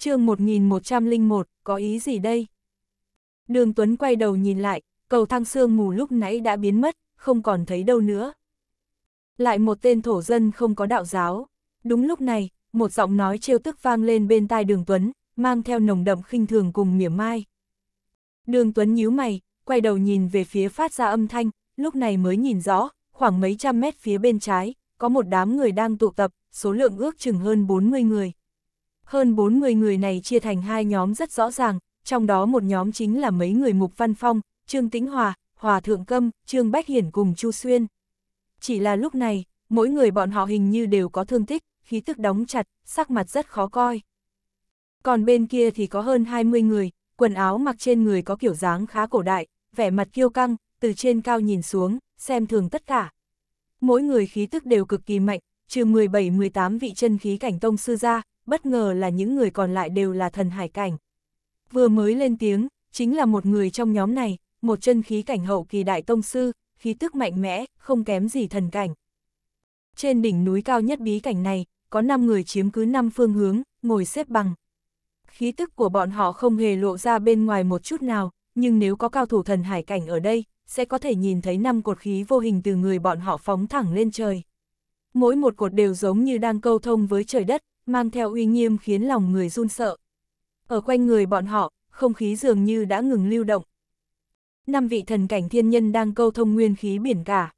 chương 1101, có ý gì đây? Đường Tuấn quay đầu nhìn lại, cầu thang sương mù lúc nãy đã biến mất, không còn thấy đâu nữa. Lại một tên thổ dân không có đạo giáo. Đúng lúc này, một giọng nói trêu tức vang lên bên tai đường Tuấn, mang theo nồng đậm khinh thường cùng mỉa mai. Đường Tuấn nhíu mày, quay đầu nhìn về phía phát ra âm thanh, lúc này mới nhìn rõ, khoảng mấy trăm mét phía bên trái, có một đám người đang tụ tập, số lượng ước chừng hơn 40 người. Hơn 40 người này chia thành hai nhóm rất rõ ràng, trong đó một nhóm chính là mấy người Mục Văn Phong, Trương Tĩnh Hòa, Hòa Thượng Câm, Trương Bách Hiển cùng Chu Xuyên. Chỉ là lúc này, mỗi người bọn họ hình như đều có thương tích, khí tức đóng chặt, sắc mặt rất khó coi. Còn bên kia thì có hơn 20 người, quần áo mặc trên người có kiểu dáng khá cổ đại, vẻ mặt kiêu căng, từ trên cao nhìn xuống, xem thường tất cả. Mỗi người khí tức đều cực kỳ mạnh, trừ 17-18 vị chân khí cảnh tông sư ra, bất ngờ là những người còn lại đều là thần hải cảnh. Vừa mới lên tiếng, chính là một người trong nhóm này, một chân khí cảnh hậu kỳ đại tông sư, khí tức mạnh mẽ, không kém gì thần cảnh. Trên đỉnh núi cao nhất bí cảnh này, có 5 người chiếm cứ 5 phương hướng, ngồi xếp bằng. Khí tức của bọn họ không hề lộ ra bên ngoài một chút nào, nhưng nếu có cao thủ thần hải cảnh ở đây, sẽ có thể nhìn thấy 5 cột khí vô hình từ người bọn họ phóng thẳng lên trời. Mỗi một cột đều giống như đang câu thông với trời đất, mang theo uy nghiêm khiến lòng người run sợ. Ở quanh người bọn họ, không khí dường như đã ngừng lưu động. Năm vị thần cảnh thiên nhân đang câu thông nguyên khí biển cả.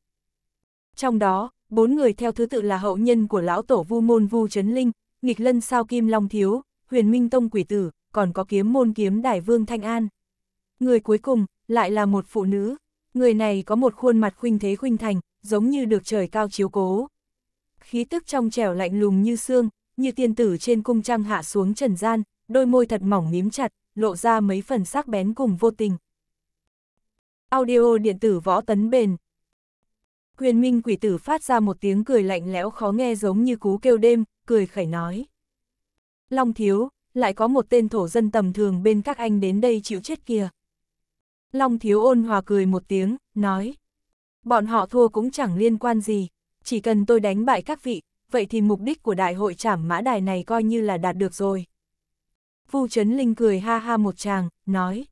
Trong đó, bốn người theo thứ tự là hậu nhân của lão tổ Vu Môn Vu Trấn Linh, nghịch lân sao Kim Long Thiếu, huyền minh tông quỷ tử, còn có kiếm môn kiếm đại vương Thanh An. Người cuối cùng, lại là một phụ nữ. Người này có một khuôn mặt khuynh thế khuynh thành, giống như được trời cao chiếu cố. Khí tức trong trẻo lạnh lùng như xương, như tiên tử trên cung trăng hạ xuống trần gian, đôi môi thật mỏng mím chặt, lộ ra mấy phần sắc bén cùng vô tình. Audio điện tử võ tấn bền quyền Minh quỷ tử phát ra một tiếng cười lạnh lẽo khó nghe giống như cú kêu đêm, cười khẩy nói. Long thiếu, lại có một tên thổ dân tầm thường bên các anh đến đây chịu chết kìa. Long thiếu ôn hòa cười một tiếng, nói. Bọn họ thua cũng chẳng liên quan gì, chỉ cần tôi đánh bại các vị, vậy thì mục đích của đại hội trảm mã đài này coi như là đạt được rồi. Vu Trấn Linh cười ha ha một chàng, nói.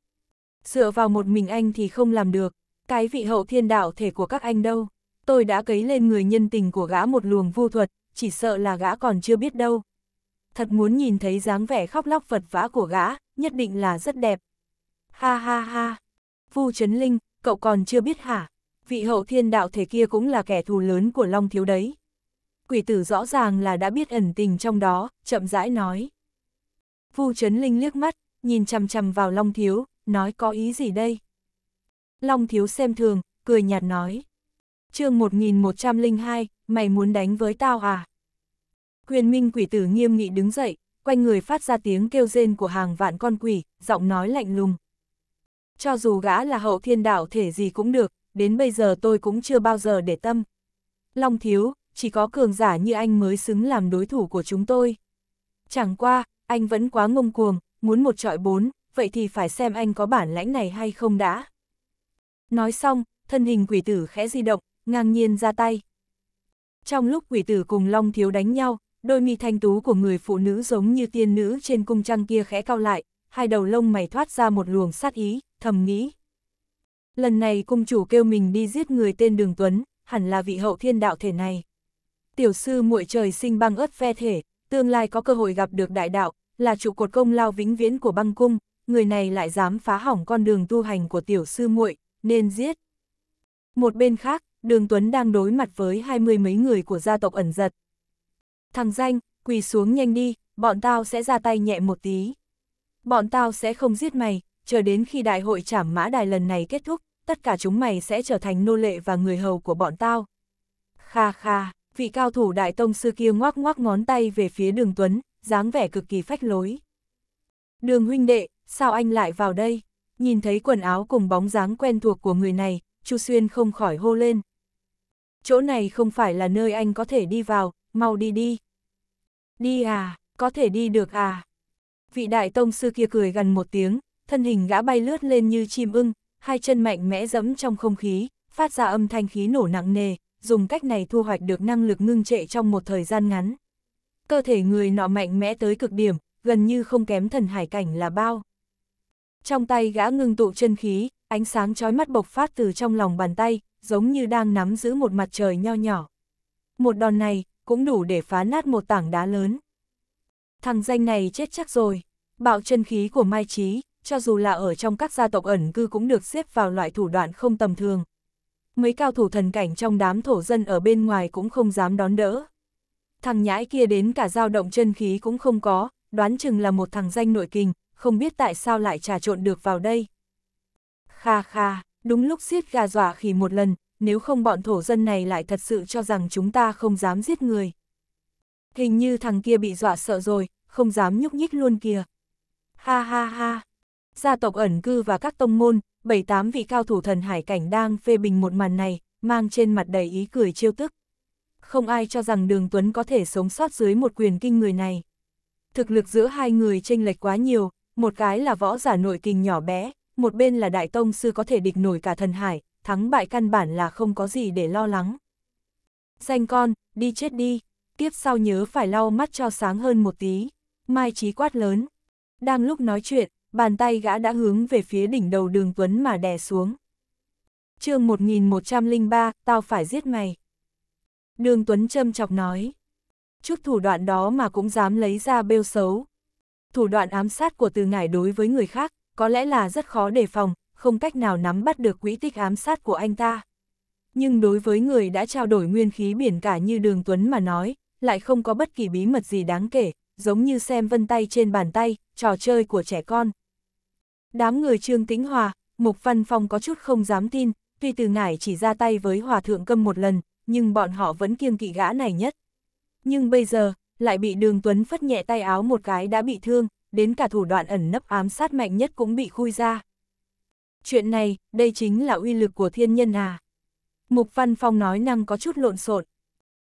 Dựa vào một mình anh thì không làm được, cái vị hậu thiên đạo thể của các anh đâu. Tôi đã cấy lên người nhân tình của gã một luồng vu thuật, chỉ sợ là gã còn chưa biết đâu. Thật muốn nhìn thấy dáng vẻ khóc lóc vật vã của gã, nhất định là rất đẹp. Ha ha ha, Vu Trấn Linh, cậu còn chưa biết hả? Vị hậu thiên đạo thể kia cũng là kẻ thù lớn của Long Thiếu đấy quỷ tử rõ ràng là đã biết ẩn tình trong đó, chậm rãi nói. Vu Trấn Linh liếc mắt, nhìn chằm chằm vào Long Thiếu, nói có ý gì đây? Long Thiếu xem thường, cười nhạt nói. chương 1102, mày muốn đánh với tao à? Quyền Minh quỷ tử nghiêm nghị đứng dậy, quanh người phát ra tiếng kêu rên của hàng vạn con quỷ, giọng nói lạnh lùng. Cho dù gã là hậu thiên đạo thể gì cũng được, đến bây giờ tôi cũng chưa bao giờ để tâm. Long Thiếu, chỉ có cường giả như anh mới xứng làm đối thủ của chúng tôi. Chẳng qua, anh vẫn quá ngông cuồng, muốn một trọi bốn, vậy thì phải xem anh có bản lãnh này hay không đã. Nói xong, thân hình quỷ tử khẽ di động, ngang nhiên ra tay. Trong lúc quỷ tử cùng Long Thiếu đánh nhau, đôi mi thanh tú của người phụ nữ giống như tiên nữ trên cung trăng kia khẽ cao lại, hai đầu lông mày thoát ra một luồng sát ý, thầm nghĩ. Lần này cung chủ kêu mình đi giết người tên Đường Tuấn, hẳn là vị hậu thiên đạo thể này tiểu sư muội trời sinh băng ớt phe thể, tương lai có cơ hội gặp được đại đạo, là trụ cột công lao vĩnh viễn của băng cung, người này lại dám phá hỏng con đường tu hành của tiểu sư muội, nên giết. Một bên khác, Đường Tuấn đang đối mặt với hai mươi mấy người của gia tộc ẩn giật. Thằng danh, quỳ xuống nhanh đi, bọn tao sẽ ra tay nhẹ một tí. Bọn tao sẽ không giết mày, chờ đến khi đại hội trảm mã đài lần này kết thúc, tất cả chúng mày sẽ trở thành nô lệ và người hầu của bọn tao. Kha kha vị cao thủ đại tông sư kia ngoác ngoác ngón tay về phía đường Tuấn, dáng vẻ cực kỳ phách lối. Đường huynh đệ, sao anh lại vào đây? Nhìn thấy quần áo cùng bóng dáng quen thuộc của người này, Chu Xuyên không khỏi hô lên. Chỗ này không phải là nơi anh có thể đi vào, mau đi đi. Đi à, có thể đi được à? Vị đại tông sư kia cười gần một tiếng, thân hình gã bay lướt lên như chim ưng, hai chân mạnh mẽ dẫm trong không khí, phát ra âm thanh khí nổ nặng nề, dùng cách này thu hoạch được năng lực ngưng trệ trong một thời gian ngắn. Cơ thể người nọ mạnh mẽ tới cực điểm, gần như không kém thần hải cảnh là bao. Trong tay gã ngưng tụ chân khí, ánh sáng chói mắt bộc phát từ trong lòng bàn tay, giống như đang nắm giữ một mặt trời nho nhỏ. Một đòn này, cũng đủ để phá nát một tảng đá lớn. Thằng danh này chết chắc rồi. Bạo chân khí của Mai Trí, cho dù là ở trong các gia tộc ẩn cư cũng được xếp vào loại thủ đoạn không tầm thường, mấy cao thủ thần cảnh trong đám thổ dân ở bên ngoài cũng không dám đón đỡ. Thằng nhãi kia đến cả dao động chân khí cũng không có, đoán chừng là một thằng danh nội kình không biết tại sao lại trà trộn được vào đây. Kha kha, đúng lúc xiết gà dọa khỉ một lần, nếu không bọn thổ dân này lại thật sự cho rằng chúng ta không dám giết người. Hình như thằng kia bị dọa sợ rồi, không dám nhúc nhích luôn kìa. Ha ha ha, gia tộc ẩn cư và các tông môn, bảy tám vị cao thủ thần hải cảnh đang phê bình một màn này, mang trên mặt đầy ý cười chiêu tức. Không ai cho rằng Đường Tuấn có thể sống sót dưới một quyền kinh người này. Thực lực giữa hai người chênh lệch quá nhiều, một cái là võ giả nội kinh nhỏ bé, một bên là đại tông sư có thể địch nổi cả thần hải, thắng bại căn bản là không có gì để lo lắng. Danh con, đi chết đi, tiếp sau nhớ phải lau mắt cho sáng hơn một tí. Mai trí quát lớn. Đang lúc nói chuyện, bàn tay gã đã hướng về phía đỉnh đầu đường Tuấn mà đè xuống. chương 1103, tao phải giết mày. Đường Tuấn châm chọc nói. Chút thủ đoạn đó mà cũng dám lấy ra bêu xấu. Thủ đoạn ám sát của từ ngải đối với người khác, có lẽ là rất khó đề phòng, không cách nào nắm bắt được quỹ tích ám sát của anh ta. Nhưng đối với người đã trao đổi nguyên khí biển cả như đường Tuấn mà nói, lại không có bất kỳ bí mật gì đáng kể, giống như xem vân tay trên bàn tay, trò chơi của trẻ con. Đám người Trương Tĩnh Hòa, Mục Văn Phong có chút không dám tin, tuy từ ngải chỉ ra tay với Hòa Thượng Câm một lần, nhưng bọn họ vẫn kiêng kỵ gã này nhất. Nhưng bây giờ, lại bị Đường Tuấn phất nhẹ tay áo một cái đã bị thương, đến cả thủ đoạn ẩn nấp ám sát mạnh nhất cũng bị khui ra. Chuyện này, đây chính là uy lực của thiên nhân à. Mục Văn Phong nói năng có chút lộn xộn.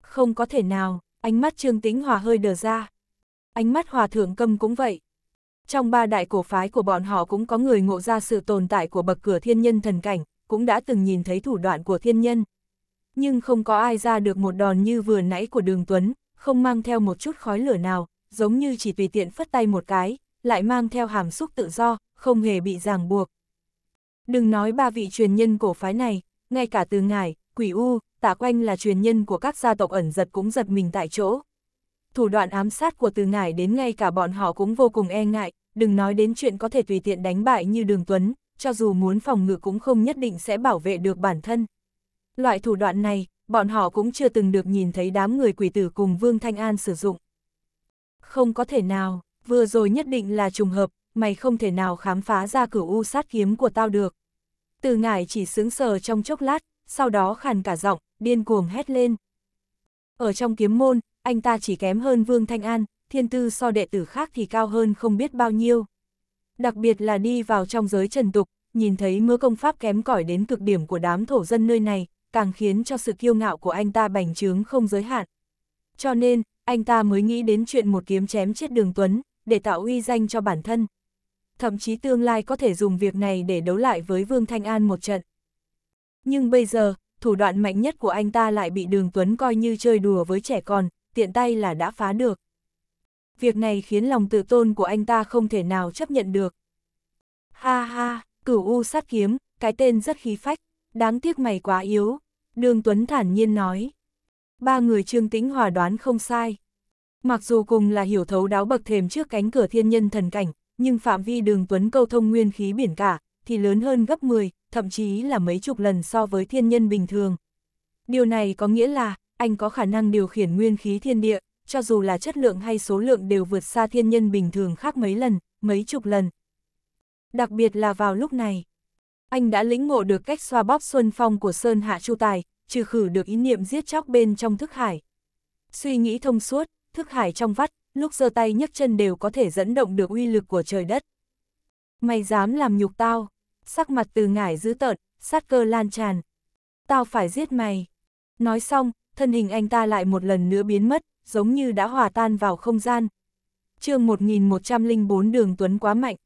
Không có thể nào, ánh mắt Trương Tĩnh Hòa hơi đờ ra. Ánh mắt Hòa Thượng Câm cũng vậy. Trong ba đại cổ phái của bọn họ cũng có người ngộ ra sự tồn tại của bậc cửa thiên nhân thần cảnh, cũng đã từng nhìn thấy thủ đoạn của thiên nhân. Nhưng không có ai ra được một đòn như vừa nãy của đường Tuấn, không mang theo một chút khói lửa nào, giống như chỉ tùy tiện phất tay một cái, lại mang theo hàm xúc tự do, không hề bị ràng buộc. Đừng nói ba vị truyền nhân cổ phái này, ngay cả từ ngải, quỷ u, tạ quanh là truyền nhân của các gia tộc ẩn giật cũng giật mình tại chỗ. Thủ đoạn ám sát của từ ngải đến ngay cả bọn họ cũng vô cùng e ngại, đừng nói đến chuyện có thể tùy tiện đánh bại như Đường Tuấn, cho dù muốn phòng ngự cũng không nhất định sẽ bảo vệ được bản thân. Loại thủ đoạn này, bọn họ cũng chưa từng được nhìn thấy đám người quỷ tử cùng Vương Thanh An sử dụng. Không có thể nào, vừa rồi nhất định là trùng hợp, mày không thể nào khám phá ra cửu u sát kiếm của tao được. Từ ngải chỉ sướng sờ trong chốc lát, sau đó khàn cả giọng, điên cuồng hét lên. Ở trong kiếm môn, anh ta chỉ kém hơn Vương Thanh An, thiên tư so đệ tử khác thì cao hơn không biết bao nhiêu. Đặc biệt là đi vào trong giới trần tục, nhìn thấy mưa công pháp kém cỏi đến cực điểm của đám thổ dân nơi này, càng khiến cho sự kiêu ngạo của anh ta bành trướng không giới hạn. Cho nên, anh ta mới nghĩ đến chuyện một kiếm chém chết đường Tuấn, để tạo uy danh cho bản thân. Thậm chí tương lai có thể dùng việc này để đấu lại với Vương Thanh An một trận. Nhưng bây giờ, thủ đoạn mạnh nhất của anh ta lại bị đường Tuấn coi như chơi đùa với trẻ con, tiện tay là đã phá được việc này khiến lòng tự tôn của anh ta không thể nào chấp nhận được. Ha ha, cửu u sát kiếm, cái tên rất khí phách, đáng tiếc mày quá yếu, Đường Tuấn thản nhiên nói. Ba người Trương Tĩnh hòa đoán không sai. Mặc dù cùng là hiểu thấu đáo bậc thềm trước cánh cửa thiên nhân thần cảnh, nhưng phạm vi đường Tuấn câu thông nguyên khí biển cả, thì lớn hơn gấp 10, thậm chí là mấy chục lần so với thiên nhân bình thường. Điều này có nghĩa là, anh có khả năng điều khiển nguyên khí thiên địa, cho dù là chất lượng hay số lượng đều vượt xa thiên nhân bình thường khác mấy lần, mấy chục lần. Đặc biệt là vào lúc này, anh đã lĩnh ngộ được cách xoa bóp xuân phong của Sơn Hạ Chu Tài, trừ khử được ý niệm giết chóc bên trong thức hải. Suy nghĩ thông suốt, thức hải trong vắt, lúc giơ tay nhấc chân đều có thể dẫn động được uy lực của trời đất. Mày dám làm nhục tao, sắc mặt từ ngải dữ tợn, sát cơ lan tràn. Tao phải giết mày. Nói xong, thân hình anh ta lại một lần nữa biến mất, giống như đã hòa tan vào không gian. chương 1104 Đường Tuấn quá mạnh.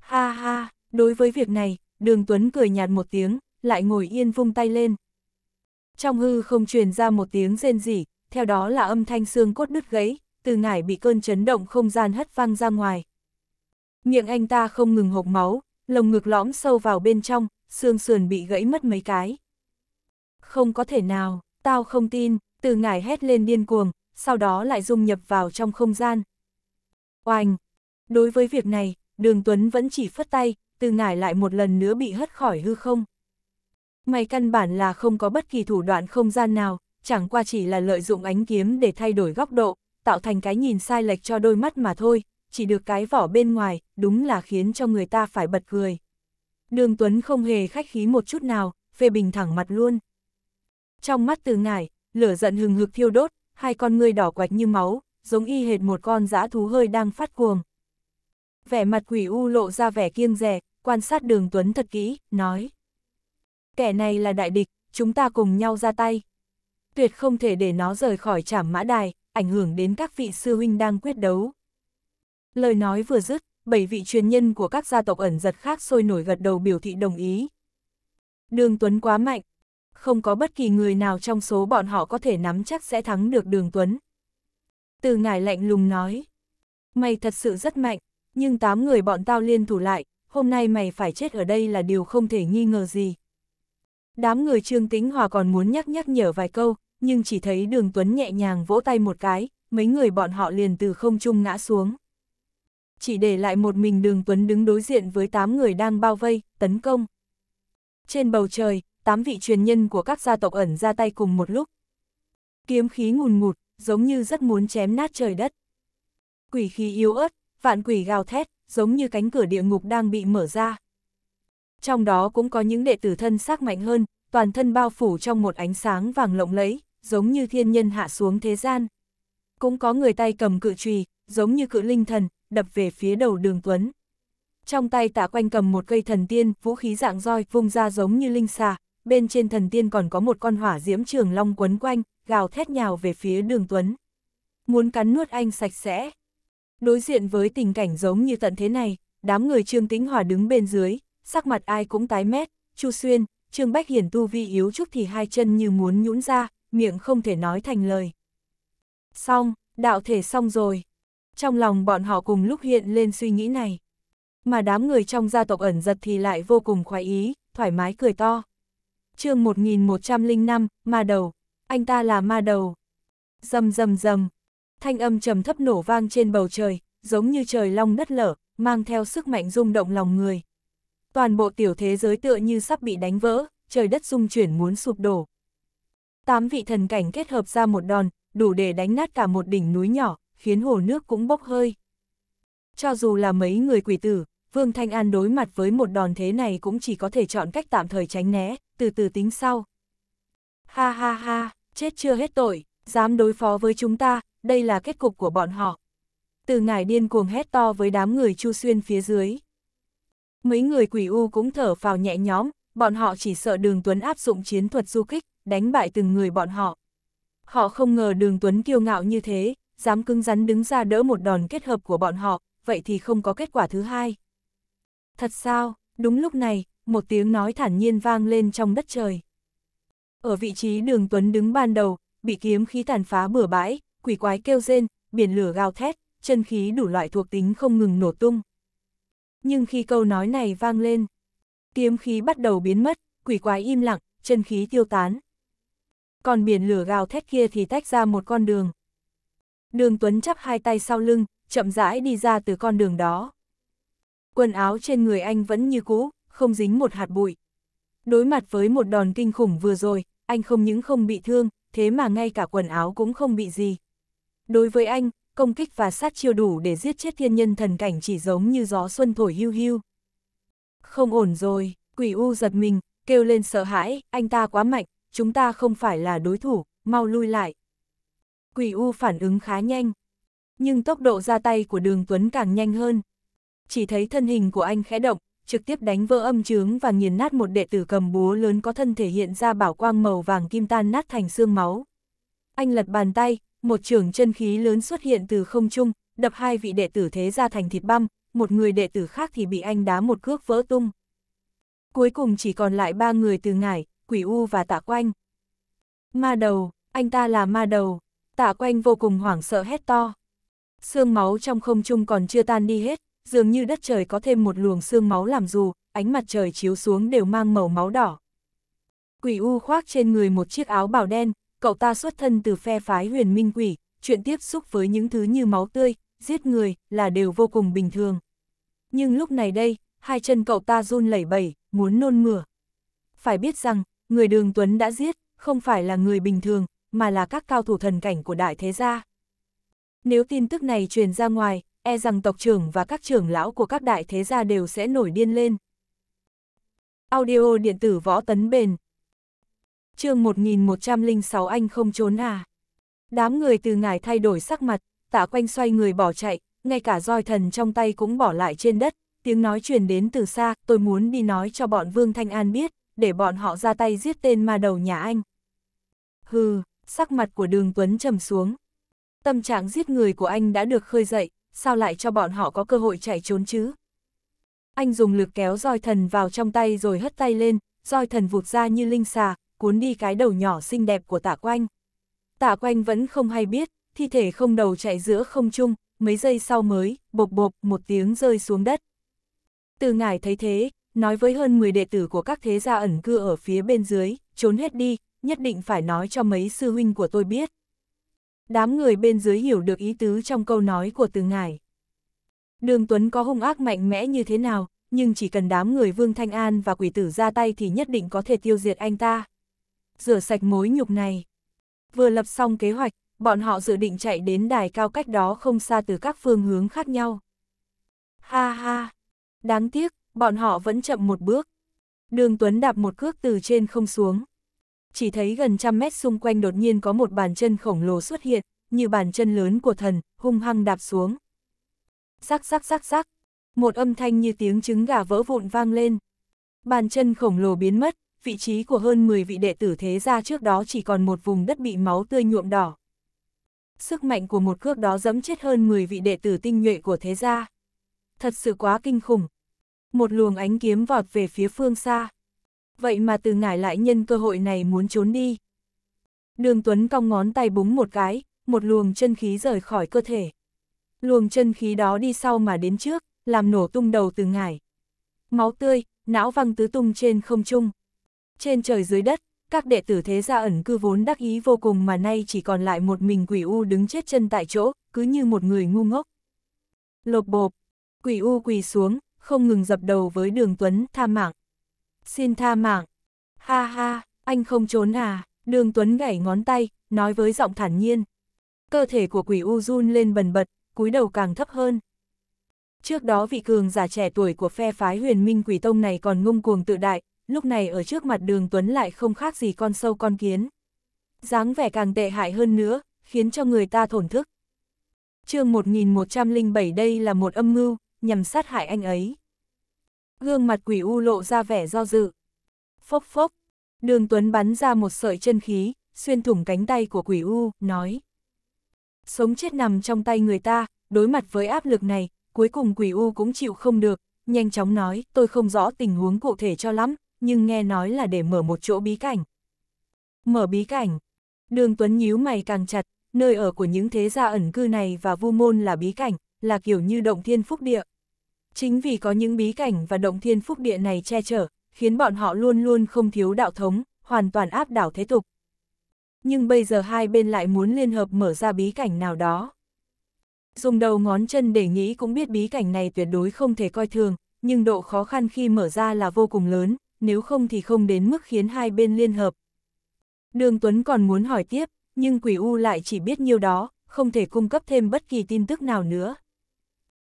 Ha ha, đối với việc này, Đường Tuấn cười nhạt một tiếng, lại ngồi yên vung tay lên. Trong hư không truyền ra một tiếng rên rỉ, theo đó là âm thanh xương cốt đứt gãy, từ ngải bị cơn chấn động không gian hất văng ra ngoài. Miệng anh ta không ngừng hộc máu, lồng ngực lõm sâu vào bên trong, xương sườn bị gãy mất mấy cái. Không có thể nào, tao không tin, từ ngải hét lên điên cuồng, sau đó lại dung nhập vào trong không gian. Oanh! Đối với việc này, đường Tuấn vẫn chỉ phất tay, từ ngải lại một lần nữa bị hất khỏi hư không. May căn bản là không có bất kỳ thủ đoạn không gian nào, chẳng qua chỉ là lợi dụng ánh kiếm để thay đổi góc độ, tạo thành cái nhìn sai lệch cho đôi mắt mà thôi, chỉ được cái vỏ bên ngoài, đúng là khiến cho người ta phải bật cười. Đường Tuấn không hề khách khí một chút nào, phê bình thẳng mặt luôn. Trong mắt từ ngải, lửa giận hừng hực thiêu đốt, hai con ngươi đỏ quạch như máu, giống y hệt một con dã thú hơi đang phát cuồng. Vẻ mặt quỷ u lộ ra vẻ kiêng rẻ, quan sát đường Tuấn thật kỹ, nói. Kẻ này là đại địch, chúng ta cùng nhau ra tay. Tuyệt không thể để nó rời khỏi trảm mã đài, ảnh hưởng đến các vị sư huynh đang quyết đấu. Lời nói vừa dứt, bảy vị truyền nhân của các gia tộc ẩn giật khác sôi nổi gật đầu biểu thị đồng ý. Đường Tuấn quá mạnh, không có bất kỳ người nào trong số bọn họ có thể nắm chắc sẽ thắng được đường Tuấn. Từ ngải lạnh lùng nói, mày thật sự rất mạnh, nhưng tám người bọn tao liên thủ lại, hôm nay mày phải chết ở đây là điều không thể nghi ngờ gì. Đám người Trương tính Hòa còn muốn nhắc nhắc nhở vài câu, nhưng chỉ thấy đường Tuấn nhẹ nhàng vỗ tay một cái, mấy người bọn họ liền từ không trung ngã xuống. Chỉ để lại một mình đường Tuấn đứng đối diện với tám người đang bao vây, tấn công. Trên bầu trời, tám vị truyền nhân của các gia tộc ẩn ra tay cùng một lúc. Kiếm khí ngùn ngụt, giống như rất muốn chém nát trời đất. Quỷ khí yếu ớt, vạn quỷ gào thét, giống như cánh cửa địa ngục đang bị mở ra. Trong đó cũng có những đệ tử thân xác mạnh hơn, toàn thân bao phủ trong một ánh sáng vàng lộng lẫy, giống như thiên nhân hạ xuống thế gian. Cũng có người tay cầm cự trùy, giống như cự linh thần, đập về phía đầu đường Tuấn. Trong tay tạ quanh cầm một cây thần tiên, vũ khí dạng roi vung ra giống như linh xà, bên trên thần tiên còn có một con hỏa diễm trường long quấn quanh, gào thét nhào về phía đường Tuấn. Muốn cắn nuốt anh sạch sẽ. Đối diện với tình cảnh giống như tận thế này, đám người Trương Tĩnh hỏa đứng bên dưới, sắc mặt ai cũng tái mét, Chu Xuyên, Trương Bách Hiển tu vi yếu chút thì hai chân như muốn nhũn ra, miệng không thể nói thành lời. Xong, đạo thể xong rồi. Trong lòng bọn họ cùng lúc hiện lên suy nghĩ này. Mà đám người trong gia tộc ẩn giật thì lại vô cùng khoái ý, thoải mái cười to chương 1105, ma đầu, anh ta là ma đầu. rầm rầm rầm thanh âm trầm thấp nổ vang trên bầu trời, giống như trời long đất lở, mang theo sức mạnh rung động lòng người. Toàn bộ tiểu thế giới tựa như sắp bị đánh vỡ, trời đất rung chuyển muốn sụp đổ. Tám vị thần cảnh kết hợp ra một đòn, đủ để đánh nát cả một đỉnh núi nhỏ, khiến hồ nước cũng bốc hơi. Cho dù là mấy người quỷ tử, Vương Thanh An đối mặt với một đòn thế này cũng chỉ có thể chọn cách tạm thời tránh né, từ từ tính sau. Ha ha ha, chết chưa hết tội, dám đối phó với chúng ta, đây là kết cục của bọn họ. Từ ngải điên cuồng hét to với đám người chu xuyên phía dưới. Mấy người quỷ u cũng thở phào nhẹ nhõm, bọn họ chỉ sợ đường Tuấn áp dụng chiến thuật du kích, đánh bại từng người bọn họ. Họ không ngờ đường Tuấn kiêu ngạo như thế, dám cứng rắn đứng ra đỡ một đòn kết hợp của bọn họ, vậy thì không có kết quả thứ hai. Thật sao, đúng lúc này, một tiếng nói thản nhiên vang lên trong đất trời. Ở vị trí đường Tuấn đứng ban đầu, bị kiếm khí tàn phá bừa bãi, quỷ quái kêu rên, biển lửa gào thét, chân khí đủ loại thuộc tính không ngừng nổ tung. Nhưng khi câu nói này vang lên, kiếm khí bắt đầu biến mất, quỷ quái im lặng, chân khí tiêu tán. Còn biển lửa gào thét kia thì tách ra một con đường. Đường Tuấn chắp hai tay sau lưng, chậm rãi đi ra từ con đường đó quần áo trên người anh vẫn như cũ, không dính một hạt bụi. Đối mặt với một đòn kinh khủng vừa rồi, anh không những không bị thương, thế mà ngay cả quần áo cũng không bị gì. Đối với anh, công kích và sát chiêu đủ để giết chết thiên nhân thần cảnh chỉ giống như gió xuân thổi hưu hưu. Không ổn rồi, quỷ u giật mình, kêu lên sợ hãi, anh ta quá mạnh, chúng ta không phải là đối thủ, mau lui lại. Quỷ u phản ứng khá nhanh, nhưng tốc độ ra tay của đường Tuấn càng nhanh hơn, chỉ thấy thân hình của anh khẽ động, trực tiếp đánh vỡ âm trướng và nghiền nát một đệ tử cầm búa lớn có thân thể hiện ra bảo quang màu vàng kim tan nát thành xương máu. Anh lật bàn tay, một trường chân khí lớn xuất hiện từ không trung, đập hai vị đệ tử thế ra thành thịt băm, một người đệ tử khác thì bị anh đá một cước vỡ tung. Cuối cùng chỉ còn lại ba người từ ngải, quỷ u và tạ quanh. Ma đầu, anh ta là ma đầu, tạ quanh vô cùng hoảng sợ hét to. Sương máu trong không trung còn chưa tan đi hết, dường như đất trời có thêm một luồng xương máu làm dù, ánh mặt trời chiếu xuống đều mang màu máu đỏ. Quỷ U khoác trên người một chiếc áo bào đen, cậu ta xuất thân từ phe phái huyền minh quỷ, chuyện tiếp xúc với những thứ như máu tươi, giết người là đều vô cùng bình thường. Nhưng lúc này đây, hai chân cậu ta run lẩy bẩy, muốn nôn mửa. Phải biết rằng, người đường Tuấn đã giết, không phải là người bình thường, mà là các cao thủ thần cảnh của đại thế gia. Nếu tin tức này truyền ra ngoài, e rằng tộc trưởng và các trưởng lão của các đại thế gia đều sẽ nổi điên lên. Audio điện tử võ tấn bền chương 1106 anh không trốn à. Đám người từ ngài thay đổi sắc mặt, tả quanh xoay người bỏ chạy, ngay cả roi thần trong tay cũng bỏ lại trên đất, tiếng nói truyền đến từ xa, tôi muốn đi nói cho bọn Vương Thanh An biết, để bọn họ ra tay giết tên ma đầu nhà anh. Hừ, sắc mặt của đường Tuấn trầm xuống. Tâm trạng giết người của anh đã được khơi dậy, sao lại cho bọn họ có cơ hội chạy trốn chứ? Anh dùng lực kéo roi thần vào trong tay rồi hất tay lên, roi thần vụt ra như linh xà, cuốn đi cái đầu nhỏ xinh đẹp của Tạ quanh. Tạ quanh vẫn không hay biết, thi thể không đầu chạy giữa không trung, mấy giây sau mới, bộp bộp một tiếng rơi xuống đất. Từ ngải thấy thế, nói với hơn 10 đệ tử của các thế gia ẩn cư ở phía bên dưới, trốn hết đi, nhất định phải nói cho mấy sư huynh của tôi biết. Đám người bên dưới hiểu được ý tứ trong câu nói của Từ Ngải. Đường Tuấn có hung ác mạnh mẽ như thế nào, nhưng chỉ cần đám người Vương Thanh An và quỷ tử ra tay thì nhất định có thể tiêu diệt anh ta. Rửa sạch mối nhục này. Vừa lập xong kế hoạch, bọn họ dự định chạy đến đài cao cách đó không xa từ các phương hướng khác nhau. Ha ha! Đáng tiếc, bọn họ vẫn chậm một bước. Đường Tuấn đạp một cước từ trên không xuống chỉ thấy gần trăm mét xung quanh đột nhiên có một bàn chân khổng lồ xuất hiện, như bàn chân lớn của thần, hung hăng đạp xuống. sắc sắc sắc sắc một âm thanh như tiếng trứng gà vỡ vụn vang lên. Bàn chân khổng lồ biến mất, vị trí của hơn 10 vị đệ tử thế gia trước đó chỉ còn một vùng đất bị máu tươi nhuộm đỏ. Sức mạnh của một cước đó dẫm chết hơn 10 vị đệ tử tinh nhuệ của thế gia. Thật sự quá kinh khủng. Một luồng ánh kiếm vọt về phía phương xa vậy mà từ ngải lại nhân cơ hội này muốn trốn đi. Đường Tuấn cong ngón tay búng một cái, một luồng chân khí rời khỏi cơ thể. Luồng chân khí đó đi sau mà đến trước, làm nổ tung đầu từ ngải. Máu tươi, não văng tứ tung trên không trung. Trên trời dưới đất, các đệ tử thế gia ẩn cư vốn đắc ý vô cùng mà nay chỉ còn lại một mình quỷ u đứng chết chân tại chỗ, cứ như một người ngu ngốc. Lột bộp, quỷ u quỳ xuống, không ngừng dập đầu với đường Tuấn tha mạng xin tha mạng. Ha ha, anh không trốn à, đường Tuấn gảy ngón tay, nói với giọng thản nhiên. Cơ thể của quỷ u run lên bần bật, cúi đầu càng thấp hơn. Trước đó vị cường giả trẻ tuổi của phe phái huyền minh quỷ tông này còn ngông cuồng tự đại, lúc này ở trước mặt đường Tuấn lại không khác gì con sâu con kiến. dáng vẻ càng tệ hại hơn nữa, khiến cho người ta thổn thức. chương 1107 đây là một âm mưu, nhằm sát hại anh ấy. Gương mặt quỷ u lộ ra vẻ do dự. Phốc phốc, đường Tuấn bắn ra một sợi chân khí, xuyên thủng cánh tay của quỷ u, nói. Sống chết nằm trong tay người ta, đối mặt với áp lực này, cuối cùng quỷ u cũng chịu không được, nhanh chóng nói, tôi không rõ tình huống cụ thể cho lắm, nhưng nghe nói là để mở một chỗ bí cảnh. Mở bí cảnh, đường Tuấn nhíu mày càng chặt, nơi ở của những thế gia ẩn cư này và vu môn là bí cảnh, là kiểu như động thiên phúc địa, Chính vì có những bí cảnh và động thiên phúc địa này che chở, khiến bọn họ luôn luôn không thiếu đạo thống, hoàn toàn áp đảo thế tục. Nhưng bây giờ hai bên lại muốn liên hợp mở ra bí cảnh nào đó. Dùng đầu ngón chân để nghĩ cũng biết bí cảnh này tuyệt đối không thể coi thường, nhưng độ khó khăn khi mở ra là vô cùng lớn, nếu không thì không đến mức khiến hai bên liên hợp. Đường Tuấn còn muốn hỏi tiếp, nhưng quỷ U lại chỉ biết nhiêu đó, không thể cung cấp thêm bất kỳ tin tức nào nữa.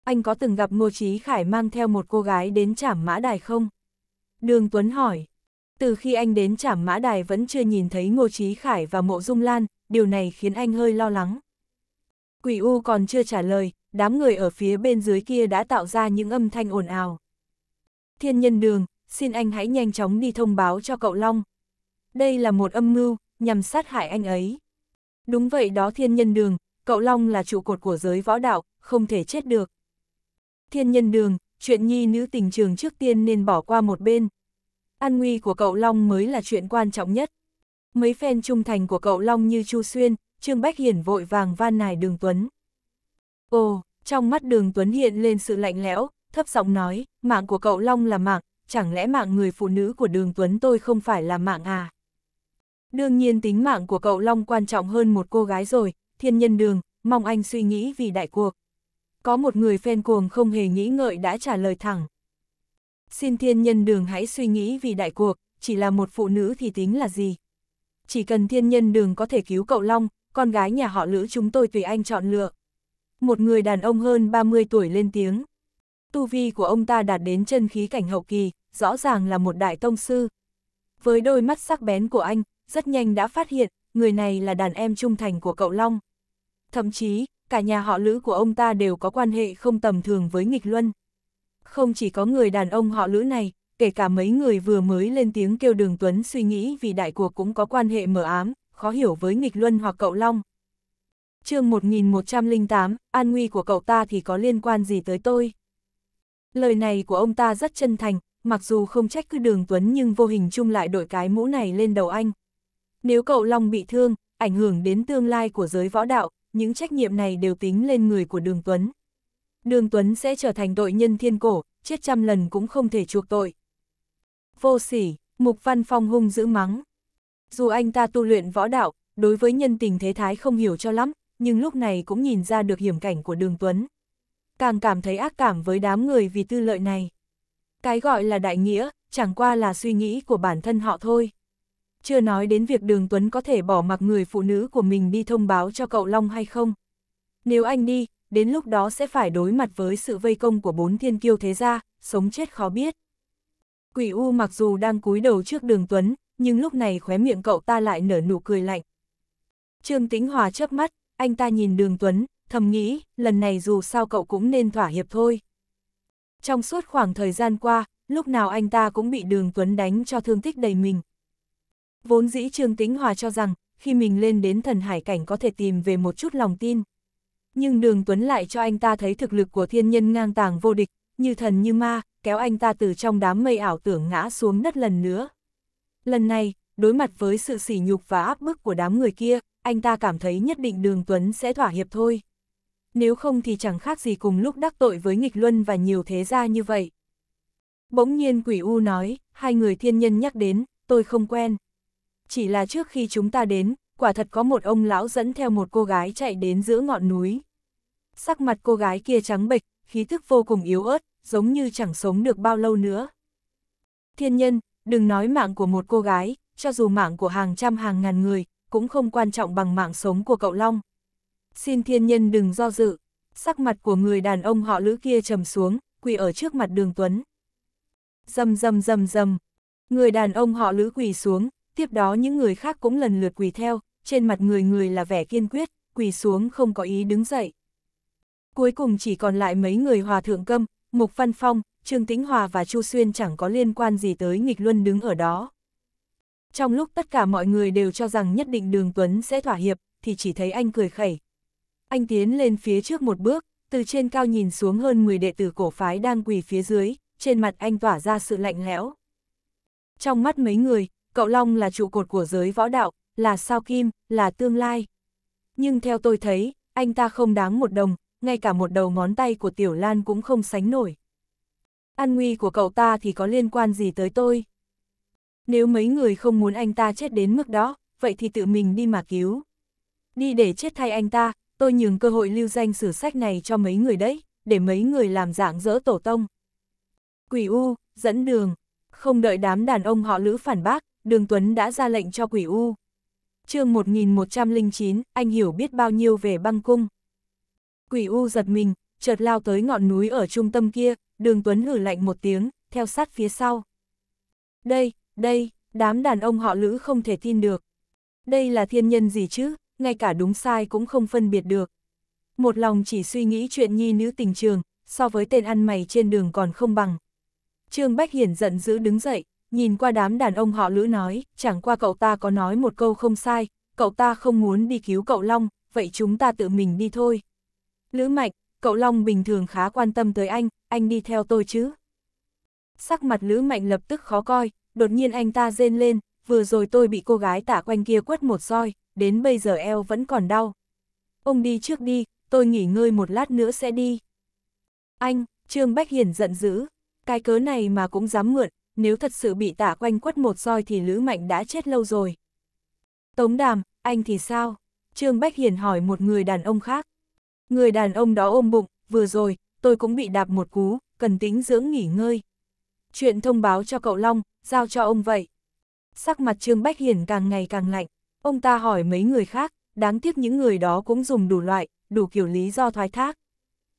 Anh có từng gặp Ngô Chí Khải mang theo một cô gái đến trảm mã đài không? Đường Tuấn hỏi. Từ khi anh đến trảm mã đài vẫn chưa nhìn thấy Ngô Chí Khải và Mộ Dung Lan, điều này khiến anh hơi lo lắng. Quỷ U còn chưa trả lời, đám người ở phía bên dưới kia đã tạo ra những âm thanh ồn ào. Thiên nhân đường, xin anh hãy nhanh chóng đi thông báo cho cậu Long. Đây là một âm mưu, nhằm sát hại anh ấy. Đúng vậy đó thiên nhân đường, cậu Long là trụ cột của giới võ đạo, không thể chết được thiên nhân đường, chuyện nhi nữ tình trường trước tiên nên bỏ qua một bên. An nguy của cậu Long mới là chuyện quan trọng nhất. Mấy fan trung thành của cậu Long như Chu Xuyên, Trương Bách Hiển vội vàng van nài Đường Tuấn. Ồ, trong mắt Đường Tuấn hiện lên sự lạnh lẽo, thấp giọng nói, mạng của cậu Long là mạng, chẳng lẽ mạng người phụ nữ của Đường Tuấn tôi không phải là mạng à? Đương nhiên tính mạng của cậu Long quan trọng hơn một cô gái rồi, thiên nhân đường, mong anh suy nghĩ vì đại cuộc có một người phen cuồng không hề nghĩ ngợi đã trả lời thẳng. Xin thiên nhân đường hãy suy nghĩ vì đại cuộc, chỉ là một phụ nữ thì tính là gì? Chỉ cần thiên nhân đường có thể cứu cậu Long, con gái nhà họ Lữ chúng tôi tùy anh chọn lựa. Một người đàn ông hơn 30 tuổi lên tiếng. Tu vi của ông ta đạt đến chân khí cảnh hậu kỳ, rõ ràng là một đại tông sư. Với đôi mắt sắc bén của anh, rất nhanh đã phát hiện, người này là đàn em trung thành của cậu Long. Thậm chí, cả nhà họ Lữ của ông ta đều có quan hệ không tầm thường với nghịch luân. Không chỉ có người đàn ông họ Lữ này, kể cả mấy người vừa mới lên tiếng kêu đường Tuấn suy nghĩ vì đại cuộc cũng có quan hệ mở ám, khó hiểu với nghịch luân hoặc cậu Long. chương 1108, an nguy của cậu ta thì có liên quan gì tới tôi? Lời này của ông ta rất chân thành, mặc dù không trách cứ đường Tuấn nhưng vô hình chung lại đội cái mũ này lên đầu anh. Nếu cậu Long bị thương, ảnh hưởng đến tương lai của giới võ đạo, những trách nhiệm này đều tính lên người của Đường Tuấn. Đường Tuấn sẽ trở thành tội nhân thiên cổ, chết trăm lần cũng không thể chuộc tội. Vô sỉ, Mục Văn Phong hung dữ mắng. Dù anh ta tu luyện võ đạo, đối với nhân tình thế thái không hiểu cho lắm, nhưng lúc này cũng nhìn ra được hiểm cảnh của Đường Tuấn. Càng cảm thấy ác cảm với đám người vì tư lợi này. Cái gọi là đại nghĩa, chẳng qua là suy nghĩ của bản thân họ thôi chưa nói đến việc Đường Tuấn có thể bỏ mặc người phụ nữ của mình đi thông báo cho cậu Long hay không. Nếu anh đi, đến lúc đó sẽ phải đối mặt với sự vây công của bốn thiên kiêu thế gia, sống chết khó biết. Quỷ U mặc dù đang cúi đầu trước Đường Tuấn, nhưng lúc này khóe miệng cậu ta lại nở nụ cười lạnh. Trương Tĩnh Hòa chớp mắt, anh ta nhìn Đường Tuấn, thầm nghĩ, lần này dù sao cậu cũng nên thỏa hiệp thôi. Trong suốt khoảng thời gian qua, lúc nào anh ta cũng bị Đường Tuấn đánh cho thương tích đầy mình. Vốn dĩ Trương Tĩnh Hòa cho rằng, khi mình lên đến thần hải cảnh có thể tìm về một chút lòng tin. Nhưng đường Tuấn lại cho anh ta thấy thực lực của thiên nhân ngang tàng vô địch, như thần như ma, kéo anh ta từ trong đám mây ảo tưởng ngã xuống đất lần nữa. Lần này, đối mặt với sự sỉ nhục và áp bức của đám người kia, anh ta cảm thấy nhất định đường Tuấn sẽ thỏa hiệp thôi. Nếu không thì chẳng khác gì cùng lúc đắc tội với nghịch luân và nhiều thế gia như vậy. Bỗng nhiên quỷ u nói, hai người thiên nhân nhắc đến, tôi không quen chỉ là trước khi chúng ta đến, quả thật có một ông lão dẫn theo một cô gái chạy đến giữa ngọn núi. Sắc mặt cô gái kia trắng bệch, khí thức vô cùng yếu ớt, giống như chẳng sống được bao lâu nữa. Thiên nhân, đừng nói mạng của một cô gái, cho dù mạng của hàng trăm hàng ngàn người, cũng không quan trọng bằng mạng sống của cậu Long. Xin thiên nhân đừng do dự, sắc mặt của người đàn ông họ lữ kia trầm xuống, quỳ ở trước mặt đường Tuấn. Dầm dầm dầm dầm, người đàn ông họ lữ quỳ xuống, tiếp đó những người khác cũng lần lượt quỳ theo, trên mặt người người là vẻ kiên quyết, quỳ xuống không có ý đứng dậy. Cuối cùng chỉ còn lại mấy người hòa thượng câm, Mục Văn Phong, Trương Tĩnh Hòa và Chu Xuyên chẳng có liên quan gì tới nghịch luân đứng ở đó. Trong lúc tất cả mọi người đều cho rằng nhất định Đường Tuấn sẽ thỏa hiệp, thì chỉ thấy anh cười khẩy. Anh tiến lên phía trước một bước, từ trên cao nhìn xuống hơn 10 đệ tử cổ phái đang quỳ phía dưới, trên mặt anh tỏa ra sự lạnh lẽo. Trong mắt mấy người, cậu Long là trụ cột của giới võ đạo, là sao kim, là tương lai. Nhưng theo tôi thấy, anh ta không đáng một đồng, ngay cả một đầu ngón tay của Tiểu Lan cũng không sánh nổi. An nguy của cậu ta thì có liên quan gì tới tôi? Nếu mấy người không muốn anh ta chết đến mức đó, vậy thì tự mình đi mà cứu. Đi để chết thay anh ta, tôi nhường cơ hội lưu danh sử sách này cho mấy người đấy, để mấy người làm dạng dỡ tổ tông. Quỷ U, dẫn đường, không đợi đám đàn ông họ lữ phản bác, Đường Tuấn đã ra lệnh cho quỷ U. chương 1109, anh hiểu biết bao nhiêu về băng cung. Quỷ U giật mình, chợt lao tới ngọn núi ở trung tâm kia, đường Tuấn hử lạnh một tiếng, theo sát phía sau. Đây, đây, đám đàn ông họ lữ không thể tin được. Đây là thiên nhân gì chứ, ngay cả đúng sai cũng không phân biệt được. Một lòng chỉ suy nghĩ chuyện nhi nữ tình trường, so với tên ăn mày trên đường còn không bằng. Trương Bách Hiển giận dữ đứng dậy, nhìn qua đám đàn ông họ lữ nói, chẳng qua cậu ta có nói một câu không sai, cậu ta không muốn đi cứu cậu Long, vậy chúng ta tự mình đi thôi. Lữ Mạnh, cậu Long bình thường khá quan tâm tới anh, anh đi theo tôi chứ. Sắc mặt Lữ Mạnh lập tức khó coi, đột nhiên anh ta rên lên, vừa rồi tôi bị cô gái tả quanh kia quất một roi, đến bây giờ eo vẫn còn đau. Ông đi trước đi, tôi nghỉ ngơi một lát nữa sẽ đi. Anh, Trương Bách Hiển giận dữ, cái cớ này mà cũng dám mượn, nếu thật sự bị tả quanh quất một roi thì Lữ Mạnh đã chết lâu rồi. Tống đàm, anh thì sao? Trương Bách Hiền hỏi một người đàn ông khác. Người đàn ông đó ôm bụng, vừa rồi, tôi cũng bị đạp một cú, cần tính dưỡng nghỉ ngơi. Chuyện thông báo cho cậu Long, giao cho ông vậy. Sắc mặt Trương Bách Hiền càng ngày càng lạnh, ông ta hỏi mấy người khác, đáng tiếc những người đó cũng dùng đủ loại, đủ kiểu lý do thoái thác.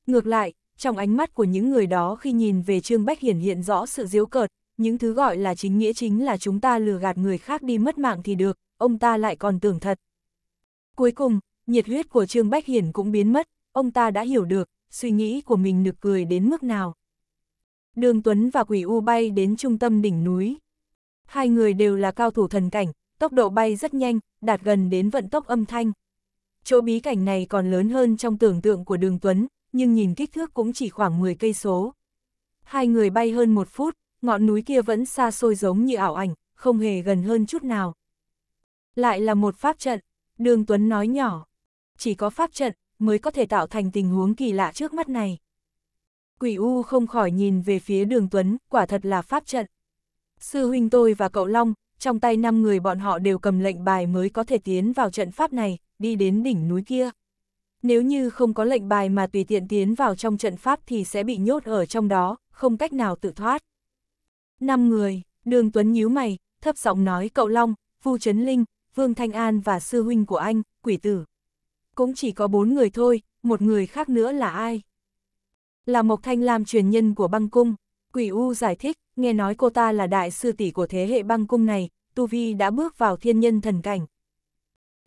Ngược lại, trong ánh mắt của những người đó khi nhìn về Trương Bách Hiển hiện rõ sự diếu cợt, những thứ gọi là chính nghĩa chính là chúng ta lừa gạt người khác đi mất mạng thì được, ông ta lại còn tưởng thật. Cuối cùng, nhiệt huyết của Trương Bách Hiển cũng biến mất, ông ta đã hiểu được, suy nghĩ của mình được cười đến mức nào. Đường Tuấn và Quỷ U bay đến trung tâm đỉnh núi. Hai người đều là cao thủ thần cảnh, tốc độ bay rất nhanh, đạt gần đến vận tốc âm thanh. Chỗ bí cảnh này còn lớn hơn trong tưởng tượng của Đường Tuấn, nhưng nhìn kích thước cũng chỉ khoảng 10 cây số. Hai người bay hơn một phút, ngọn núi kia vẫn xa xôi giống như ảo ảnh, không hề gần hơn chút nào. Lại là một pháp trận, Đường Tuấn nói nhỏ. Chỉ có pháp trận mới có thể tạo thành tình huống kỳ lạ trước mắt này. Quỷ U không khỏi nhìn về phía đường Tuấn, quả thật là pháp trận. Sư huynh tôi và cậu Long, trong tay năm người bọn họ đều cầm lệnh bài mới có thể tiến vào trận pháp này, đi đến đỉnh núi kia. Nếu như không có lệnh bài mà tùy tiện tiến vào trong trận pháp thì sẽ bị nhốt ở trong đó, không cách nào tự thoát. Năm người, đường Tuấn nhíu mày, thấp giọng nói cậu Long, Vu Trấn Linh, Vương Thanh An và sư huynh của anh, quỷ tử. Cũng chỉ có bốn người thôi, một người khác nữa là ai? Là Mộc Thanh Lam truyền nhân của băng cung. Quỷ U giải thích, nghe nói cô ta là đại sư tỷ của thế hệ băng cung này, Tu Vi đã bước vào thiên nhân thần cảnh.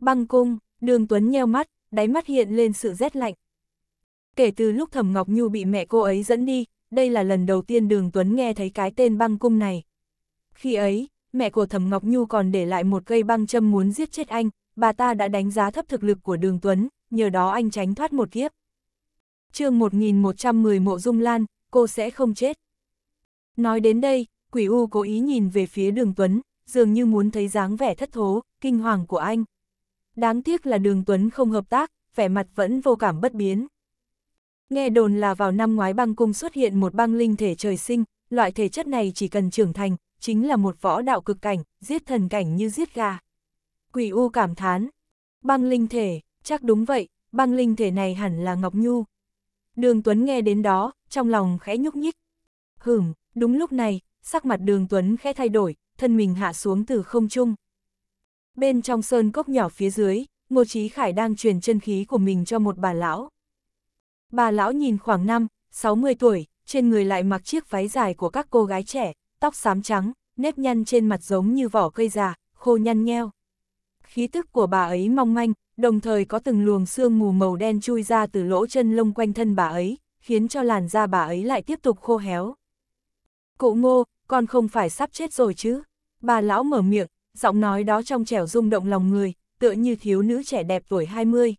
Băng cung, đường Tuấn nheo mắt, đáy mắt hiện lên sự rét lạnh. Kể từ lúc Thẩm Ngọc Nhu bị mẹ cô ấy dẫn đi, đây là lần đầu tiên Đường Tuấn nghe thấy cái tên băng cung này. Khi ấy, mẹ của Thẩm Ngọc Nhu còn để lại một cây băng châm muốn giết chết anh, bà ta đã đánh giá thấp thực lực của Đường Tuấn, nhờ đó anh tránh thoát một kiếp. chương 1110 Mộ Dung Lan, cô sẽ không chết. Nói đến đây, Quỷ U cố ý nhìn về phía Đường Tuấn, dường như muốn thấy dáng vẻ thất thố, kinh hoàng của anh. Đáng tiếc là Đường Tuấn không hợp tác, vẻ mặt vẫn vô cảm bất biến. Nghe đồn là vào năm ngoái băng cung xuất hiện một băng linh thể trời sinh, loại thể chất này chỉ cần trưởng thành, chính là một võ đạo cực cảnh, giết thần cảnh như giết gà. Quỷ U cảm thán, băng linh thể, chắc đúng vậy, băng linh thể này hẳn là Ngọc Nhu. Đường Tuấn nghe đến đó, trong lòng khẽ nhúc nhích. Hửm, đúng lúc này, sắc mặt đường Tuấn khẽ thay đổi, thân mình hạ xuống từ không trung. Bên trong sơn cốc nhỏ phía dưới, Ngô Chí Khải đang truyền chân khí của mình cho một bà lão, Bà lão nhìn khoảng năm, 60 tuổi, trên người lại mặc chiếc váy dài của các cô gái trẻ, tóc xám trắng, nếp nhăn trên mặt giống như vỏ cây già, khô nhăn nheo. Khí tức của bà ấy mong manh, đồng thời có từng luồng sương mù màu đen chui ra từ lỗ chân lông quanh thân bà ấy, khiến cho làn da bà ấy lại tiếp tục khô héo. Cụ ngô, con không phải sắp chết rồi chứ? Bà lão mở miệng, giọng nói đó trong trẻo rung động lòng người, tựa như thiếu nữ trẻ đẹp tuổi 20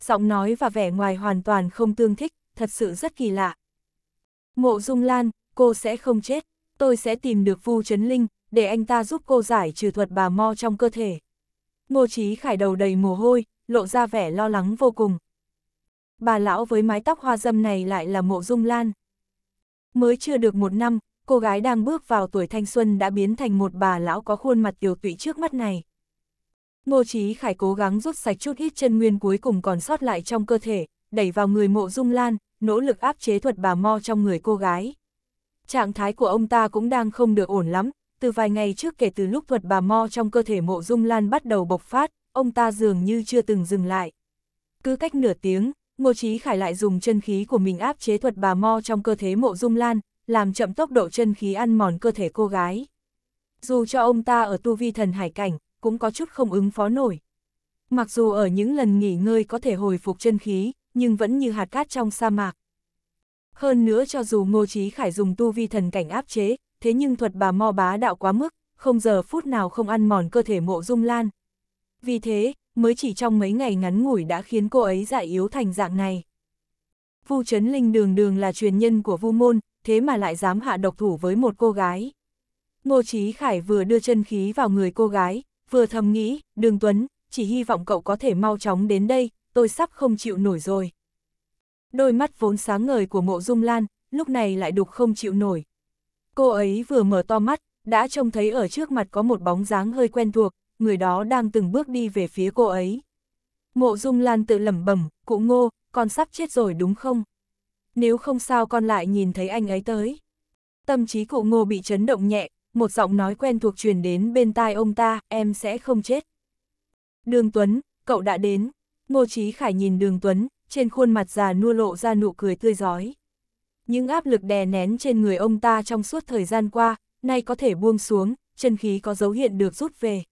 giọng nói và vẻ ngoài hoàn toàn không tương thích, thật sự rất kỳ lạ. Mộ Dung Lan, cô sẽ không chết, tôi sẽ tìm được Vu Trấn Linh, để anh ta giúp cô giải trừ thuật bà mo trong cơ thể. Ngô Chí Khải đầu đầy mồ hôi, lộ ra vẻ lo lắng vô cùng. Bà lão với mái tóc hoa dâm này lại là Mộ Dung Lan. Mới chưa được một năm, cô gái đang bước vào tuổi thanh xuân đã biến thành một bà lão có khuôn mặt tiều tụy trước mắt này. Ngô Chí Khải cố gắng rút sạch chút ít chân nguyên cuối cùng còn sót lại trong cơ thể, đẩy vào người mộ dung lan, nỗ lực áp chế thuật bà mo trong người cô gái. Trạng thái của ông ta cũng đang không được ổn lắm, từ vài ngày trước kể từ lúc thuật bà mo trong cơ thể mộ dung lan bắt đầu bộc phát, ông ta dường như chưa từng dừng lại. Cứ cách nửa tiếng, Ngô Chí Khải lại dùng chân khí của mình áp chế thuật bà mo trong cơ thể mộ dung lan, làm chậm tốc độ chân khí ăn mòn cơ thể cô gái. Dù cho ông ta ở tu vi thần hải cảnh, cũng có chút không ứng phó nổi. Mặc dù ở những lần nghỉ ngơi có thể hồi phục chân khí, nhưng vẫn như hạt cát trong sa mạc. Hơn nữa cho dù Ngô Chí Khải dùng tu vi thần cảnh áp chế, thế nhưng thuật bà mo bá đạo quá mức, không giờ phút nào không ăn mòn cơ thể mộ dung lan. Vì thế, mới chỉ trong mấy ngày ngắn ngủi đã khiến cô ấy giải yếu thành dạng này. Vu Trấn Linh đường đường là truyền nhân của Vu Môn, thế mà lại dám hạ độc thủ với một cô gái. Ngô Chí Khải vừa đưa chân khí vào người cô gái, vừa thầm nghĩ, đường Tuấn, chỉ hy vọng cậu có thể mau chóng đến đây, tôi sắp không chịu nổi rồi. Đôi mắt vốn sáng ngời của mộ dung lan, lúc này lại đục không chịu nổi. Cô ấy vừa mở to mắt, đã trông thấy ở trước mặt có một bóng dáng hơi quen thuộc, người đó đang từng bước đi về phía cô ấy. Mộ dung lan tự lẩm bẩm, cụ ngô, con sắp chết rồi đúng không? Nếu không sao con lại nhìn thấy anh ấy tới. Tâm trí cụ ngô bị chấn động nhẹ, một giọng nói quen thuộc truyền đến bên tai ông ta, em sẽ không chết. Đường Tuấn, cậu đã đến. Ngô Chí Khải nhìn Đường Tuấn, trên khuôn mặt già nua lộ ra nụ cười tươi giói. Những áp lực đè nén trên người ông ta trong suốt thời gian qua, nay có thể buông xuống, chân khí có dấu hiện được rút về.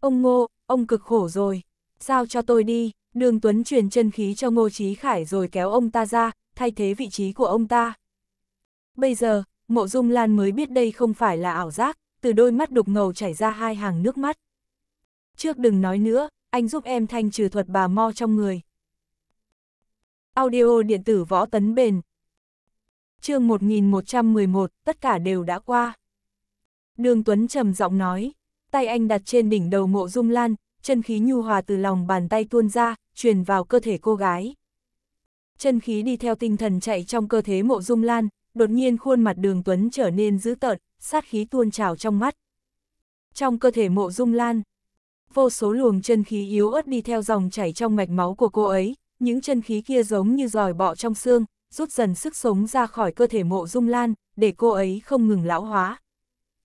Ông Ngô, ông cực khổ rồi, sao cho tôi đi, Đường Tuấn truyền chân khí cho Ngô Chí Khải rồi kéo ông ta ra, thay thế vị trí của ông ta. Bây giờ, mộ dung lan mới biết đây không phải là ảo giác, từ đôi mắt đục ngầu chảy ra hai hàng nước mắt. Trước đừng nói nữa, anh giúp em thanh trừ thuật bà mo trong người. Audio điện tử võ tấn bền. chương 1111, tất cả đều đã qua. Đường Tuấn trầm giọng nói, tay anh đặt trên đỉnh đầu mộ dung lan, chân khí nhu hòa từ lòng bàn tay tuôn ra, truyền vào cơ thể cô gái. Chân khí đi theo tinh thần chạy trong cơ thể mộ dung lan, đột nhiên khuôn mặt đường Tuấn trở nên dữ tợn, sát khí tuôn trào trong mắt. Trong cơ thể mộ dung lan, vô số luồng chân khí yếu ớt đi theo dòng chảy trong mạch máu của cô ấy, những chân khí kia giống như giòi bọ trong xương, rút dần sức sống ra khỏi cơ thể mộ dung lan, để cô ấy không ngừng lão hóa.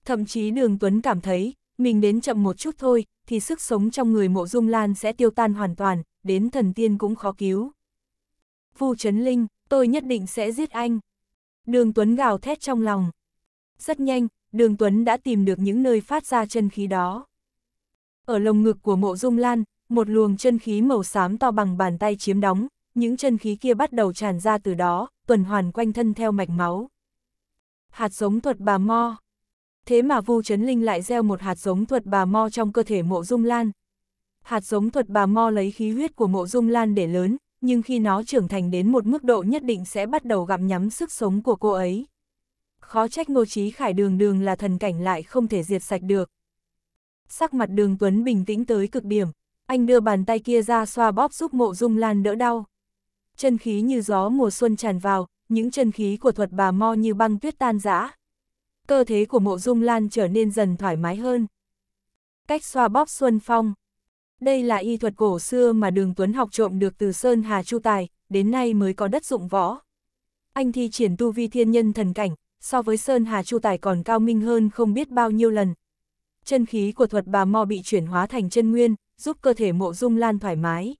Thậm chí đường Tuấn cảm thấy, mình đến chậm một chút thôi, thì sức sống trong người mộ dung lan sẽ tiêu tan hoàn toàn, đến thần tiên cũng khó cứu. Vu Trấn Linh, tôi nhất định sẽ giết anh. Đường Tuấn gào thét trong lòng. Rất nhanh, Đường Tuấn đã tìm được những nơi phát ra chân khí đó. Ở lồng ngực của mộ dung lan, một luồng chân khí màu xám to bằng bàn tay chiếm đóng, những chân khí kia bắt đầu tràn ra từ đó, tuần hoàn quanh thân theo mạch máu. Hạt giống thuật bà Mo Thế mà Vu Trấn Linh lại gieo một hạt giống thuật bà Mo trong cơ thể mộ dung lan. Hạt giống thuật bà Mo lấy khí huyết của mộ dung lan để lớn, nhưng khi nó trưởng thành đến một mức độ nhất định sẽ bắt đầu gặm nhắm sức sống của cô ấy. Khó trách ngô trí khải đường đường là thần cảnh lại không thể diệt sạch được. Sắc mặt đường Tuấn bình tĩnh tới cực điểm, anh đưa bàn tay kia ra xoa bóp giúp mộ dung lan đỡ đau. Chân khí như gió mùa xuân tràn vào, những chân khí của thuật bà mo như băng tuyết tan rã. Cơ thế của mộ dung lan trở nên dần thoải mái hơn. Cách xoa bóp xuân phong đây là y thuật cổ xưa mà Đường Tuấn học trộm được từ Sơn Hà Chu Tài, đến nay mới có đất dụng võ. Anh thi triển tu vi thiên nhân thần cảnh, so với Sơn Hà Chu Tài còn cao minh hơn không biết bao nhiêu lần. Chân khí của thuật bà Mo bị chuyển hóa thành chân nguyên, giúp cơ thể mộ dung lan thoải mái.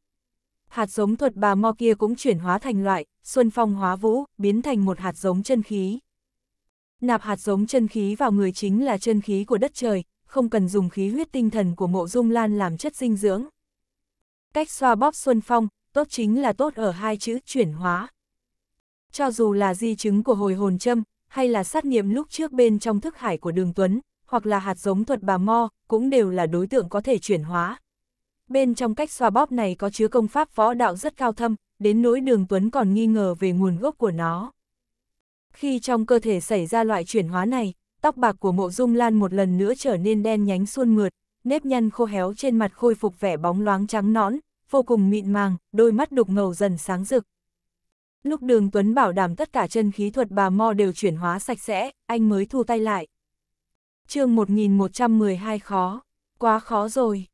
Hạt giống thuật bà Mo kia cũng chuyển hóa thành loại, xuân phong hóa vũ, biến thành một hạt giống chân khí. Nạp hạt giống chân khí vào người chính là chân khí của đất trời, không cần dùng khí huyết tinh thần của mộ dung lan làm chất dinh dưỡng. Cách xoa bóp xuân phong, tốt chính là tốt ở hai chữ chuyển hóa. Cho dù là di chứng của hồi hồn châm, hay là sát nghiệm lúc trước bên trong thức hải của đường Tuấn, hoặc là hạt giống thuật bà Mo, cũng đều là đối tượng có thể chuyển hóa. Bên trong cách xoa bóp này có chứa công pháp võ đạo rất cao thâm, đến nỗi đường Tuấn còn nghi ngờ về nguồn gốc của nó. Khi trong cơ thể xảy ra loại chuyển hóa này, tóc bạc của mộ dung lan một lần nữa trở nên đen nhánh suôn mượt, nếp nhăn khô héo trên mặt khôi phục vẻ bóng loáng trắng nõn, vô cùng mịn màng, đôi mắt đục ngầu dần sáng rực. Lúc đường Tuấn bảo đảm tất cả chân khí thuật bà Mo đều chuyển hóa sạch sẽ, anh mới thu tay lại. chương 1112 khó, quá khó rồi.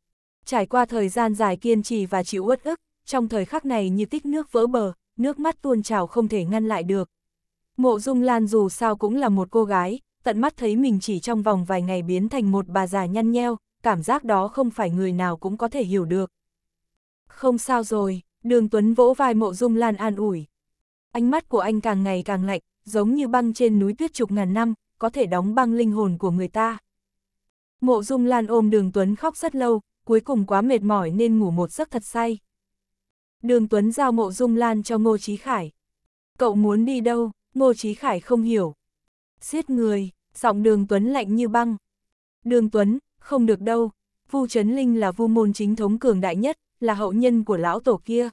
Trải qua thời gian dài kiên trì và chịu uất ức, trong thời khắc này như tích nước vỡ bờ, nước mắt tuôn trào không thể ngăn lại được. Mộ Dung Lan dù sao cũng là một cô gái, tận mắt thấy mình chỉ trong vòng vài ngày biến thành một bà già nhăn nheo, cảm giác đó không phải người nào cũng có thể hiểu được. Không sao rồi, đường Tuấn vỗ vai mộ dung lan an ủi. Ánh mắt của anh càng ngày càng lạnh, giống như băng trên núi tuyết chục ngàn năm, có thể đóng băng linh hồn của người ta. Mộ dung lan ôm đường Tuấn khóc rất lâu, cuối cùng quá mệt mỏi nên ngủ một giấc thật say. Đường Tuấn giao mộ dung lan cho Ngô Trí Khải. Cậu muốn đi đâu? Ngô Trí Khải không hiểu, giết người, giọng đường Tuấn lạnh như băng. Đường Tuấn, không được đâu, Vu Trấn Linh là vu môn chính thống cường đại nhất, là hậu nhân của lão tổ kia.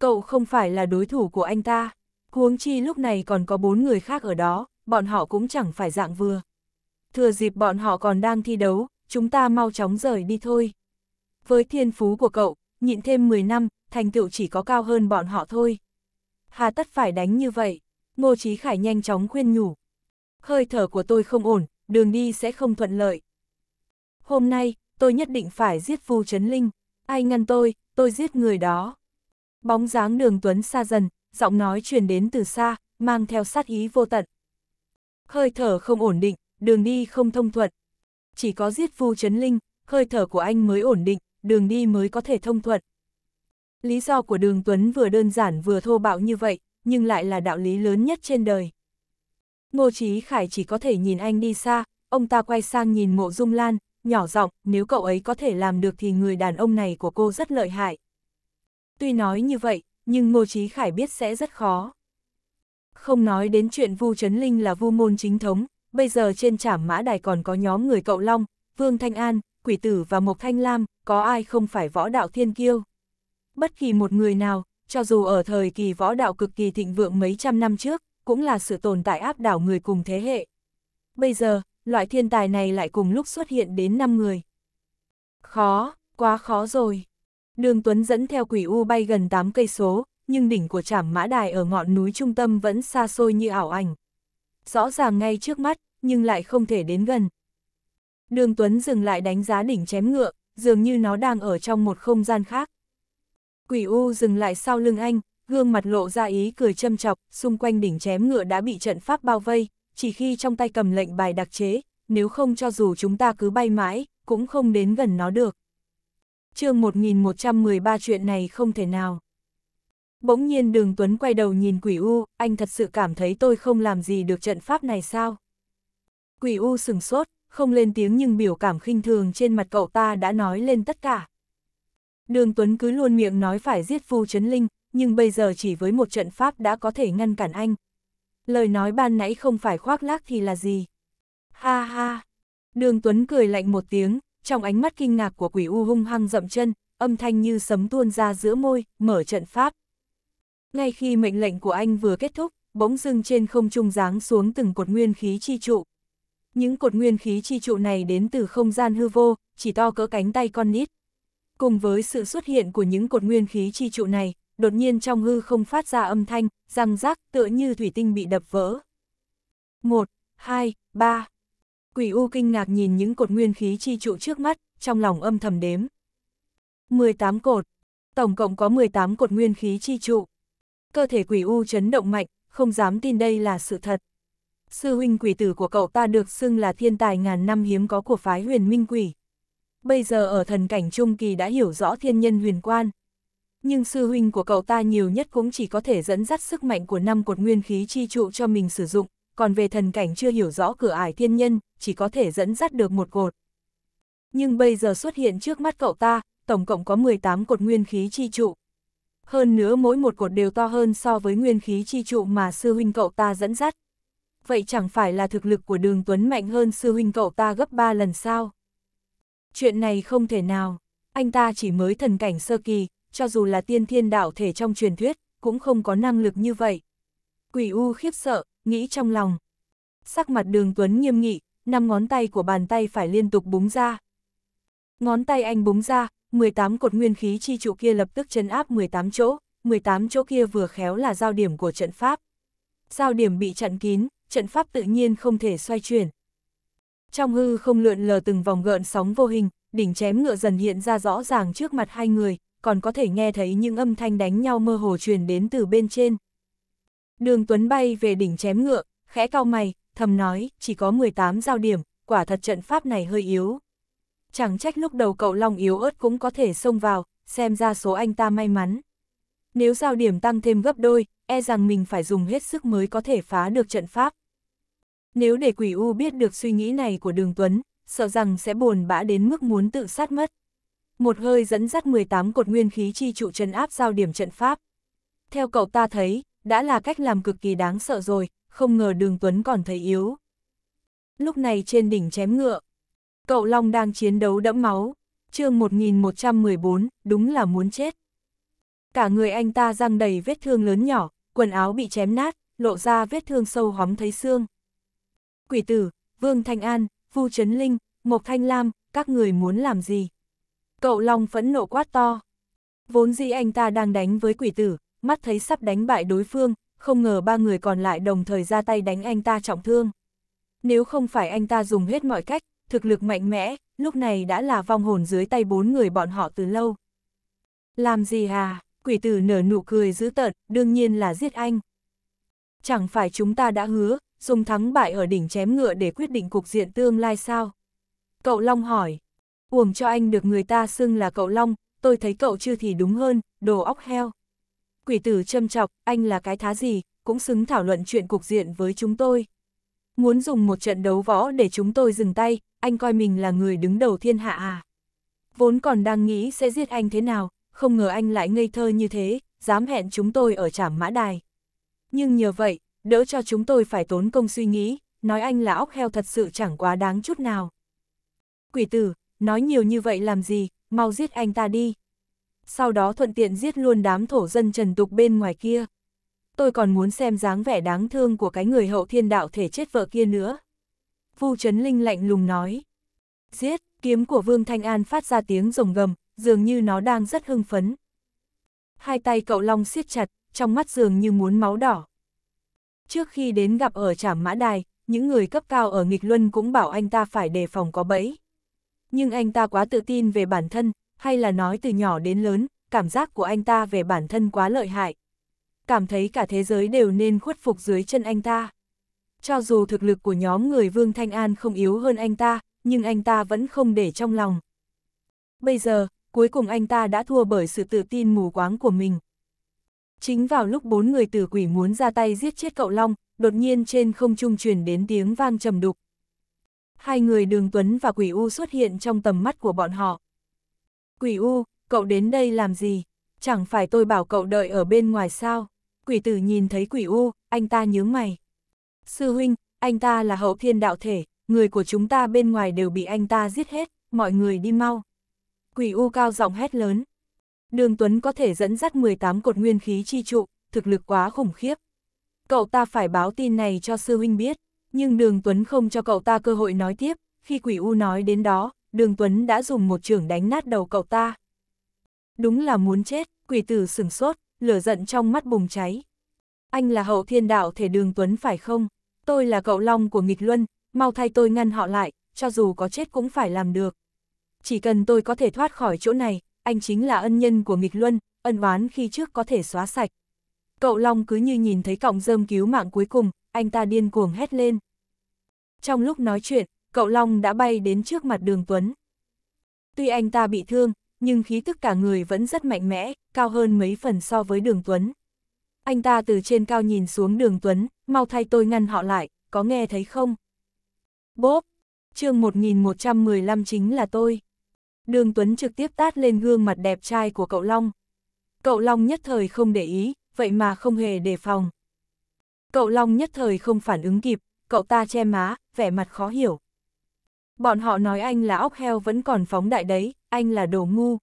Cậu không phải là đối thủ của anh ta, huống chi lúc này còn có bốn người khác ở đó, bọn họ cũng chẳng phải dạng vừa. Thừa dịp bọn họ còn đang thi đấu, chúng ta mau chóng rời đi thôi. Với thiên phú của cậu, nhịn thêm 10 năm, thành tựu chỉ có cao hơn bọn họ thôi. Hà tất phải đánh như vậy, Ngô Chí Khải nhanh chóng khuyên nhủ, hơi thở của tôi không ổn, đường đi sẽ không thuận lợi. Hôm nay, tôi nhất định phải giết Vu Trấn Linh, ai ngăn tôi, tôi giết người đó. Bóng dáng đường Tuấn xa dần, giọng nói truyền đến từ xa, mang theo sát ý vô tận. Hơi thở không ổn định, đường đi không thông thuận. Chỉ có giết Vu Trấn Linh, hơi thở của anh mới ổn định, đường đi mới có thể thông thuận. Lý do của đường Tuấn vừa đơn giản vừa thô bạo như vậy, nhưng lại là đạo lý lớn nhất trên đời. Ngô Chí Khải chỉ có thể nhìn anh đi xa, ông ta quay sang nhìn mộ dung lan, nhỏ giọng, nếu cậu ấy có thể làm được thì người đàn ông này của cô rất lợi hại. Tuy nói như vậy, nhưng Ngô Chí Khải biết sẽ rất khó. Không nói đến chuyện Vu Trấn Linh là vu môn chính thống, bây giờ trên trảm mã đài còn có nhóm người cậu Long, Vương Thanh An, Quỷ Tử và Mộc Thanh Lam, có ai không phải võ đạo thiên kiêu. Bất kỳ một người nào, cho dù ở thời kỳ võ đạo cực kỳ thịnh vượng mấy trăm năm trước, cũng là sự tồn tại áp đảo người cùng thế hệ. Bây giờ, loại thiên tài này lại cùng lúc xuất hiện đến 5 người. Khó, quá khó rồi. Đường Tuấn dẫn theo quỷ u bay gần 8 cây số, nhưng đỉnh của trảm mã đài ở ngọn núi trung tâm vẫn xa xôi như ảo ảnh. Rõ ràng ngay trước mắt, nhưng lại không thể đến gần. Đường Tuấn dừng lại đánh giá đỉnh chém ngựa, dường như nó đang ở trong một không gian khác. Quỷ u dừng lại sau lưng anh, gương mặt lộ ra ý cười châm chọc, xung quanh đỉnh chém ngựa đã bị trận pháp bao vây, chỉ khi trong tay cầm lệnh bài đặc chế, nếu không cho dù chúng ta cứ bay mãi, cũng không đến gần nó được. chương 1113 chuyện này không thể nào. Bỗng nhiên đường Tuấn quay đầu nhìn quỷ U, anh thật sự cảm thấy tôi không làm gì được trận pháp này sao? Quỷ U sừng sốt, không lên tiếng nhưng biểu cảm khinh thường trên mặt cậu ta đã nói lên tất cả. Đường Tuấn cứ luôn miệng nói phải giết Vu Trấn Linh, nhưng bây giờ chỉ với một trận pháp đã có thể ngăn cản anh. Lời nói ban nãy không phải khoác lác thì là gì? Ha ha! Đường Tuấn cười lạnh một tiếng, trong ánh mắt kinh ngạc của quỷ u hung hăng dậm chân, âm thanh như sấm tuôn ra giữa môi, mở trận pháp. Ngay khi mệnh lệnh của anh vừa kết thúc, bỗng dưng trên không trung giáng xuống từng cột nguyên khí chi trụ. Những cột nguyên khí chi trụ này đến từ không gian hư vô, chỉ to cỡ cánh tay con nít. Cùng với sự xuất hiện của những cột nguyên khí chi trụ này, đột nhiên trong hư không phát ra âm thanh, răng rác tựa như thủy tinh bị đập vỡ. Một, hai, ba. Quỷ U kinh ngạc nhìn những cột nguyên khí chi trụ trước mắt, trong lòng âm thầm đếm. 18 cột. Tổng cộng có 18 cột nguyên khí chi trụ. Cơ thể quỷ U chấn động mạnh, không dám tin đây là sự thật. Sư huynh quỷ tử của cậu ta được xưng là thiên tài ngàn năm hiếm có của phái huyền minh quỷ. Bây giờ ở thần cảnh trung kỳ đã hiểu rõ thiên nhân huyền quan nhưng sư huynh của cậu ta nhiều nhất cũng chỉ có thể dẫn dắt sức mạnh của năm cột nguyên khí chi trụ cho mình sử dụng, còn về thần cảnh chưa hiểu rõ cửa ải thiên nhân, chỉ có thể dẫn dắt được một cột. Nhưng bây giờ xuất hiện trước mắt cậu ta, tổng cộng có 18 cột nguyên khí chi trụ. Hơn nữa mỗi một cột đều to hơn so với nguyên khí chi trụ mà sư huynh cậu ta dẫn dắt. Vậy chẳng phải là thực lực của đường Tuấn mạnh hơn sư huynh cậu ta gấp 3 lần sao? Chuyện này không thể nào, anh ta chỉ mới thần cảnh sơ kỳ, cho dù là tiên thiên đạo thể trong truyền thuyết, cũng không có năng lực như vậy. Quỷ U khiếp sợ, nghĩ trong lòng. Sắc mặt đường Tuấn nghiêm nghị, năm ngón tay của bàn tay phải liên tục búng ra. Ngón tay anh búng ra, 18 cột nguyên khí chi trụ kia lập tức chấn áp 18 chỗ, 18 chỗ kia vừa khéo là giao điểm của trận pháp. Giao điểm bị chặn kín, trận pháp tự nhiên không thể xoay chuyển. Trong hư không lượn lờ từng vòng gợn sóng vô hình, đỉnh chém ngựa dần hiện ra rõ ràng trước mặt hai người, còn có thể nghe thấy những âm thanh đánh nhau mơ hồ truyền đến từ bên trên. Đường Tuấn bay về đỉnh chém ngựa, khẽ cao mày, thầm nói, chỉ có 18 giao điểm, quả thật trận pháp này hơi yếu. Chẳng trách lúc đầu cậu Long yếu ớt cũng có thể xông vào, xem ra số anh ta may mắn. Nếu giao điểm tăng thêm gấp đôi, e rằng mình phải dùng hết sức mới có thể phá được trận pháp. Nếu để quỷ U biết được suy nghĩ này của đường Tuấn, sợ rằng sẽ buồn bã đến mức muốn tự sát mất một hơi dẫn dắt 18 cột nguyên khí chi trụ trấn áp giao điểm trận pháp. Theo cậu ta thấy, đã là cách làm cực kỳ đáng sợ rồi, không ngờ đường Tuấn còn thấy yếu. Lúc này trên đỉnh chém ngựa, cậu Long đang chiến đấu đẫm máu, chương 1114, đúng là muốn chết. Cả người anh ta răng đầy vết thương lớn nhỏ, quần áo bị chém nát, lộ ra vết thương sâu hóm thấy xương. Quỷ tử, Vương Thanh An, Vu Trấn Linh, Mộc Thanh Lam, các người muốn làm gì? Cậu Long phẫn nộ quát to. Vốn dĩ anh ta đang đánh với quỷ tử, mắt thấy sắp đánh bại đối phương, không ngờ ba người còn lại đồng thời ra tay đánh anh ta trọng thương. Nếu không phải anh ta dùng hết mọi cách, thực lực mạnh mẽ, lúc này đã là vong hồn dưới tay bốn người bọn họ từ lâu. Làm gì hà? quỷ tử nở nụ cười dữ tợn, đương nhiên là giết anh. Chẳng phải chúng ta đã hứa, dùng thắng bại ở đỉnh chém ngựa để quyết định cục diện tương lai sao? Cậu Long hỏi, uổng cho anh được người ta xưng là cậu Long, tôi thấy cậu chưa thì đúng hơn, đồ óc heo. Quỷ tử châm chọc, anh là cái thá gì, cũng xứng thảo luận chuyện cục diện với chúng tôi. Muốn dùng một trận đấu võ để chúng tôi dừng tay, anh coi mình là người đứng đầu thiên hạ à. Vốn còn đang nghĩ sẽ giết anh thế nào, không ngờ anh lại ngây thơ như thế, dám hẹn chúng tôi ở trảm mã đài. Nhưng nhờ vậy, đỡ cho chúng tôi phải tốn công suy nghĩ, nói anh là óc heo thật sự chẳng quá đáng chút nào. Quỷ tử, nói nhiều như vậy làm gì, mau giết anh ta đi. Sau đó thuận tiện giết luôn đám thổ dân trần tục bên ngoài kia. Tôi còn muốn xem dáng vẻ đáng thương của cái người hậu thiên đạo thể chết vợ kia nữa. Vu Trấn Linh lạnh lùng nói. Giết, kiếm của Vương Thanh An phát ra tiếng rồng gầm, dường như nó đang rất hưng phấn. Hai tay cậu Long siết chặt, trong mắt dường như muốn máu đỏ. Trước khi đến gặp ở trảm mã đài, những người cấp cao ở nghịch luân cũng bảo anh ta phải đề phòng có bẫy nhưng anh ta quá tự tin về bản thân, hay là nói từ nhỏ đến lớn, cảm giác của anh ta về bản thân quá lợi hại. Cảm thấy cả thế giới đều nên khuất phục dưới chân anh ta. Cho dù thực lực của nhóm người Vương Thanh An không yếu hơn anh ta, nhưng anh ta vẫn không để trong lòng. Bây giờ, cuối cùng anh ta đã thua bởi sự tự tin mù quáng của mình. Chính vào lúc bốn người tử quỷ muốn ra tay giết chết cậu Long, đột nhiên trên không trung truyền đến tiếng vang trầm đục, hai người Đường Tuấn và Quỷ U xuất hiện trong tầm mắt của bọn họ. Quỷ U, cậu đến đây làm gì? Chẳng phải tôi bảo cậu đợi ở bên ngoài sao? Quỷ tử nhìn thấy Quỷ U, anh ta nhướng mày. Sư huynh, anh ta là hậu thiên đạo thể, người của chúng ta bên ngoài đều bị anh ta giết hết, mọi người đi mau. Quỷ U cao giọng hét lớn. Đường Tuấn có thể dẫn dắt 18 cột nguyên khí chi trụ, thực lực quá khủng khiếp. Cậu ta phải báo tin này cho sư huynh biết nhưng Đường Tuấn không cho cậu ta cơ hội nói tiếp, khi quỷ u nói đến đó, Đường Tuấn đã dùng một trường đánh nát đầu cậu ta. Đúng là muốn chết, quỷ tử sửng sốt, lửa giận trong mắt bùng cháy. Anh là hậu thiên đạo thể Đường Tuấn phải không? Tôi là cậu long của nghịch luân, mau thay tôi ngăn họ lại, cho dù có chết cũng phải làm được. Chỉ cần tôi có thể thoát khỏi chỗ này, anh chính là ân nhân của nghịch luân, ân oán khi trước có thể xóa sạch. Cậu Long cứ như nhìn thấy cọng rơm cứu mạng cuối cùng, anh ta điên cuồng hét lên. Trong lúc nói chuyện, cậu Long đã bay đến trước mặt đường Tuấn. Tuy anh ta bị thương, nhưng khí tức cả người vẫn rất mạnh mẽ, cao hơn mấy phần so với đường Tuấn. Anh ta từ trên cao nhìn xuống đường Tuấn, mau thay tôi ngăn họ lại, có nghe thấy không? Bốp, chương 1115 chính là tôi. Đường Tuấn trực tiếp tát lên gương mặt đẹp trai của cậu Long. Cậu Long nhất thời không để ý, vậy mà không hề đề phòng. Cậu Long nhất thời không phản ứng kịp, cậu ta che má, vẻ mặt khó hiểu. Bọn họ nói anh là óc heo vẫn còn phóng đại đấy, anh là đồ ngu.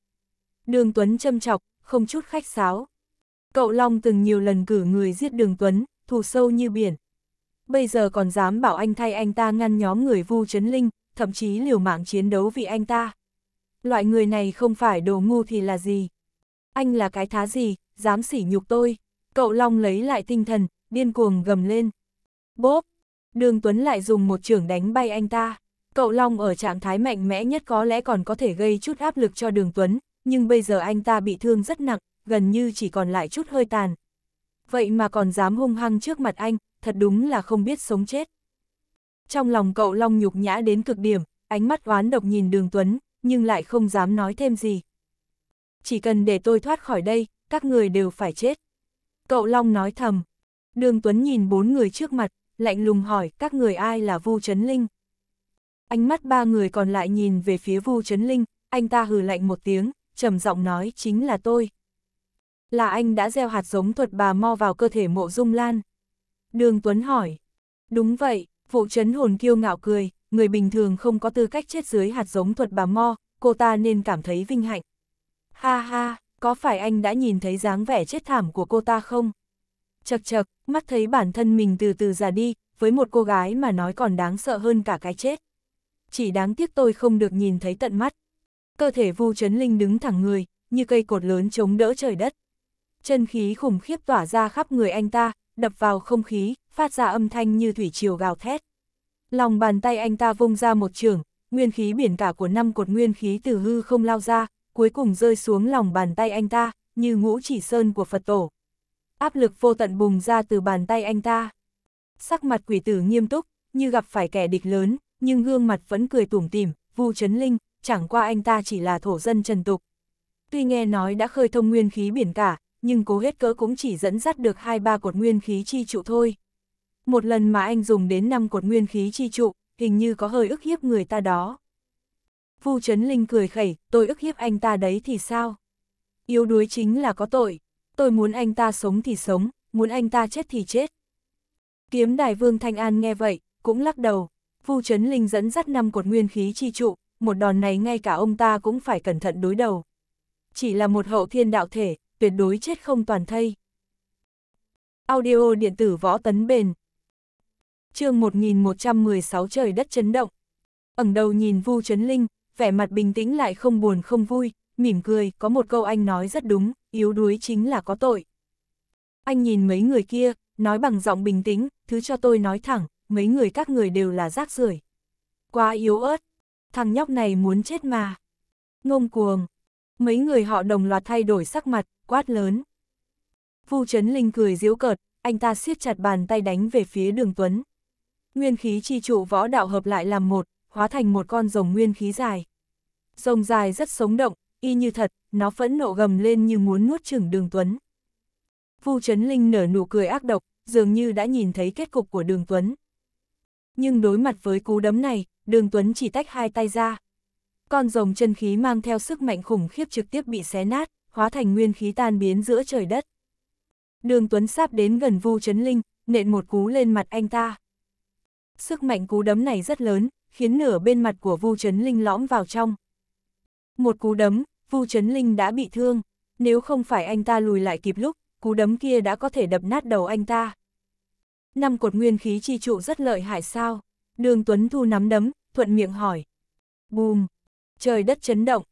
Đường Tuấn châm chọc, không chút khách sáo. Cậu Long từng nhiều lần cử người giết Đường Tuấn, thù sâu như biển. Bây giờ còn dám bảo anh thay anh ta ngăn nhóm người vu chấn linh, thậm chí liều mạng chiến đấu vì anh ta. Loại người này không phải đồ ngu thì là gì? Anh là cái thá gì, dám sỉ nhục tôi? Cậu Long lấy lại tinh thần, điên cuồng gầm lên. Bốp! Đường Tuấn lại dùng một trường đánh bay anh ta. Cậu Long ở trạng thái mạnh mẽ nhất có lẽ còn có thể gây chút áp lực cho Đường Tuấn, nhưng bây giờ anh ta bị thương rất nặng, gần như chỉ còn lại chút hơi tàn. Vậy mà còn dám hung hăng trước mặt anh, thật đúng là không biết sống chết. Trong lòng cậu Long nhục nhã đến cực điểm, ánh mắt oán độc nhìn Đường Tuấn, nhưng lại không dám nói thêm gì. Chỉ cần để tôi thoát khỏi đây, các người đều phải chết. Cậu Long nói thầm, Đường Tuấn nhìn bốn người trước mặt, lạnh lùng hỏi các người ai là Vu Trấn Linh. Ánh mắt ba người còn lại nhìn về phía Vu Trấn Linh, anh ta hừ lạnh một tiếng, trầm giọng nói chính là tôi. Là anh đã gieo hạt giống thuật bà mo vào cơ thể mộ dung lan. Đường Tuấn hỏi. Đúng vậy, vụ trấn hồn kiêu ngạo cười, người bình thường không có tư cách chết dưới hạt giống thuật bà mo, cô ta nên cảm thấy vinh hạnh. Ha ha, có phải anh đã nhìn thấy dáng vẻ chết thảm của cô ta không? Chật chật, mắt thấy bản thân mình từ từ già đi, với một cô gái mà nói còn đáng sợ hơn cả cái chết. Chỉ đáng tiếc tôi không được nhìn thấy tận mắt. Cơ thể Vu Trấn Linh đứng thẳng người, như cây cột lớn chống đỡ trời đất. Chân khí khủng khiếp tỏa ra khắp người anh ta, đập vào không khí, phát ra âm thanh như thủy triều gào thét. Lòng bàn tay anh ta vung ra một trường, nguyên khí biển cả của năm cột nguyên khí từ hư không lao ra, cuối cùng rơi xuống lòng bàn tay anh ta, như ngũ chỉ sơn của Phật tổ áp lực vô tận bùng ra từ bàn tay anh ta. Sắc mặt quỷ tử nghiêm túc, như gặp phải kẻ địch lớn, nhưng gương mặt vẫn cười tủm tỉm, Vu Trấn Linh, chẳng qua anh ta chỉ là thổ dân trần tục. Tuy nghe nói đã khơi thông nguyên khí biển cả, nhưng cố hết cỡ cũng chỉ dẫn dắt được hai ba cột nguyên khí chi trụ thôi. Một lần mà anh dùng đến năm cột nguyên khí chi trụ, hình như có hơi ức hiếp người ta đó. Vu Trấn Linh cười khẩy, tôi ức hiếp anh ta đấy thì sao? Yếu đuối chính là có tội tôi muốn anh ta sống thì sống, muốn anh ta chết thì chết. Kiếm đài vương Thanh An nghe vậy, cũng lắc đầu, Vu Trấn Linh dẫn dắt năm cột nguyên khí chi trụ, một đòn này ngay cả ông ta cũng phải cẩn thận đối đầu. Chỉ là một hậu thiên đạo thể, tuyệt đối chết không toàn thây. Audio điện tử võ tấn bền chương 1116 trời đất chấn động. Ẩn đầu nhìn Vu Trấn Linh, vẻ mặt bình tĩnh lại không buồn không vui, mỉm cười, có một câu anh nói rất đúng, yếu đuối chính là có tội. Anh nhìn mấy người kia, nói bằng giọng bình tĩnh, thứ cho tôi nói thẳng, mấy người các người đều là rác rưởi. Quá yếu ớt, thằng nhóc này muốn chết mà. Ngông cuồng, mấy người họ đồng loạt thay đổi sắc mặt, quát lớn. Vu Trấn Linh cười giễu cợt, anh ta siết chặt bàn tay đánh về phía đường Tuấn. Nguyên khí chi trụ võ đạo hợp lại làm một, hóa thành một con rồng nguyên khí dài. Rồng dài rất sống động, y như thật, nó phẫn nộ gầm lên như muốn nuốt chửng đường Tuấn. Vu Trấn Linh nở nụ cười ác độc, dường như đã nhìn thấy kết cục của đường Tuấn. Nhưng đối mặt với cú đấm này, đường Tuấn chỉ tách hai tay ra. Con rồng chân khí mang theo sức mạnh khủng khiếp trực tiếp bị xé nát, hóa thành nguyên khí tan biến giữa trời đất. Đường Tuấn sắp đến gần Vu Trấn Linh, nện một cú lên mặt anh ta. Sức mạnh cú đấm này rất lớn, khiến nửa bên mặt của Vu Trấn Linh lõm vào trong. Một cú đấm, Vu Trấn Linh đã bị thương, nếu không phải anh ta lùi lại kịp lúc, cú đấm kia đã có thể đập nát đầu anh ta. Năm cột nguyên khí chi trụ rất lợi hại sao? Đường Tuấn Thu nắm đấm, thuận miệng hỏi. Bùm! Trời đất chấn động.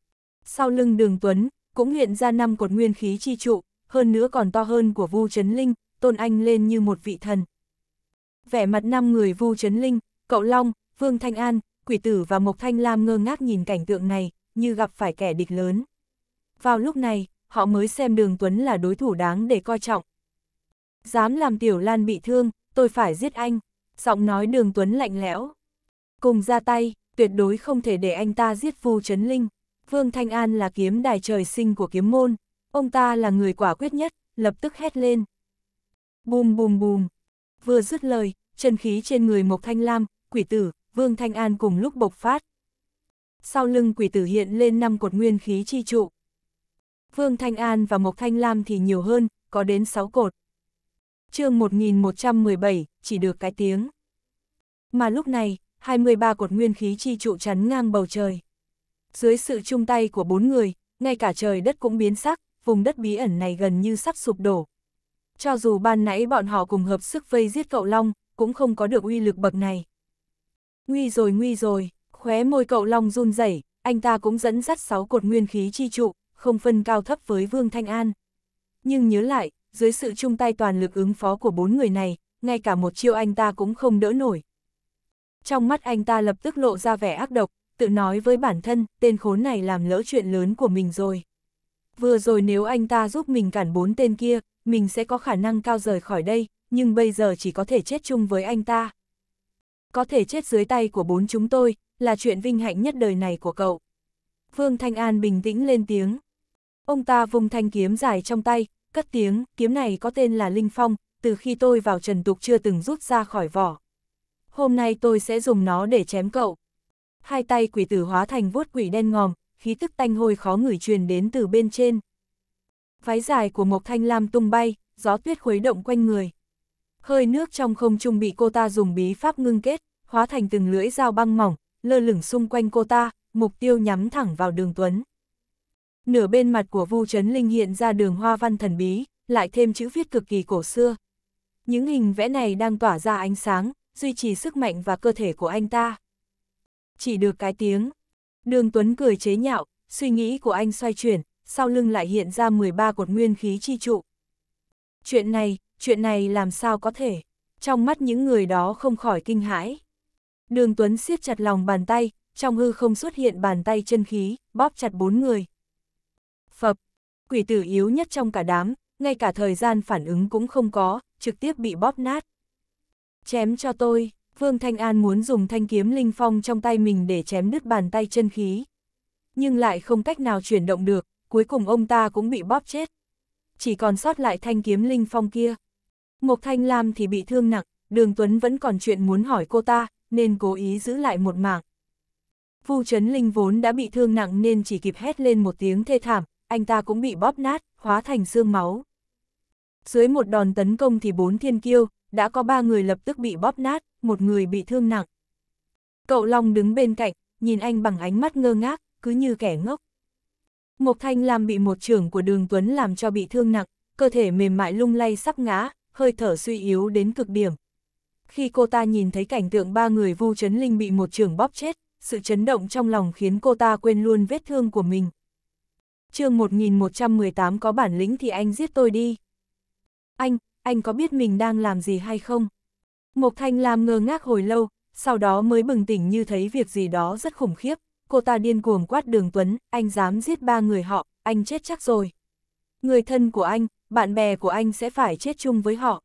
Sau lưng đường Tuấn, cũng hiện ra năm cột nguyên khí chi trụ, hơn nữa còn to hơn của Vu Trấn Linh, tôn anh lên như một vị thần. Vẻ mặt năm người Vu Trấn Linh, Cậu Long, Vương Thanh An, Quỷ Tử và Mộc Thanh Lam ngơ ngác nhìn cảnh tượng này như gặp phải kẻ địch lớn. Vào lúc này, họ mới xem Đường Tuấn là đối thủ đáng để coi trọng. Dám làm Tiểu Lan bị thương, tôi phải giết anh. Giọng nói Đường Tuấn lạnh lẽo. Cùng ra tay, tuyệt đối không thể để anh ta giết Phu Trấn Linh. Vương Thanh An là kiếm đài trời sinh của kiếm môn. Ông ta là người quả quyết nhất, lập tức hét lên. Bùm bùm bùm. Vừa dứt lời, chân khí trên người Mộc Thanh Lam, quỷ tử, Vương Thanh An cùng lúc bộc phát sau lưng quỷ tử hiện lên năm cột nguyên khí chi trụ. Vương Thanh An và Mộc Thanh Lam thì nhiều hơn, có đến 6 cột. chương 1117, chỉ được cái tiếng. Mà lúc này, 23 cột nguyên khí chi trụ chắn ngang bầu trời. Dưới sự chung tay của bốn người, ngay cả trời đất cũng biến sắc, vùng đất bí ẩn này gần như sắp sụp đổ. Cho dù ban nãy bọn họ cùng hợp sức vây giết cậu Long, cũng không có được uy lực bậc này. Nguy rồi nguy rồi. Khóe môi cậu Long run rẩy, anh ta cũng dẫn dắt sáu cột nguyên khí chi trụ, không phân cao thấp với Vương Thanh An. Nhưng nhớ lại, dưới sự chung tay toàn lực ứng phó của bốn người này, ngay cả một chiêu anh ta cũng không đỡ nổi. Trong mắt anh ta lập tức lộ ra vẻ ác độc, tự nói với bản thân, tên khốn này làm lỡ chuyện lớn của mình rồi. Vừa rồi nếu anh ta giúp mình cản bốn tên kia, mình sẽ có khả năng cao rời khỏi đây, nhưng bây giờ chỉ có thể chết chung với anh ta. Có thể chết dưới tay của bốn chúng tôi, là chuyện vinh hạnh nhất đời này của cậu. Vương Thanh An bình tĩnh lên tiếng. Ông ta vùng thanh kiếm dài trong tay, cất tiếng, kiếm này có tên là Linh Phong, từ khi tôi vào trần tục chưa từng rút ra khỏi vỏ. Hôm nay tôi sẽ dùng nó để chém cậu. Hai tay quỷ tử hóa thành vuốt quỷ đen ngòm, khí tức tanh hôi khó ngửi truyền đến từ bên trên. Váy dài của Mộc Thanh Lam tung bay, gió tuyết khuấy động quanh người. Hơi nước trong không trung bị cô ta dùng bí pháp ngưng kết, hóa thành từng lưỡi dao băng mỏng, lơ lửng xung quanh cô ta, mục tiêu nhắm thẳng vào đường Tuấn. Nửa bên mặt của Vu Trấn Linh hiện ra đường hoa văn thần bí, lại thêm chữ viết cực kỳ cổ xưa. Những hình vẽ này đang tỏa ra ánh sáng, duy trì sức mạnh và cơ thể của anh ta. Chỉ được cái tiếng. Đường Tuấn cười chế nhạo, suy nghĩ của anh xoay chuyển, sau lưng lại hiện ra 13 cột nguyên khí chi trụ. Chuyện này, chuyện này làm sao có thể? Trong mắt những người đó không khỏi kinh hãi. Đường Tuấn siết chặt lòng bàn tay, trong hư không xuất hiện bàn tay chân khí, bóp chặt bốn người. Phập, quỷ tử yếu nhất trong cả đám, ngay cả thời gian phản ứng cũng không có, trực tiếp bị bóp nát. Chém cho tôi, Vương Thanh An muốn dùng thanh kiếm linh phong trong tay mình để chém đứt bàn tay chân khí. Nhưng lại không cách nào chuyển động được, cuối cùng ông ta cũng bị bóp chết. Chỉ còn sót lại thanh kiếm linh phong kia. Mộc Thanh Lam thì bị thương nặng, Đường Tuấn vẫn còn chuyện muốn hỏi cô ta, nên cố ý giữ lại một mạng. Vu Trấn Linh vốn đã bị thương nặng nên chỉ kịp hét lên một tiếng thê thảm, anh ta cũng bị bóp nát, hóa thành xương máu. Dưới một đòn tấn công thì bốn thiên kiêu, đã có ba người lập tức bị bóp nát, một người bị thương nặng. Cậu Long đứng bên cạnh, nhìn anh bằng ánh mắt ngơ ngác, cứ như kẻ ngốc. Mộc Thanh làm bị một trưởng của đường Tuấn làm cho bị thương nặng, cơ thể mềm mại lung lay sắp ngã, hơi thở suy yếu đến cực điểm khi cô ta nhìn thấy cảnh tượng ba người Vu Trấn Linh bị một trường bóp chết, sự chấn động trong lòng khiến cô ta quên luôn vết thương của mình. chương 1118 có bản lĩnh thì anh giết tôi đi. Anh, anh có biết mình đang làm gì hay không? Mộc Thanh Lam ngơ ngác hồi lâu, sau đó mới bừng tỉnh như thấy việc gì đó rất khủng khiếp. Cô ta điên cuồng quát đường Tuấn, anh dám giết ba người họ, anh chết chắc rồi. Người thân của anh, bạn bè của anh sẽ phải chết chung với họ.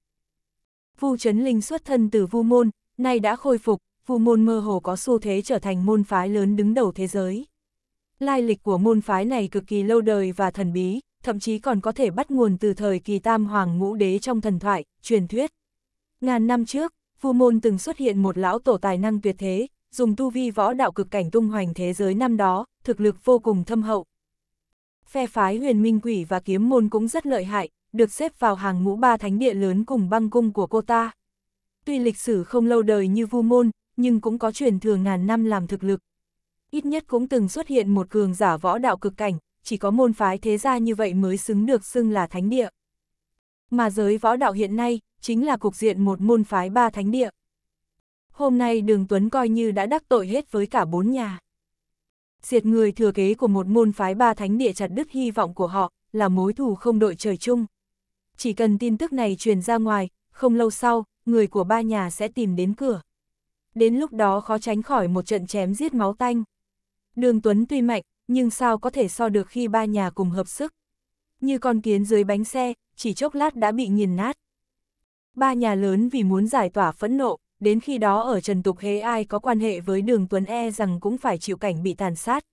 Vu Trấn Linh xuất thân từ Vu Môn, nay đã khôi phục, Vu Môn mơ hồ có xu thế trở thành môn phái lớn đứng đầu thế giới. Lai lịch của môn phái này cực kỳ lâu đời và thần bí, thậm chí còn có thể bắt nguồn từ thời kỳ Tam Hoàng Ngũ Đế trong thần thoại, truyền thuyết. Ngàn năm trước, Vu Môn từng xuất hiện một lão tổ tài năng tuyệt thế, dùng tu vi võ đạo cực cảnh tung hoành thế giới năm đó, thực lực vô cùng thâm hậu. Phe phái huyền minh quỷ và kiếm môn cũng rất lợi hại, được xếp vào hàng ngũ ba thánh địa lớn cùng băng cung của cô ta. Tuy lịch sử không lâu đời như Vu Môn, nhưng cũng có truyền thừa ngàn năm làm thực lực. Ít nhất cũng từng xuất hiện một cường giả võ đạo cực cảnh, chỉ có môn phái thế gia như vậy mới xứng được xưng là thánh địa. Mà giới võ đạo hiện nay, chính là cục diện một môn phái ba thánh địa. Hôm nay Đường Tuấn coi như đã đắc tội hết với cả bốn nhà. Diệt người thừa kế của một môn phái ba thánh địa chặt đứt hy vọng của họ, là mối thù không đội trời chung. Chỉ cần tin tức này truyền ra ngoài, không lâu sau, người của ba nhà sẽ tìm đến cửa. Đến lúc đó khó tránh khỏi một trận chém giết máu tanh. Đường Tuấn tuy mạnh, nhưng sao có thể so được khi ba nhà cùng hợp sức. Như con kiến dưới bánh xe, chỉ chốc lát đã bị nghiền nát. Ba nhà lớn vì muốn giải tỏa phẫn nộ, đến khi đó ở Trần Tục Hế ai có quan hệ với đường Tuấn e rằng cũng phải chịu cảnh bị tàn sát.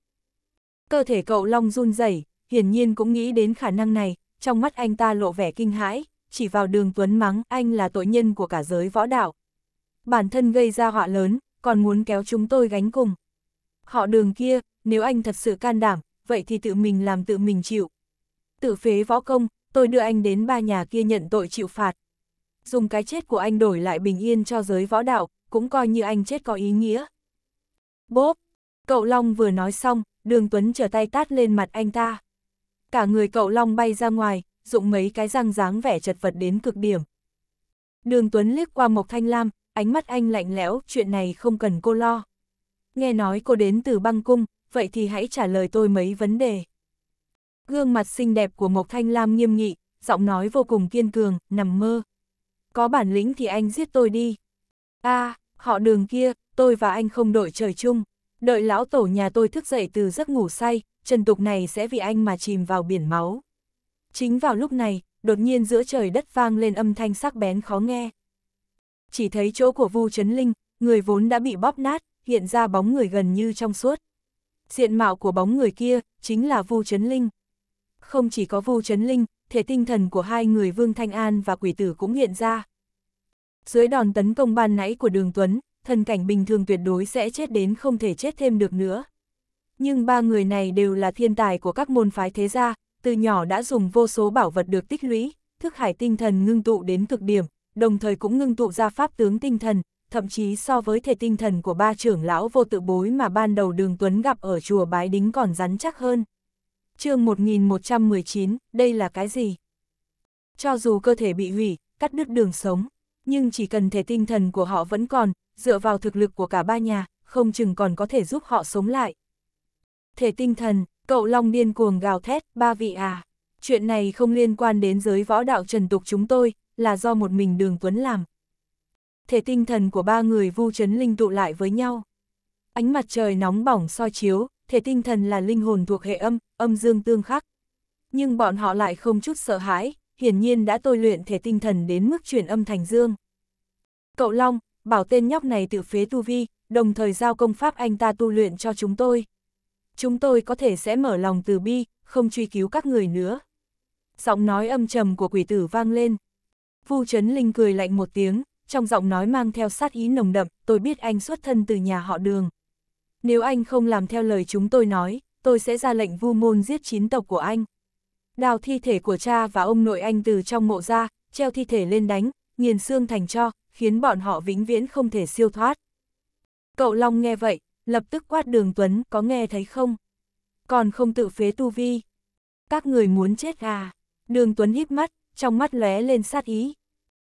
Cơ thể cậu Long run rẩy, hiển nhiên cũng nghĩ đến khả năng này, trong mắt anh ta lộ vẻ kinh hãi, chỉ vào đường Tuấn mắng anh là tội nhân của cả giới võ đạo. Bản thân gây ra họa lớn, còn muốn kéo chúng tôi gánh cùng. Họ đường kia, nếu anh thật sự can đảm, vậy thì tự mình làm tự mình chịu. Tự phế võ công, tôi đưa anh đến ba nhà kia nhận tội chịu phạt. Dùng cái chết của anh đổi lại bình yên cho giới võ đạo, cũng coi như anh chết có ý nghĩa. Bốp! Cậu Long vừa nói xong, đường Tuấn trở tay tát lên mặt anh ta cả người cậu long bay ra ngoài, dụng mấy cái răng dáng vẻ chật vật đến cực điểm. Đường Tuấn liếc qua Mộc Thanh Lam, ánh mắt anh lạnh lẽo, chuyện này không cần cô lo. Nghe nói cô đến từ băng cung, vậy thì hãy trả lời tôi mấy vấn đề. Gương mặt xinh đẹp của Mộc Thanh Lam nghiêm nghị, giọng nói vô cùng kiên cường, nằm mơ. Có bản lĩnh thì anh giết tôi đi. a à, họ đường kia, tôi và anh không đội trời chung. Đợi lão tổ nhà tôi thức dậy từ giấc ngủ say, trần tục này sẽ vì anh mà chìm vào biển máu. Chính vào lúc này, đột nhiên giữa trời đất vang lên âm thanh sắc bén khó nghe. Chỉ thấy chỗ của Vu Trấn Linh, người vốn đã bị bóp nát, hiện ra bóng người gần như trong suốt. Diện mạo của bóng người kia, chính là Vu Trấn Linh. Không chỉ có Vu Trấn Linh, thể tinh thần của hai người Vương Thanh An và quỷ tử cũng hiện ra. Dưới đòn tấn công ban nãy của Đường Tuấn, thần cảnh bình thường tuyệt đối sẽ chết đến không thể chết thêm được nữa nhưng ba người này đều là thiên tài của các môn phái thế gia, từ nhỏ đã dùng vô số bảo vật được tích lũy, thức hải tinh thần ngưng tụ đến cực điểm, đồng thời cũng ngưng tụ ra pháp tướng tinh thần, thậm chí so với thể tinh thần của ba trưởng lão vô tự bối mà ban đầu Đường Tuấn gặp ở chùa Bái Đính còn rắn chắc hơn. chương 1119, đây là cái gì? Cho dù cơ thể bị hủy, cắt đứt đường sống, nhưng chỉ cần thể tinh thần của họ vẫn còn, dựa vào thực lực của cả ba nhà, không chừng còn có thể giúp họ sống lại, thể tinh thần, cậu Long điên cuồng gào thét, ba vị à. Chuyện này không liên quan đến giới võ đạo trần tục chúng tôi, là do một mình đường Tuấn làm. Thể tinh thần của ba người vu chấn linh tụ lại với nhau. Ánh mặt trời nóng bỏng soi chiếu, thể tinh thần là linh hồn thuộc hệ âm, âm dương tương khắc. Nhưng bọn họ lại không chút sợ hãi, hiển nhiên đã tôi luyện thể tinh thần đến mức chuyển âm thành dương. Cậu Long, bảo tên nhóc này tự phế tu vi, đồng thời giao công pháp anh ta tu luyện cho chúng tôi chúng tôi có thể sẽ mở lòng từ bi, không truy cứu các người nữa. Giọng nói âm trầm của quỷ tử vang lên. Vu Trấn Linh cười lạnh một tiếng, trong giọng nói mang theo sát ý nồng đậm, tôi biết anh xuất thân từ nhà họ đường. Nếu anh không làm theo lời chúng tôi nói, tôi sẽ ra lệnh vu môn giết chín tộc của anh. Đào thi thể của cha và ông nội anh từ trong mộ ra, treo thi thể lên đánh, nghiền xương thành cho, khiến bọn họ vĩnh viễn không thể siêu thoát. Cậu Long nghe vậy, lập tức quát đường Tuấn có nghe thấy không? Còn không tự phế tu vi. Các người muốn chết à? Đường Tuấn híp mắt, trong mắt lóe lên sát ý.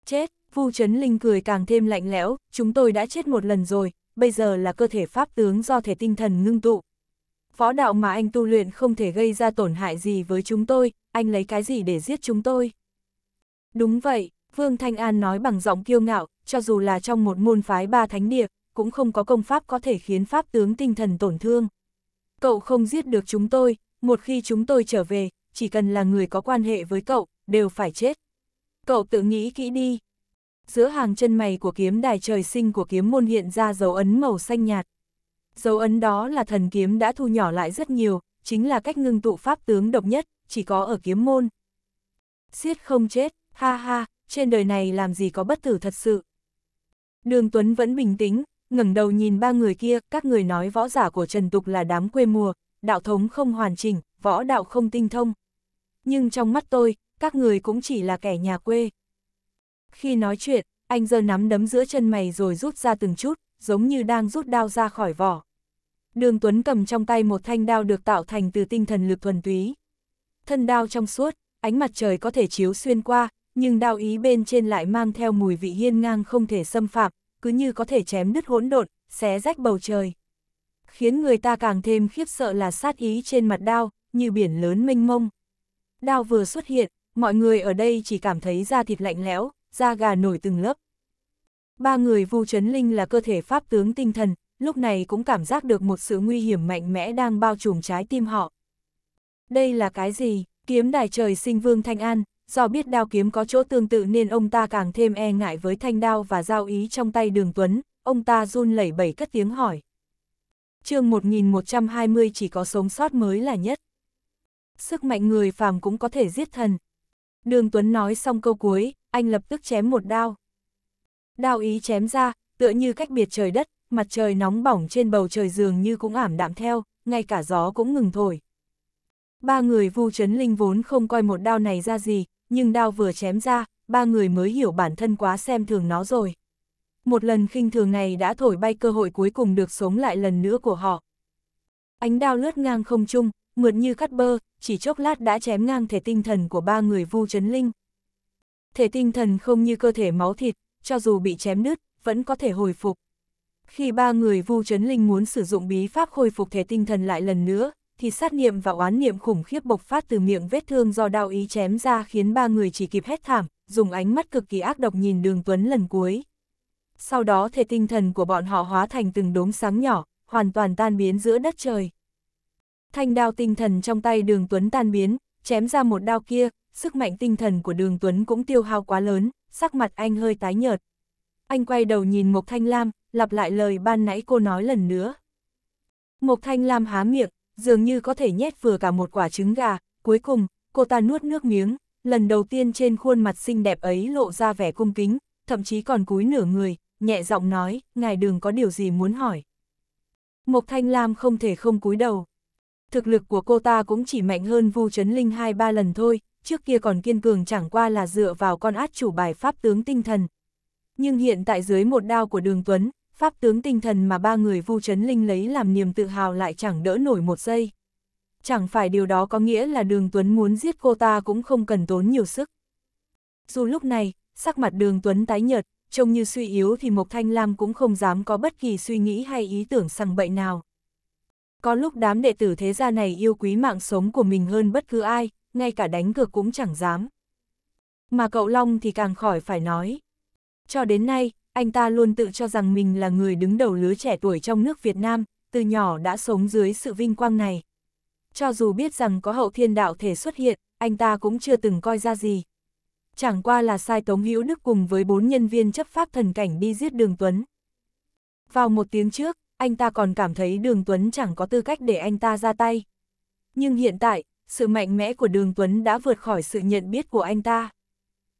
Chết, Vu Trấn Linh cười càng thêm lạnh lẽo, chúng tôi đã chết một lần rồi, bây giờ là cơ thể pháp tướng do thể tinh thần ngưng tụ. phó đạo mà anh tu luyện không thể gây ra tổn hại gì với chúng tôi, anh lấy cái gì để giết chúng tôi? Đúng vậy, Vương Thanh An nói bằng giọng kiêu ngạo, cho dù là trong một môn phái ba thánh địa, cũng không có công pháp có thể khiến pháp tướng tinh thần tổn thương. Cậu không giết được chúng tôi, một khi chúng tôi trở về, chỉ cần là người có quan hệ với cậu, đều phải chết. Cậu tự nghĩ kỹ đi. Giữa hàng chân mày của kiếm đài trời sinh của kiếm môn hiện ra dấu ấn màu xanh nhạt. Dấu ấn đó là thần kiếm đã thu nhỏ lại rất nhiều, chính là cách ngưng tụ pháp tướng độc nhất, chỉ có ở kiếm môn. Siết không chết, ha ha, trên đời này làm gì có bất tử thật sự. Đường Tuấn vẫn bình tĩnh, ngẩng đầu nhìn ba người kia, các người nói võ giả của Trần Tục là đám quê mùa, đạo thống không hoàn chỉnh, võ đạo không tinh thông. Nhưng trong mắt tôi, các người cũng chỉ là kẻ nhà quê. Khi nói chuyện, anh giơ nắm đấm giữa chân mày rồi rút ra từng chút, giống như đang rút đao ra khỏi vỏ. Đường Tuấn cầm trong tay một thanh đao được tạo thành từ tinh thần lực thuần túy. Thân đao trong suốt, ánh mặt trời có thể chiếu xuyên qua, nhưng đao ý bên trên lại mang theo mùi vị hiên ngang không thể xâm phạm, cứ như có thể chém đứt hỗn độn, xé rách bầu trời. Khiến người ta càng thêm khiếp sợ là sát ý trên mặt đao, như biển lớn mênh mông. Đao vừa xuất hiện, mọi người ở đây chỉ cảm thấy da thịt lạnh lẽo, da gà nổi từng lớp. Ba người Vu Trấn Linh là cơ thể pháp tướng tinh thần, lúc này cũng cảm giác được một sự nguy hiểm mạnh mẽ đang bao trùm trái tim họ. Đây là cái gì? Kiếm đài trời sinh Vương Thanh An, do biết đao kiếm có chỗ tương tự nên ông ta càng thêm e ngại với thanh đao và giao ý trong tay đường Tuấn, ông ta run lẩy bẩy cất tiếng hỏi. chương 1120 chỉ có sống sót mới là nhất. Sức mạnh người phàm cũng có thể giết thần. Đường Tuấn nói xong câu cuối, anh lập tức chém một đao. Đao ý chém ra, tựa như cách biệt trời đất, mặt trời nóng bỏng trên bầu trời dường như cũng ảm đạm theo, ngay cả gió cũng ngừng thổi. Ba người vu Trấn linh vốn không coi một đao này ra gì, nhưng đao vừa chém ra, ba người mới hiểu bản thân quá xem thường nó rồi. Một lần khinh thường này đã thổi bay cơ hội cuối cùng được sống lại lần nữa của họ. Ánh đao lướt ngang không trung, mượt như cắt bơ, chỉ chốc lát đã chém ngang thể tinh thần của ba người Vu Trấn Linh. Thể tinh thần không như cơ thể máu thịt, cho dù bị chém nứt, vẫn có thể hồi phục. Khi ba người Vu Trấn Linh muốn sử dụng bí pháp khôi phục thể tinh thần lại lần nữa, thì sát niệm và oán niệm khủng khiếp bộc phát từ miệng vết thương do đao ý chém ra khiến ba người chỉ kịp hét thảm, dùng ánh mắt cực kỳ ác độc nhìn đường Tuấn lần cuối. Sau đó thể tinh thần của bọn họ hóa thành từng đốm sáng nhỏ, hoàn toàn tan biến giữa đất trời. Thanh đao tinh thần trong tay đường Tuấn tan biến, chém ra một đao kia, sức mạnh tinh thần của đường Tuấn cũng tiêu hao quá lớn, sắc mặt anh hơi tái nhợt. Anh quay đầu nhìn Mộc Thanh Lam, lặp lại lời ban nãy cô nói lần nữa. Mộc Thanh Lam há miệng, dường như có thể nhét vừa cả một quả trứng gà, cuối cùng, cô ta nuốt nước miếng, lần đầu tiên trên khuôn mặt xinh đẹp ấy lộ ra vẻ cung kính, thậm chí còn cúi nửa người, nhẹ giọng nói, ngài đừng có điều gì muốn hỏi. Mộc Thanh Lam không thể không cúi đầu. Thực lực của cô ta cũng chỉ mạnh hơn Vu Trấn Linh hai ba lần thôi, trước kia còn kiên cường chẳng qua là dựa vào con át chủ bài pháp tướng tinh thần. Nhưng hiện tại dưới một đao của Đường Tuấn, pháp tướng tinh thần mà ba người vu chấn linh lấy làm niềm tự hào lại chẳng đỡ nổi một giây. Chẳng phải điều đó có nghĩa là đường Tuấn muốn giết cô ta cũng không cần tốn nhiều sức. Dù lúc này, sắc mặt đường Tuấn tái nhợt, trông như suy yếu thì Mộc Thanh Lam cũng không dám có bất kỳ suy nghĩ hay ý tưởng sằng bậy nào. Có lúc đám đệ tử thế gia này yêu quý mạng sống của mình hơn bất cứ ai, ngay cả đánh cược cũng chẳng dám. Mà cậu Long thì càng khỏi phải nói. Cho đến nay, anh ta luôn tự cho rằng mình là người đứng đầu lứa trẻ tuổi trong nước Việt Nam, từ nhỏ đã sống dưới sự vinh quang này. Cho dù biết rằng có hậu thiên đạo thể xuất hiện, anh ta cũng chưa từng coi ra gì. Chẳng qua là sai Tống Hữu Đức cùng với bốn nhân viên chấp pháp thần cảnh đi giết Đường Tuấn. Vào một tiếng trước, anh ta còn cảm thấy Đường Tuấn chẳng có tư cách để anh ta ra tay. Nhưng hiện tại, sự mạnh mẽ của Đường Tuấn đã vượt khỏi sự nhận biết của anh ta.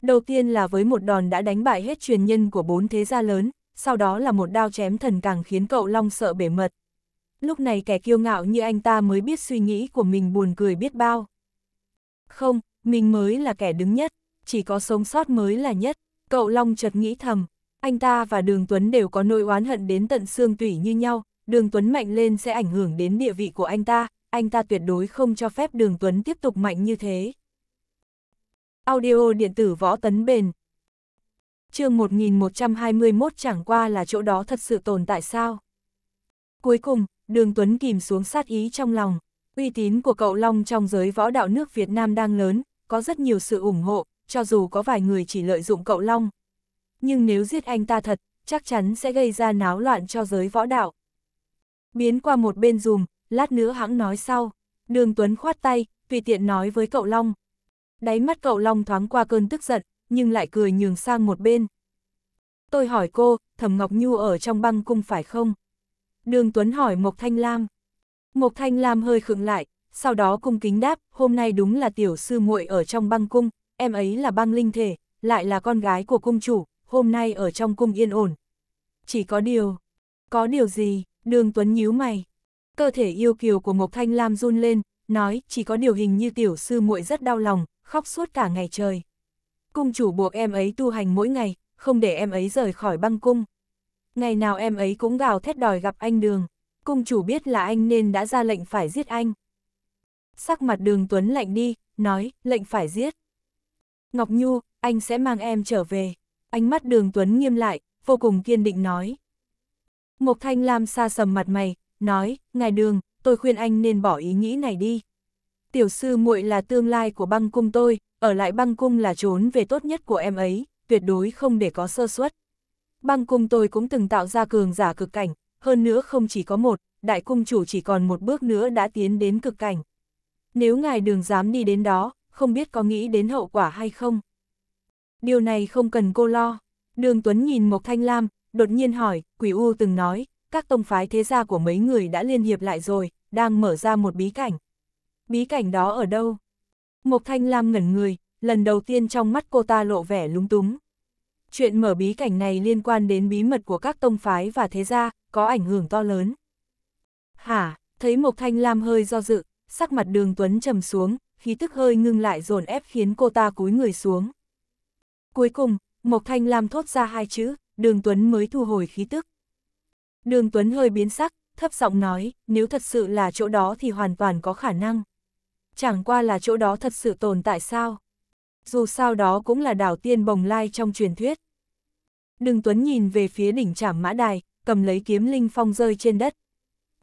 Đầu tiên là với một đòn đã đánh bại hết truyền nhân của bốn thế gia lớn, sau đó là một đao chém thần càng khiến cậu Long sợ bể mật. Lúc này kẻ kiêu ngạo như anh ta mới biết suy nghĩ của mình buồn cười biết bao. Không, mình mới là kẻ đứng nhất, chỉ có sống sót mới là nhất, cậu Long chợt nghĩ thầm. Anh ta và Đường Tuấn đều có nỗi oán hận đến tận xương tủy như nhau, Đường Tuấn mạnh lên sẽ ảnh hưởng đến địa vị của anh ta, anh ta tuyệt đối không cho phép Đường Tuấn tiếp tục mạnh như thế. Audio điện tử võ tấn bền. chương 1121 chẳng qua là chỗ đó thật sự tồn tại sao. Cuối cùng, đường Tuấn kìm xuống sát ý trong lòng. Uy tín của cậu Long trong giới võ đạo nước Việt Nam đang lớn, có rất nhiều sự ủng hộ, cho dù có vài người chỉ lợi dụng cậu Long. Nhưng nếu giết anh ta thật, chắc chắn sẽ gây ra náo loạn cho giới võ đạo. Biến qua một bên dùm, lát nữa hãng nói sau. Đường Tuấn khoát tay, tùy tiện nói với cậu Long. Đáy mắt cậu Long thoáng qua cơn tức giận, nhưng lại cười nhường sang một bên. Tôi hỏi cô, Thẩm Ngọc Nhu ở trong băng cung phải không? Đường Tuấn hỏi Mộc Thanh Lam. Mộc Thanh Lam hơi khựng lại, sau đó cung kính đáp, hôm nay đúng là tiểu sư muội ở trong băng cung, em ấy là băng linh thể, lại là con gái của cung chủ, hôm nay ở trong cung yên ổn. Chỉ có điều, có điều gì, đường Tuấn nhíu mày. Cơ thể yêu kiều của Mộc Thanh Lam run lên, nói, chỉ có điều hình như tiểu sư muội rất đau lòng, khóc suốt cả ngày trời. Cung chủ buộc em ấy tu hành mỗi ngày, không để em ấy rời khỏi băng cung. Ngày nào em ấy cũng gào thét đòi gặp anh Đường, cung chủ biết là anh nên đã ra lệnh phải giết anh. Sắc mặt Đường Tuấn lạnh đi, nói, lệnh phải giết. Ngọc Nhu, anh sẽ mang em trở về. Ánh mắt Đường Tuấn nghiêm lại, vô cùng kiên định nói. Mộc Thanh Lam xa sầm mặt mày, nói, ngài Đường, tôi khuyên anh nên bỏ ý nghĩ này đi tiểu sư muội là tương lai của băng cung tôi, ở lại băng cung là trốn về tốt nhất của em ấy, tuyệt đối không để có sơ suất. Băng cung tôi cũng từng tạo ra cường giả cực cảnh, hơn nữa không chỉ có một, đại cung chủ chỉ còn một bước nữa đã tiến đến cực cảnh. Nếu ngài đường dám đi đến đó, không biết có nghĩ đến hậu quả hay không? Điều này không cần cô lo. Đường Tuấn nhìn Mộc Thanh Lam, đột nhiên hỏi, Quỷ U từng nói, các tông phái thế gia của mấy người đã liên hiệp lại rồi, đang mở ra một bí cảnh, Bí cảnh đó ở đâu? Mộc Thanh Lam ngẩn người, lần đầu tiên trong mắt cô ta lộ vẻ lúng túng. Chuyện mở bí cảnh này liên quan đến bí mật của các tông phái và thế gia, có ảnh hưởng to lớn. Hả, thấy Mộc Thanh Lam hơi do dự, sắc mặt đường Tuấn trầm xuống, khí tức hơi ngưng lại dồn ép khiến cô ta cúi người xuống. Cuối cùng, Mộc Thanh Lam thốt ra hai chữ, đường Tuấn mới thu hồi khí tức. Đường Tuấn hơi biến sắc, thấp giọng nói, nếu thật sự là chỗ đó thì hoàn toàn có khả năng chẳng qua là chỗ đó thật sự tồn tại sao. Dù sao đó cũng là đảo tiên bồng lai trong truyền thuyết. Đừng Tuấn nhìn về phía đỉnh trảm mã đài, cầm lấy kiếm linh phong rơi trên đất.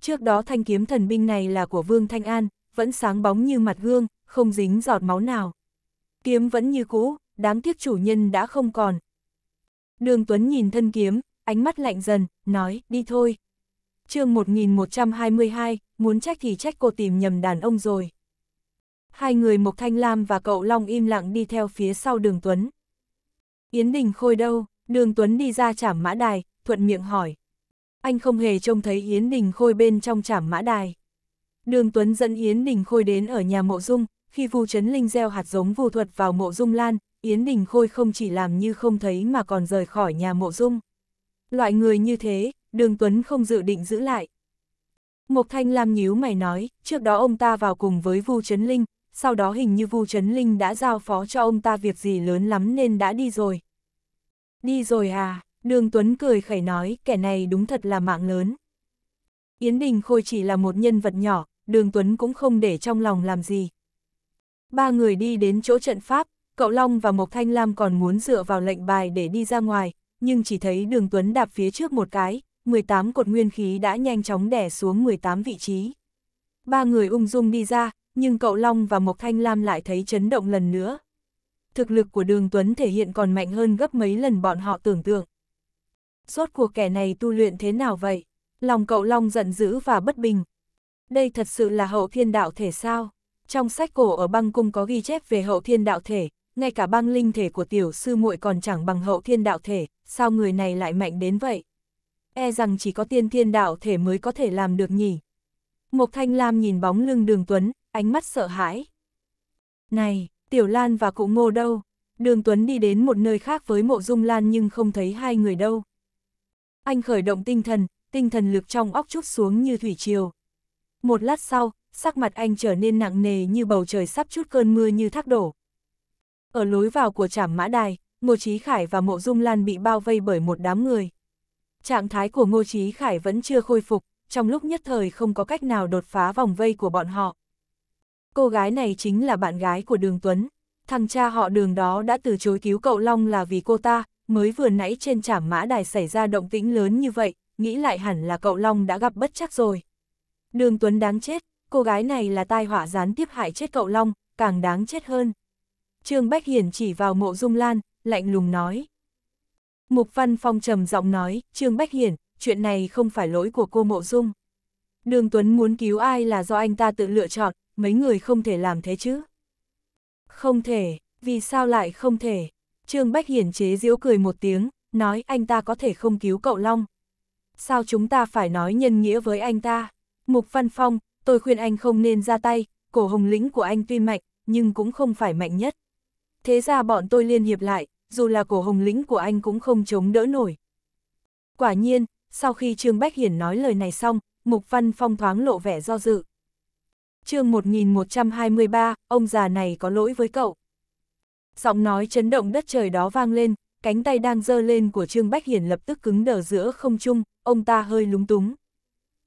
Trước đó thanh kiếm thần binh này là của Vương Thanh An, vẫn sáng bóng như mặt gương, không dính giọt máu nào. Kiếm vẫn như cũ, đáng tiếc chủ nhân đã không còn. Đường Tuấn nhìn thân kiếm, ánh mắt lạnh dần, nói, đi thôi. chương 1122, muốn trách thì trách cô tìm nhầm đàn ông rồi. Hai người Mộc Thanh Lam và cậu Long im lặng đi theo phía sau đường Tuấn. Yến Đình Khôi đâu? Đường Tuấn đi ra trảm mã đài, thuận miệng hỏi. Anh không hề trông thấy Yến Đình Khôi bên trong trảm mã đài. Đường Tuấn dẫn Yến Đình Khôi đến ở nhà mộ dung, khi Vu Trấn Linh gieo hạt giống vu thuật vào mộ dung lan, Yến Đình Khôi không chỉ làm như không thấy mà còn rời khỏi nhà mộ dung. Loại người như thế, Đường Tuấn không dự định giữ lại. Mộc Thanh Lam nhíu mày nói, trước đó ông ta vào cùng với Vu Trấn Linh, sau đó hình như Vu Trấn Linh đã giao phó cho ông ta việc gì lớn lắm nên đã đi rồi. Đi rồi à, Đường Tuấn cười khẩy nói, kẻ này đúng thật là mạng lớn. Yến Đình Khôi chỉ là một nhân vật nhỏ, Đường Tuấn cũng không để trong lòng làm gì. Ba người đi đến chỗ trận pháp, cậu Long và Mộc Thanh Lam còn muốn dựa vào lệnh bài để đi ra ngoài, nhưng chỉ thấy Đường Tuấn đạp phía trước một cái, 18 cột nguyên khí đã nhanh chóng đẻ xuống 18 vị trí. Ba người ung dung đi ra, nhưng cậu Long và Mộc Thanh Lam lại thấy chấn động lần nữa. Thực lực của Đường Tuấn thể hiện còn mạnh hơn gấp mấy lần bọn họ tưởng tượng. Suốt cuộc kẻ này tu luyện thế nào vậy? Lòng cậu Long giận dữ và bất bình. Đây thật sự là hậu thiên đạo thể sao? Trong sách cổ ở băng cung có ghi chép về hậu thiên đạo thể, ngay cả băng linh thể của tiểu sư muội còn chẳng bằng hậu thiên đạo thể, sao người này lại mạnh đến vậy? E rằng chỉ có tiên thiên đạo thể mới có thể làm được nhỉ? Mộc Thanh Lam nhìn bóng lưng đường Tuấn, ánh mắt sợ hãi. Này, Tiểu Lan và cụ ngô đâu? Đường Tuấn đi đến một nơi khác với mộ dung Lan nhưng không thấy hai người đâu. Anh khởi động tinh thần, tinh thần lực trong óc chút xuống như thủy triều. Một lát sau, sắc mặt anh trở nên nặng nề như bầu trời sắp chút cơn mưa như thác đổ. Ở lối vào của trảm mã đài, Ngô Chí Khải và Mộ Dung Lan bị bao vây bởi một đám người. Trạng thái của Ngô Chí Khải vẫn chưa khôi phục, trong lúc nhất thời không có cách nào đột phá vòng vây của bọn họ. Cô gái này chính là bạn gái của Đường Tuấn. Thằng cha họ Đường đó đã từ chối cứu cậu Long là vì cô ta, mới vừa nãy trên trảm mã đài xảy ra động tĩnh lớn như vậy, nghĩ lại hẳn là cậu Long đã gặp bất chắc rồi. Đường Tuấn đáng chết, cô gái này là tai họa gián tiếp hại chết cậu Long, càng đáng chết hơn. Trương Bách Hiển chỉ vào mộ dung lan, lạnh lùng nói. Mục Văn Phong trầm giọng nói, Trương Bách Hiển, chuyện này không phải lỗi của cô mộ dung. Đường Tuấn muốn cứu ai là do anh ta tự lựa chọn, mấy người không thể làm thế chứ. Không thể, vì sao lại không thể? Trương Bách Hiển chế giễu cười một tiếng, nói anh ta có thể không cứu cậu Long. Sao chúng ta phải nói nhân nghĩa với anh ta? Mục Văn Phong, tôi khuyên anh không nên ra tay, cổ hồng lĩnh của anh tuy mạnh, nhưng cũng không phải mạnh nhất. Thế ra bọn tôi liên hiệp lại, dù là cổ hồng lĩnh của anh cũng không chống đỡ nổi. Quả nhiên, sau khi Trương Bách Hiển nói lời này xong, Mục Văn Phong thoáng lộ vẻ do dự chương 1123, ông già này có lỗi với cậu. Giọng nói chấn động đất trời đó vang lên, cánh tay đang dơ lên của Trương Bách Hiển lập tức cứng đờ giữa không trung, ông ta hơi lúng túng.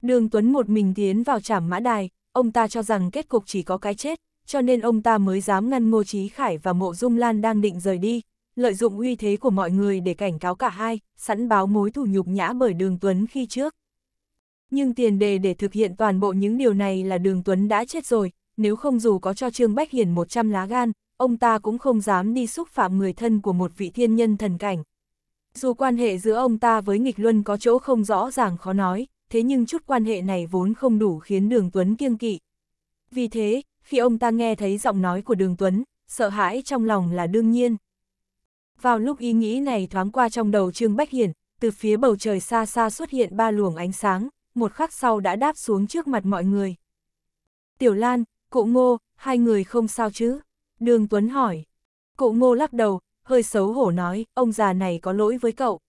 Đường Tuấn một mình tiến vào trảm mã đài, ông ta cho rằng kết cục chỉ có cái chết, cho nên ông ta mới dám ngăn Ngô Chí Khải và Mộ Dung Lan đang định rời đi, lợi dụng uy thế của mọi người để cảnh cáo cả hai, sẵn báo mối thù nhục nhã bởi Đường Tuấn khi trước. Nhưng tiền đề để thực hiện toàn bộ những điều này là Đường Tuấn đã chết rồi, nếu không dù có cho Trương Bách Hiển 100 lá gan, ông ta cũng không dám đi xúc phạm người thân của một vị thiên nhân thần cảnh. Dù quan hệ giữa ông ta với nghịch luân có chỗ không rõ ràng khó nói, thế nhưng chút quan hệ này vốn không đủ khiến Đường Tuấn kiêng kỵ. Vì thế, khi ông ta nghe thấy giọng nói của Đường Tuấn, sợ hãi trong lòng là đương nhiên. Vào lúc ý nghĩ này thoáng qua trong đầu Trương Bách Hiển, từ phía bầu trời xa xa xuất hiện ba luồng ánh sáng, một khắc sau đã đáp xuống trước mặt mọi người. Tiểu Lan, cụ ngô, hai người không sao chứ? Đường Tuấn hỏi. Cụ ngô lắc đầu, hơi xấu hổ nói, ông già này có lỗi với cậu.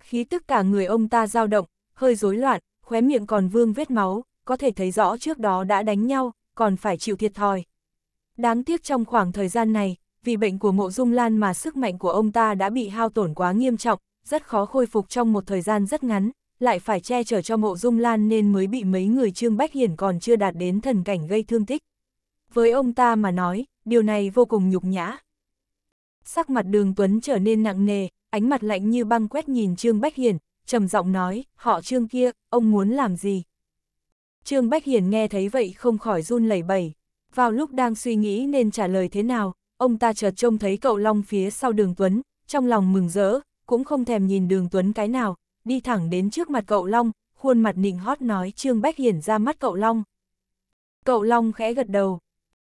Khí tức cả người ông ta dao động, hơi rối loạn, khóe miệng còn vương vết máu, có thể thấy rõ trước đó đã đánh nhau, còn phải chịu thiệt thòi. Đáng tiếc trong khoảng thời gian này, vì bệnh của mộ dung lan mà sức mạnh của ông ta đã bị hao tổn quá nghiêm trọng, rất khó khôi phục trong một thời gian rất ngắn lại phải che chở cho mộ dung lan nên mới bị mấy người Trương Bách Hiển còn chưa đạt đến thần cảnh gây thương tích. Với ông ta mà nói, điều này vô cùng nhục nhã. Sắc mặt đường Tuấn trở nên nặng nề, ánh mặt lạnh như băng quét nhìn Trương Bách Hiển, trầm giọng nói, họ Trương kia, ông muốn làm gì? Trương Bách Hiển nghe thấy vậy không khỏi run lẩy bẩy. Vào lúc đang suy nghĩ nên trả lời thế nào, ông ta chợt trông thấy cậu Long phía sau đường Tuấn, trong lòng mừng rỡ, cũng không thèm nhìn đường Tuấn cái nào, đi thẳng đến trước mặt cậu Long, khuôn mặt nịnh hót nói Trương Bách Hiển ra mắt cậu Long. Cậu Long khẽ gật đầu.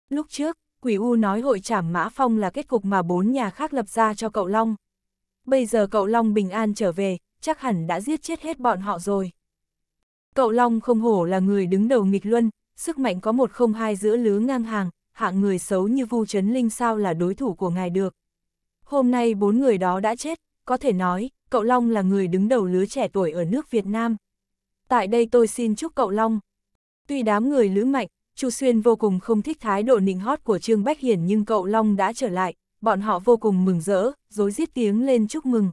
Lúc trước, Quỷ U nói hội trảm Mã Phong là kết cục mà bốn nhà khác lập ra cho cậu Long. Bây giờ cậu Long bình an trở về, chắc hẳn đã giết chết hết bọn họ rồi. Cậu Long không hổ là người đứng đầu nghịch luân, sức mạnh có một không hai giữa lứa ngang hàng, hạng người xấu như Vu Trấn Linh sao là đối thủ của ngài được. Hôm nay bốn người đó đã chết, có thể nói, cậu Long là người đứng đầu lứa trẻ tuổi ở nước Việt Nam. Tại đây tôi xin chúc cậu Long. Tuy đám người lứa Mạnh, Chu Xuyên vô cùng không thích thái độ nịnh hót của Trương Bách Hiển nhưng cậu Long đã trở lại, bọn họ vô cùng mừng rỡ, dối giết tiếng lên chúc mừng.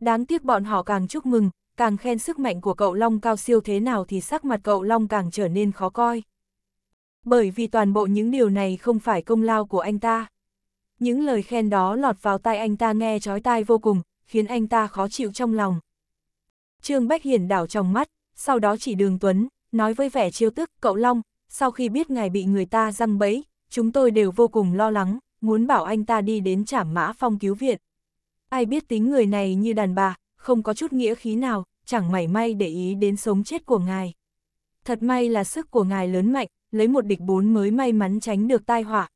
Đáng tiếc bọn họ càng chúc mừng, càng khen sức mạnh của cậu Long cao siêu thế nào thì sắc mặt cậu Long càng trở nên khó coi. Bởi vì toàn bộ những điều này không phải công lao của anh ta. Những lời khen đó lọt vào tai anh ta nghe chói tai vô cùng, khiến anh ta khó chịu trong lòng. Trương Bách Hiển đảo trong mắt, sau đó chỉ đường Tuấn, nói với vẻ chiêu tức, cậu Long, sau khi biết ngài bị người ta răng bẫy, chúng tôi đều vô cùng lo lắng, muốn bảo anh ta đi đến trảm mã phong cứu viện. Ai biết tính người này như đàn bà, không có chút nghĩa khí nào, chẳng mảy may để ý đến sống chết của ngài. Thật may là sức của ngài lớn mạnh, lấy một địch bốn mới may mắn tránh được tai họa.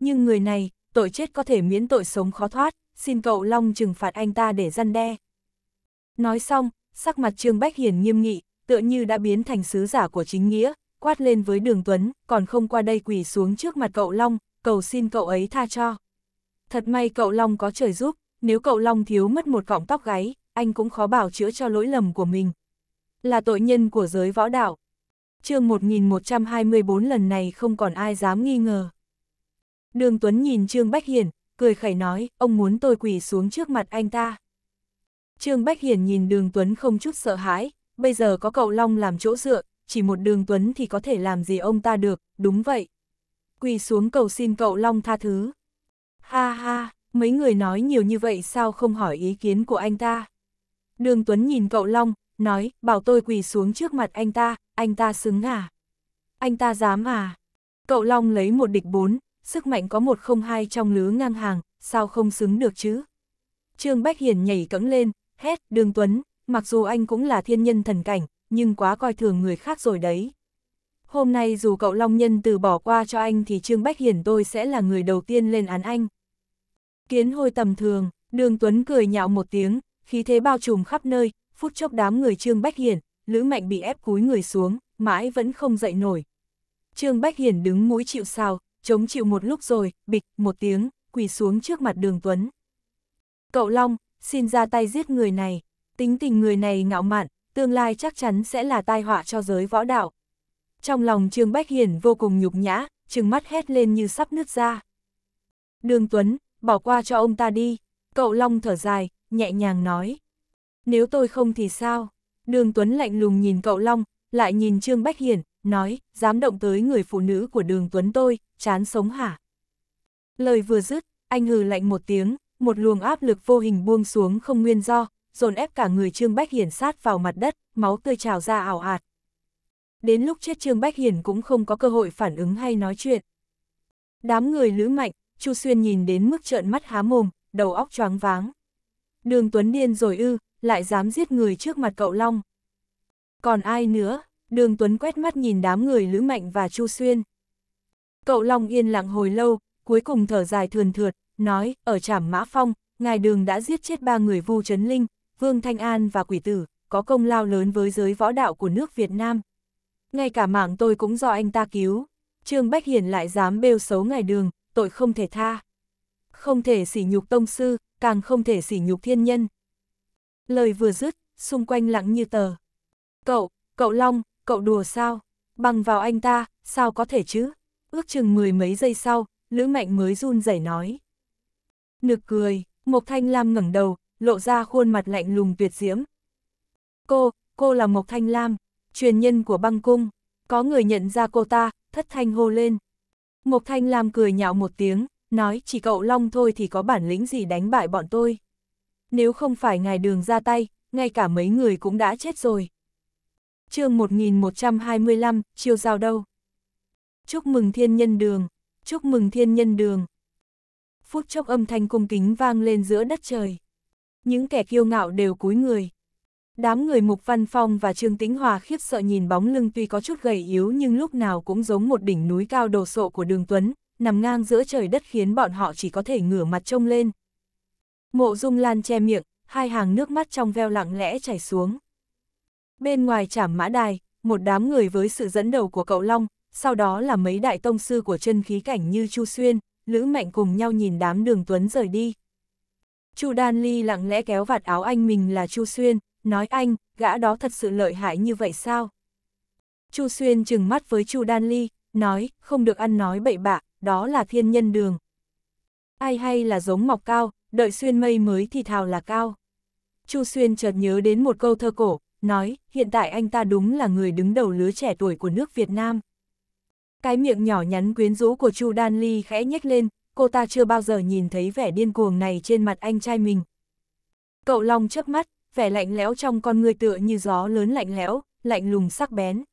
Nhưng người này, tội chết có thể miễn tội sống khó thoát, xin cậu Long trừng phạt anh ta để răn đe. Nói xong, sắc mặt Trương Bách Hiền nghiêm nghị, tựa như đã biến thành sứ giả của chính nghĩa, quát lên với đường Tuấn, còn không qua đây quỳ xuống trước mặt cậu Long, cầu xin cậu ấy tha cho. Thật may cậu Long có trời giúp, nếu cậu Long thiếu mất một cọng tóc gáy, anh cũng khó bảo chữa cho lỗi lầm của mình. Là tội nhân của giới võ đạo. chương 1124 lần này không còn ai dám nghi ngờ. Đường Tuấn nhìn Trương Bách Hiển, cười khẩy nói, ông muốn tôi quỳ xuống trước mặt anh ta. Trương Bách Hiển nhìn đường Tuấn không chút sợ hãi, bây giờ có cậu Long làm chỗ dựa, chỉ một đường Tuấn thì có thể làm gì ông ta được, đúng vậy. Quỳ xuống cầu xin cậu Long tha thứ. Ha ha, mấy người nói nhiều như vậy sao không hỏi ý kiến của anh ta. Đường Tuấn nhìn cậu Long, nói, bảo tôi quỳ xuống trước mặt anh ta, anh ta xứng à? Anh ta dám à? Cậu Long lấy một địch bốn, sức mạnh có một không hai trong lứa ngang hàng, sao không xứng được chứ? Trương Bách Hiền nhảy cẫng lên, hét, Đường Tuấn, mặc dù anh cũng là thiên nhân thần cảnh, nhưng quá coi thường người khác rồi đấy. Hôm nay dù cậu Long Nhân từ bỏ qua cho anh thì Trương Bách Hiền tôi sẽ là người đầu tiên lên án anh. Kiến hôi tầm thường, Đường Tuấn cười nhạo một tiếng, khí thế bao trùm khắp nơi, phút chốc đám người Trương Bách Hiền, Lữ Mạnh bị ép cúi người xuống, mãi vẫn không dậy nổi. Trương Bách Hiền đứng mũi chịu sao, chống chịu một lúc rồi, bịch, một tiếng, quỳ xuống trước mặt đường Tuấn. Cậu Long, xin ra tay giết người này, tính tình người này ngạo mạn, tương lai chắc chắn sẽ là tai họa cho giới võ đạo. Trong lòng Trương Bách Hiển vô cùng nhục nhã, trừng mắt hét lên như sắp nứt ra. Đường Tuấn, bỏ qua cho ông ta đi, cậu Long thở dài, nhẹ nhàng nói. Nếu tôi không thì sao? Đường Tuấn lạnh lùng nhìn cậu Long, lại nhìn Trương Bách Hiển, nói, dám động tới người phụ nữ của đường Tuấn tôi, chán sống hả? Lời vừa dứt, anh hừ lạnh một tiếng, một luồng áp lực vô hình buông xuống không nguyên do, dồn ép cả người Trương Bách Hiển sát vào mặt đất, máu tươi trào ra ảo ạt. Đến lúc chết Trương Bách Hiển cũng không có cơ hội phản ứng hay nói chuyện. Đám người lữ mạnh, Chu Xuyên nhìn đến mức trợn mắt há mồm, đầu óc choáng váng. Đường Tuấn điên rồi ư, lại dám giết người trước mặt cậu Long. Còn ai nữa? đường Tuấn quét mắt nhìn đám người Lữ Mạnh và Chu Xuyên. Cậu Long yên lặng hồi lâu, cuối cùng thở dài thườn thượt, nói, ở trảm Mã Phong, ngài đường đã giết chết ba người Vu Trấn Linh, Vương Thanh An và Quỷ Tử, có công lao lớn với giới võ đạo của nước Việt Nam. Ngay cả mạng tôi cũng do anh ta cứu. Trương Bách Hiền lại dám bêu xấu ngài đường, tội không thể tha. Không thể sỉ nhục tông sư, càng không thể sỉ nhục thiên nhân. Lời vừa dứt, xung quanh lặng như tờ. Cậu, cậu Long, cậu đùa sao? Bằng vào anh ta, sao có thể chứ? Ước chừng mười mấy giây sau, Lữ Mạnh mới run rẩy nói. Nực cười, Mộc Thanh Lam ngẩng đầu, lộ ra khuôn mặt lạnh lùng tuyệt diễm. Cô, cô là Mộc Thanh Lam, truyền nhân của băng cung. Có người nhận ra cô ta, thất thanh hô lên. Mộc Thanh Lam cười nhạo một tiếng, nói chỉ cậu Long thôi thì có bản lĩnh gì đánh bại bọn tôi. Nếu không phải ngài đường ra tay, ngay cả mấy người cũng đã chết rồi chương 1125, chiêu giao đâu. Chúc mừng thiên nhân đường, chúc mừng thiên nhân đường. Phút chốc âm thanh cung kính vang lên giữa đất trời. Những kẻ kiêu ngạo đều cúi người. Đám người Mục Văn Phong và Trương Tĩnh Hòa khiếp sợ nhìn bóng lưng tuy có chút gầy yếu nhưng lúc nào cũng giống một đỉnh núi cao đồ sộ của đường Tuấn, nằm ngang giữa trời đất khiến bọn họ chỉ có thể ngửa mặt trông lên. Mộ Dung Lan che miệng, hai hàng nước mắt trong veo lặng lẽ chảy xuống. Bên ngoài trảm mã đài, một đám người với sự dẫn đầu của cậu Long, sau đó là mấy đại tông sư của chân khí cảnh như Chu Xuyên, Lữ Mạnh cùng nhau nhìn đám đường Tuấn rời đi. Chu Đan Ly lặng lẽ kéo vạt áo anh mình là Chu Xuyên, nói anh, gã đó thật sự lợi hại như vậy sao? Chu Xuyên trừng mắt với Chu Đan Ly, nói, không được ăn nói bậy bạ, đó là thiên nhân đường. Ai hay là giống mọc cao, đợi xuyên mây mới thì thào là cao. Chu Xuyên chợt nhớ đến một câu thơ cổ, nói, hiện tại anh ta đúng là người đứng đầu lứa trẻ tuổi của nước Việt Nam. Cái miệng nhỏ nhắn quyến rũ của Chu Đan Ly khẽ nhếch lên, cô ta chưa bao giờ nhìn thấy vẻ điên cuồng này trên mặt anh trai mình. Cậu Long chớp mắt, vẻ lạnh lẽo trong con người tựa như gió lớn lạnh lẽo, lạnh lùng sắc bén.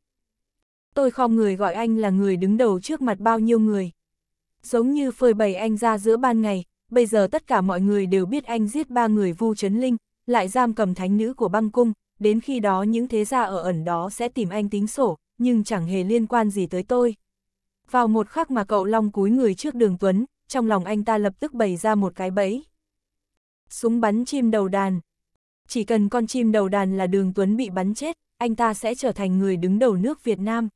Tôi không người gọi anh là người đứng đầu trước mặt bao nhiêu người. Giống như phơi bày anh ra giữa ban ngày, bây giờ tất cả mọi người đều biết anh giết ba người Vu Trấn Linh, lại giam cầm thánh nữ của băng cung, đến khi đó những thế gia ở ẩn đó sẽ tìm anh tính sổ, nhưng chẳng hề liên quan gì tới tôi. Vào một khắc mà cậu Long cúi người trước đường Tuấn, trong lòng anh ta lập tức bày ra một cái bẫy. Súng bắn chim đầu đàn. Chỉ cần con chim đầu đàn là đường Tuấn bị bắn chết, anh ta sẽ trở thành người đứng đầu nước Việt Nam.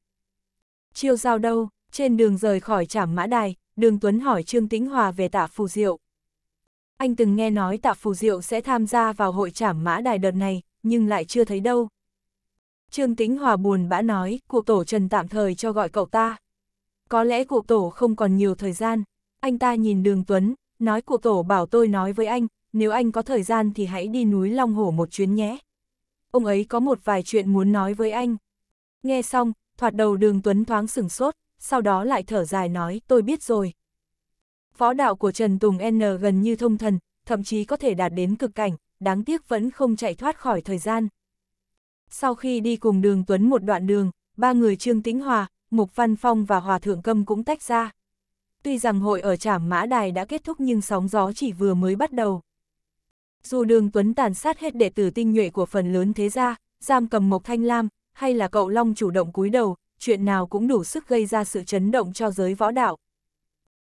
Chiêu giao đâu, trên đường rời khỏi trảm mã đài, đường Tuấn hỏi Trương Tĩnh Hòa về tạ phù diệu. Anh từng nghe nói tạ phù diệu sẽ tham gia vào hội trảm mã đài đợt này, nhưng lại chưa thấy đâu. Trương Tĩnh Hòa buồn bã nói, cụ tổ Trần tạm thời cho gọi cậu ta. Có lẽ cụ tổ không còn nhiều thời gian, anh ta nhìn đường Tuấn, nói cụ tổ bảo tôi nói với anh, nếu anh có thời gian thì hãy đi núi Long Hổ một chuyến nhé. Ông ấy có một vài chuyện muốn nói với anh. Nghe xong, thoạt đầu đường Tuấn thoáng sửng sốt, sau đó lại thở dài nói tôi biết rồi. Phó đạo của Trần Tùng N gần như thông thần, thậm chí có thể đạt đến cực cảnh, đáng tiếc vẫn không chạy thoát khỏi thời gian. Sau khi đi cùng đường Tuấn một đoạn đường, ba người Trương Tĩnh Hòa, Mục Văn Phong và Hòa Thượng Câm cũng tách ra. Tuy rằng hội ở trảm mã đài đã kết thúc nhưng sóng gió chỉ vừa mới bắt đầu. Dù đường Tuấn tàn sát hết đệ tử tinh nhuệ của phần lớn thế gia, giam cầm Mộc Thanh Lam, hay là cậu Long chủ động cúi đầu, chuyện nào cũng đủ sức gây ra sự chấn động cho giới võ đạo.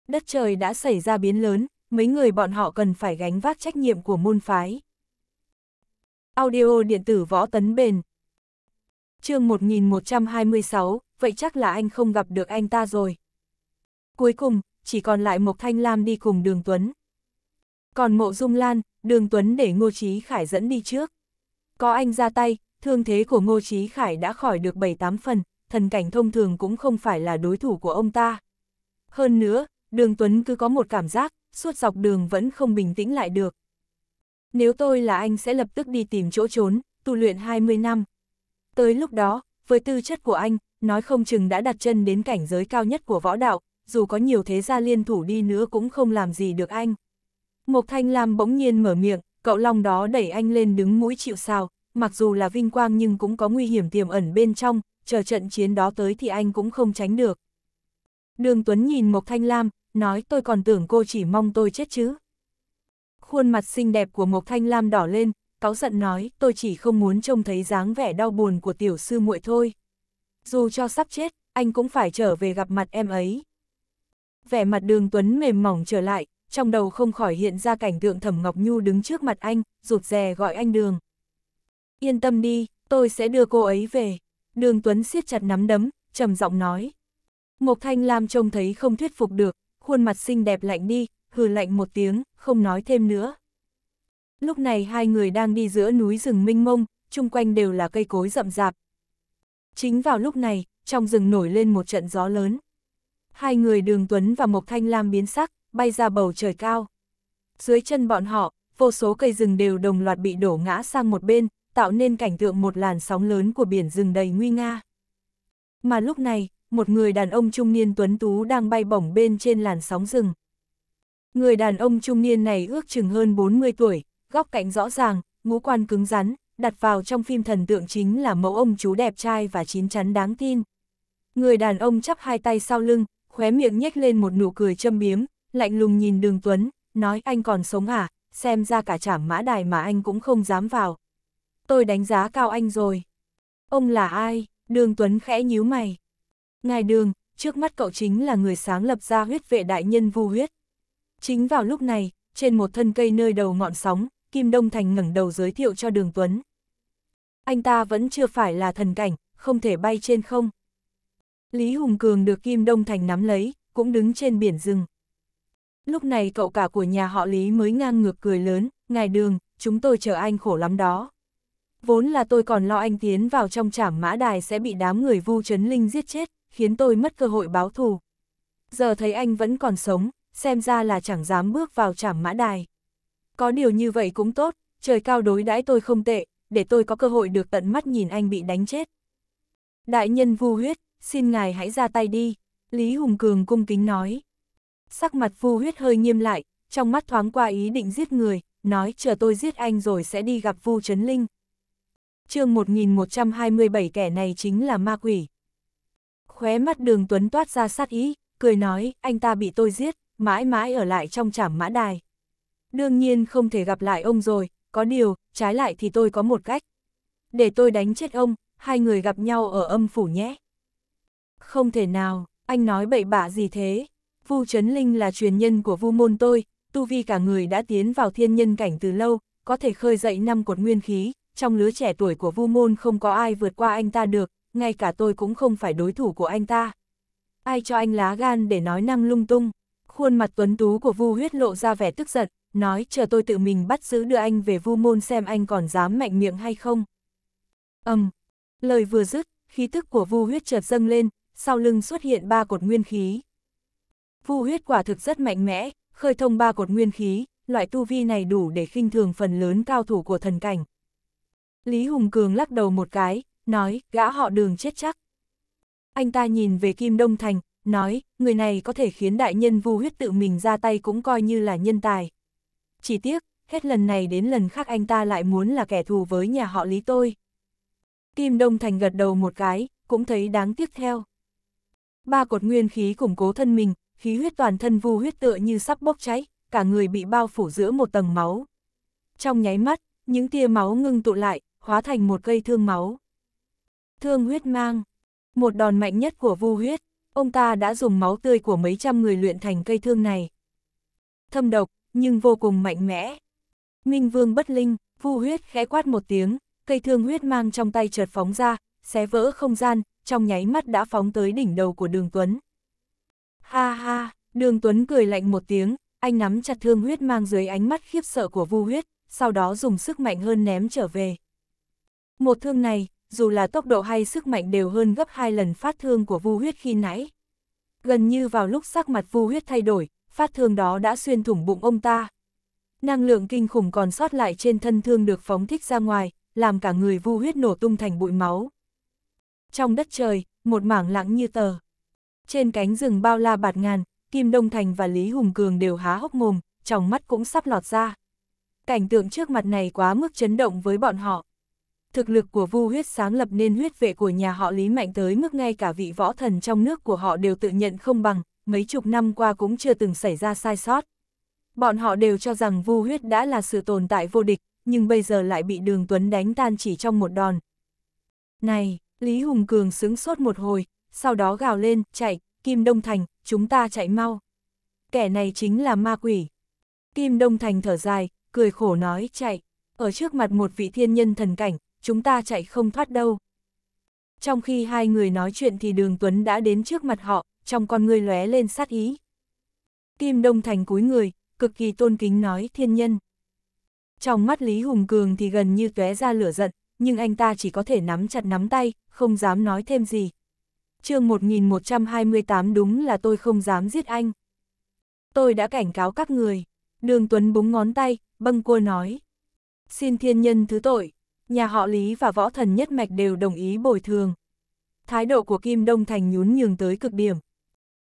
Đất trời đã xảy ra biến lớn, mấy người bọn họ cần phải gánh vác trách nhiệm của môn phái. Audio điện tử võ tấn bền. chương 1126, vậy chắc là anh không gặp được anh ta rồi. Cuối cùng, chỉ còn lại Mộc Thanh Lam đi cùng đường Tuấn. Còn mộ dung lan, đường Tuấn để Ngô chí Khải dẫn đi trước. Có anh ra tay, thương thế của Ngô chí Khải đã khỏi được 7-8 phần, thần cảnh thông thường cũng không phải là đối thủ của ông ta. Hơn nữa, đường Tuấn cứ có một cảm giác, suốt dọc đường vẫn không bình tĩnh lại được, nếu tôi là anh sẽ lập tức đi tìm chỗ trốn, tu luyện 20 năm. Tới lúc đó, với tư chất của anh, nói không chừng đã đặt chân đến cảnh giới cao nhất của võ đạo, dù có nhiều thế gia liên thủ đi nữa cũng không làm gì được anh. Mộc Thanh Lam bỗng nhiên mở miệng, cậu long đó đẩy anh lên đứng mũi chịu sao, mặc dù là vinh quang nhưng cũng có nguy hiểm tiềm ẩn bên trong, chờ trận chiến đó tới thì anh cũng không tránh được. Đường Tuấn nhìn Mộc Thanh Lam, nói tôi còn tưởng cô chỉ mong tôi chết chứ khuôn mặt xinh đẹp của Mộc Thanh Lam đỏ lên, cáu giận nói, tôi chỉ không muốn trông thấy dáng vẻ đau buồn của tiểu sư muội thôi. Dù cho sắp chết, anh cũng phải trở về gặp mặt em ấy. Vẻ mặt đường Tuấn mềm mỏng trở lại, trong đầu không khỏi hiện ra cảnh tượng Thẩm Ngọc Nhu đứng trước mặt anh, rụt rè gọi anh đường. Yên tâm đi, tôi sẽ đưa cô ấy về. Đường Tuấn siết chặt nắm đấm, trầm giọng nói. Mộc Thanh Lam trông thấy không thuyết phục được, khuôn mặt xinh đẹp lạnh đi, hừ lạnh một tiếng, không nói thêm nữa. Lúc này hai người đang đi giữa núi rừng minh mông, chung quanh đều là cây cối rậm rạp. Chính vào lúc này, trong rừng nổi lên một trận gió lớn. Hai người Đường Tuấn và Mộc Thanh Lam biến sắc, bay ra bầu trời cao. Dưới chân bọn họ, vô số cây rừng đều đồng loạt bị đổ ngã sang một bên, tạo nên cảnh tượng một làn sóng lớn của biển rừng đầy nguy nga. Mà lúc này, một người đàn ông trung niên tuấn tú đang bay bổng bên trên làn sóng rừng. Người đàn ông trung niên này ước chừng hơn 40 tuổi, góc cạnh rõ ràng, ngũ quan cứng rắn, đặt vào trong phim thần tượng chính là mẫu ông chú đẹp trai và chín chắn đáng tin. Người đàn ông chắp hai tay sau lưng, khóe miệng nhếch lên một nụ cười châm biếm, lạnh lùng nhìn đường Tuấn, nói anh còn sống à, xem ra cả trảm mã đài mà anh cũng không dám vào. Tôi đánh giá cao anh rồi. Ông là ai? Đường Tuấn khẽ nhíu mày. Ngài Đường, trước mắt cậu chính là người sáng lập ra huyết vệ đại nhân vu huyết. Chính vào lúc này, trên một thân cây nơi đầu ngọn sóng, Kim Đông Thành ngẩng đầu giới thiệu cho Đường Tuấn. Anh ta vẫn chưa phải là thần cảnh, không thể bay trên không. Lý Hùng Cường được Kim Đông Thành nắm lấy, cũng đứng trên biển rừng. Lúc này cậu cả của nhà họ Lý mới ngang ngược cười lớn, ngài đường, chúng tôi chờ anh khổ lắm đó. Vốn là tôi còn lo anh tiến vào trong trảm mã đài sẽ bị đám người vu trấn linh giết chết, khiến tôi mất cơ hội báo thù. Giờ thấy anh vẫn còn sống, xem ra là chẳng dám bước vào trảm mã đài. Có điều như vậy cũng tốt, trời cao đối đãi tôi không tệ, để tôi có cơ hội được tận mắt nhìn anh bị đánh chết. Đại nhân vu huyết, xin ngài hãy ra tay đi, Lý Hùng Cường cung kính nói. Sắc mặt vu huyết hơi nghiêm lại, trong mắt thoáng qua ý định giết người, nói chờ tôi giết anh rồi sẽ đi gặp vu Trấn Linh. chương 1127 kẻ này chính là ma quỷ. Khóe mắt đường Tuấn toát ra sát ý, cười nói, anh ta bị tôi giết, mãi mãi ở lại trong trảm mã đài. Đương nhiên không thể gặp lại ông rồi, có điều, trái lại thì tôi có một cách. Để tôi đánh chết ông, hai người gặp nhau ở âm phủ nhé. Không thể nào, anh nói bậy bạ gì thế? Vu Trấn Linh là truyền nhân của Vu môn tôi, tu vi cả người đã tiến vào thiên nhân cảnh từ lâu, có thể khơi dậy năm cột nguyên khí, trong lứa trẻ tuổi của Vu môn không có ai vượt qua anh ta được, ngay cả tôi cũng không phải đối thủ của anh ta. Ai cho anh lá gan để nói năng lung tung? Khuôn mặt tuấn tú của Vu Huyết lộ ra vẻ tức giận, nói chờ tôi tự mình bắt giữ đưa anh về Vu Môn xem anh còn dám mạnh miệng hay không. Ầm. Um, lời vừa dứt, khí tức của Vu Huyết chợt dâng lên, sau lưng xuất hiện ba cột nguyên khí. Vu Huyết quả thực rất mạnh mẽ, khơi thông ba cột nguyên khí, loại tu vi này đủ để khinh thường phần lớn cao thủ của thần cảnh. Lý Hùng Cường lắc đầu một cái, nói, gã họ đường chết chắc. Anh ta nhìn về Kim Đông Thành, nói, người này có thể khiến đại nhân vu huyết tự mình ra tay cũng coi như là nhân tài. Chỉ tiếc, hết lần này đến lần khác anh ta lại muốn là kẻ thù với nhà họ Lý tôi. Kim Đông Thành gật đầu một cái, cũng thấy đáng tiếc theo. Ba cột nguyên khí củng cố thân mình, khí huyết toàn thân vu huyết tựa như sắp bốc cháy, cả người bị bao phủ giữa một tầng máu. Trong nháy mắt, những tia máu ngưng tụ lại, hóa thành một cây thương máu. Thương huyết mang, một đòn mạnh nhất của vu huyết. Ông ta đã dùng máu tươi của mấy trăm người luyện thành cây thương này. Thâm độc, nhưng vô cùng mạnh mẽ. Minh vương bất linh, vu huyết khẽ quát một tiếng, cây thương huyết mang trong tay chợt phóng ra, xé vỡ không gian, trong nháy mắt đã phóng tới đỉnh đầu của đường Tuấn. Ha ha, đường Tuấn cười lạnh một tiếng, anh nắm chặt thương huyết mang dưới ánh mắt khiếp sợ của vu huyết, sau đó dùng sức mạnh hơn ném trở về. Một thương này, dù là tốc độ hay sức mạnh đều hơn gấp hai lần phát thương của vu huyết khi nãy. Gần như vào lúc sắc mặt vu huyết thay đổi, phát thương đó đã xuyên thủng bụng ông ta. Năng lượng kinh khủng còn sót lại trên thân thương được phóng thích ra ngoài, làm cả người vu huyết nổ tung thành bụi máu. Trong đất trời, một mảng lặng như tờ. Trên cánh rừng bao la bạt ngàn, Kim Đông Thành và Lý Hùng Cường đều há hốc mồm, trong mắt cũng sắp lọt ra. Cảnh tượng trước mặt này quá mức chấn động với bọn họ. Thực lực của Vu huyết sáng lập nên huyết vệ của nhà họ Lý mạnh tới mức ngay cả vị võ thần trong nước của họ đều tự nhận không bằng, mấy chục năm qua cũng chưa từng xảy ra sai sót. Bọn họ đều cho rằng Vu huyết đã là sự tồn tại vô địch, nhưng bây giờ lại bị Đường Tuấn đánh tan chỉ trong một đòn. Này, Lý Hùng Cường sướng sốt một hồi, sau đó gào lên, chạy, Kim Đông Thành, chúng ta chạy mau. Kẻ này chính là ma quỷ. Kim Đông Thành thở dài, cười khổ nói chạy. Ở trước mặt một vị thiên nhân thần cảnh, chúng ta chạy không thoát đâu. Trong khi hai người nói chuyện thì đường Tuấn đã đến trước mặt họ, trong con ngươi lóe lên sát ý. Kim Đông Thành cúi người, cực kỳ tôn kính nói thiên nhân. Trong mắt Lý Hùng Cường thì gần như tóe ra lửa giận, nhưng anh ta chỉ có thể nắm chặt nắm tay, không dám nói thêm gì. chương 1128 đúng là tôi không dám giết anh. Tôi đã cảnh cáo các người. Đường Tuấn búng ngón tay, bâng cua nói. Xin thiên nhân thứ tội nhà họ Lý và võ thần nhất mạch đều đồng ý bồi thường. Thái độ của Kim Đông Thành nhún nhường tới cực điểm.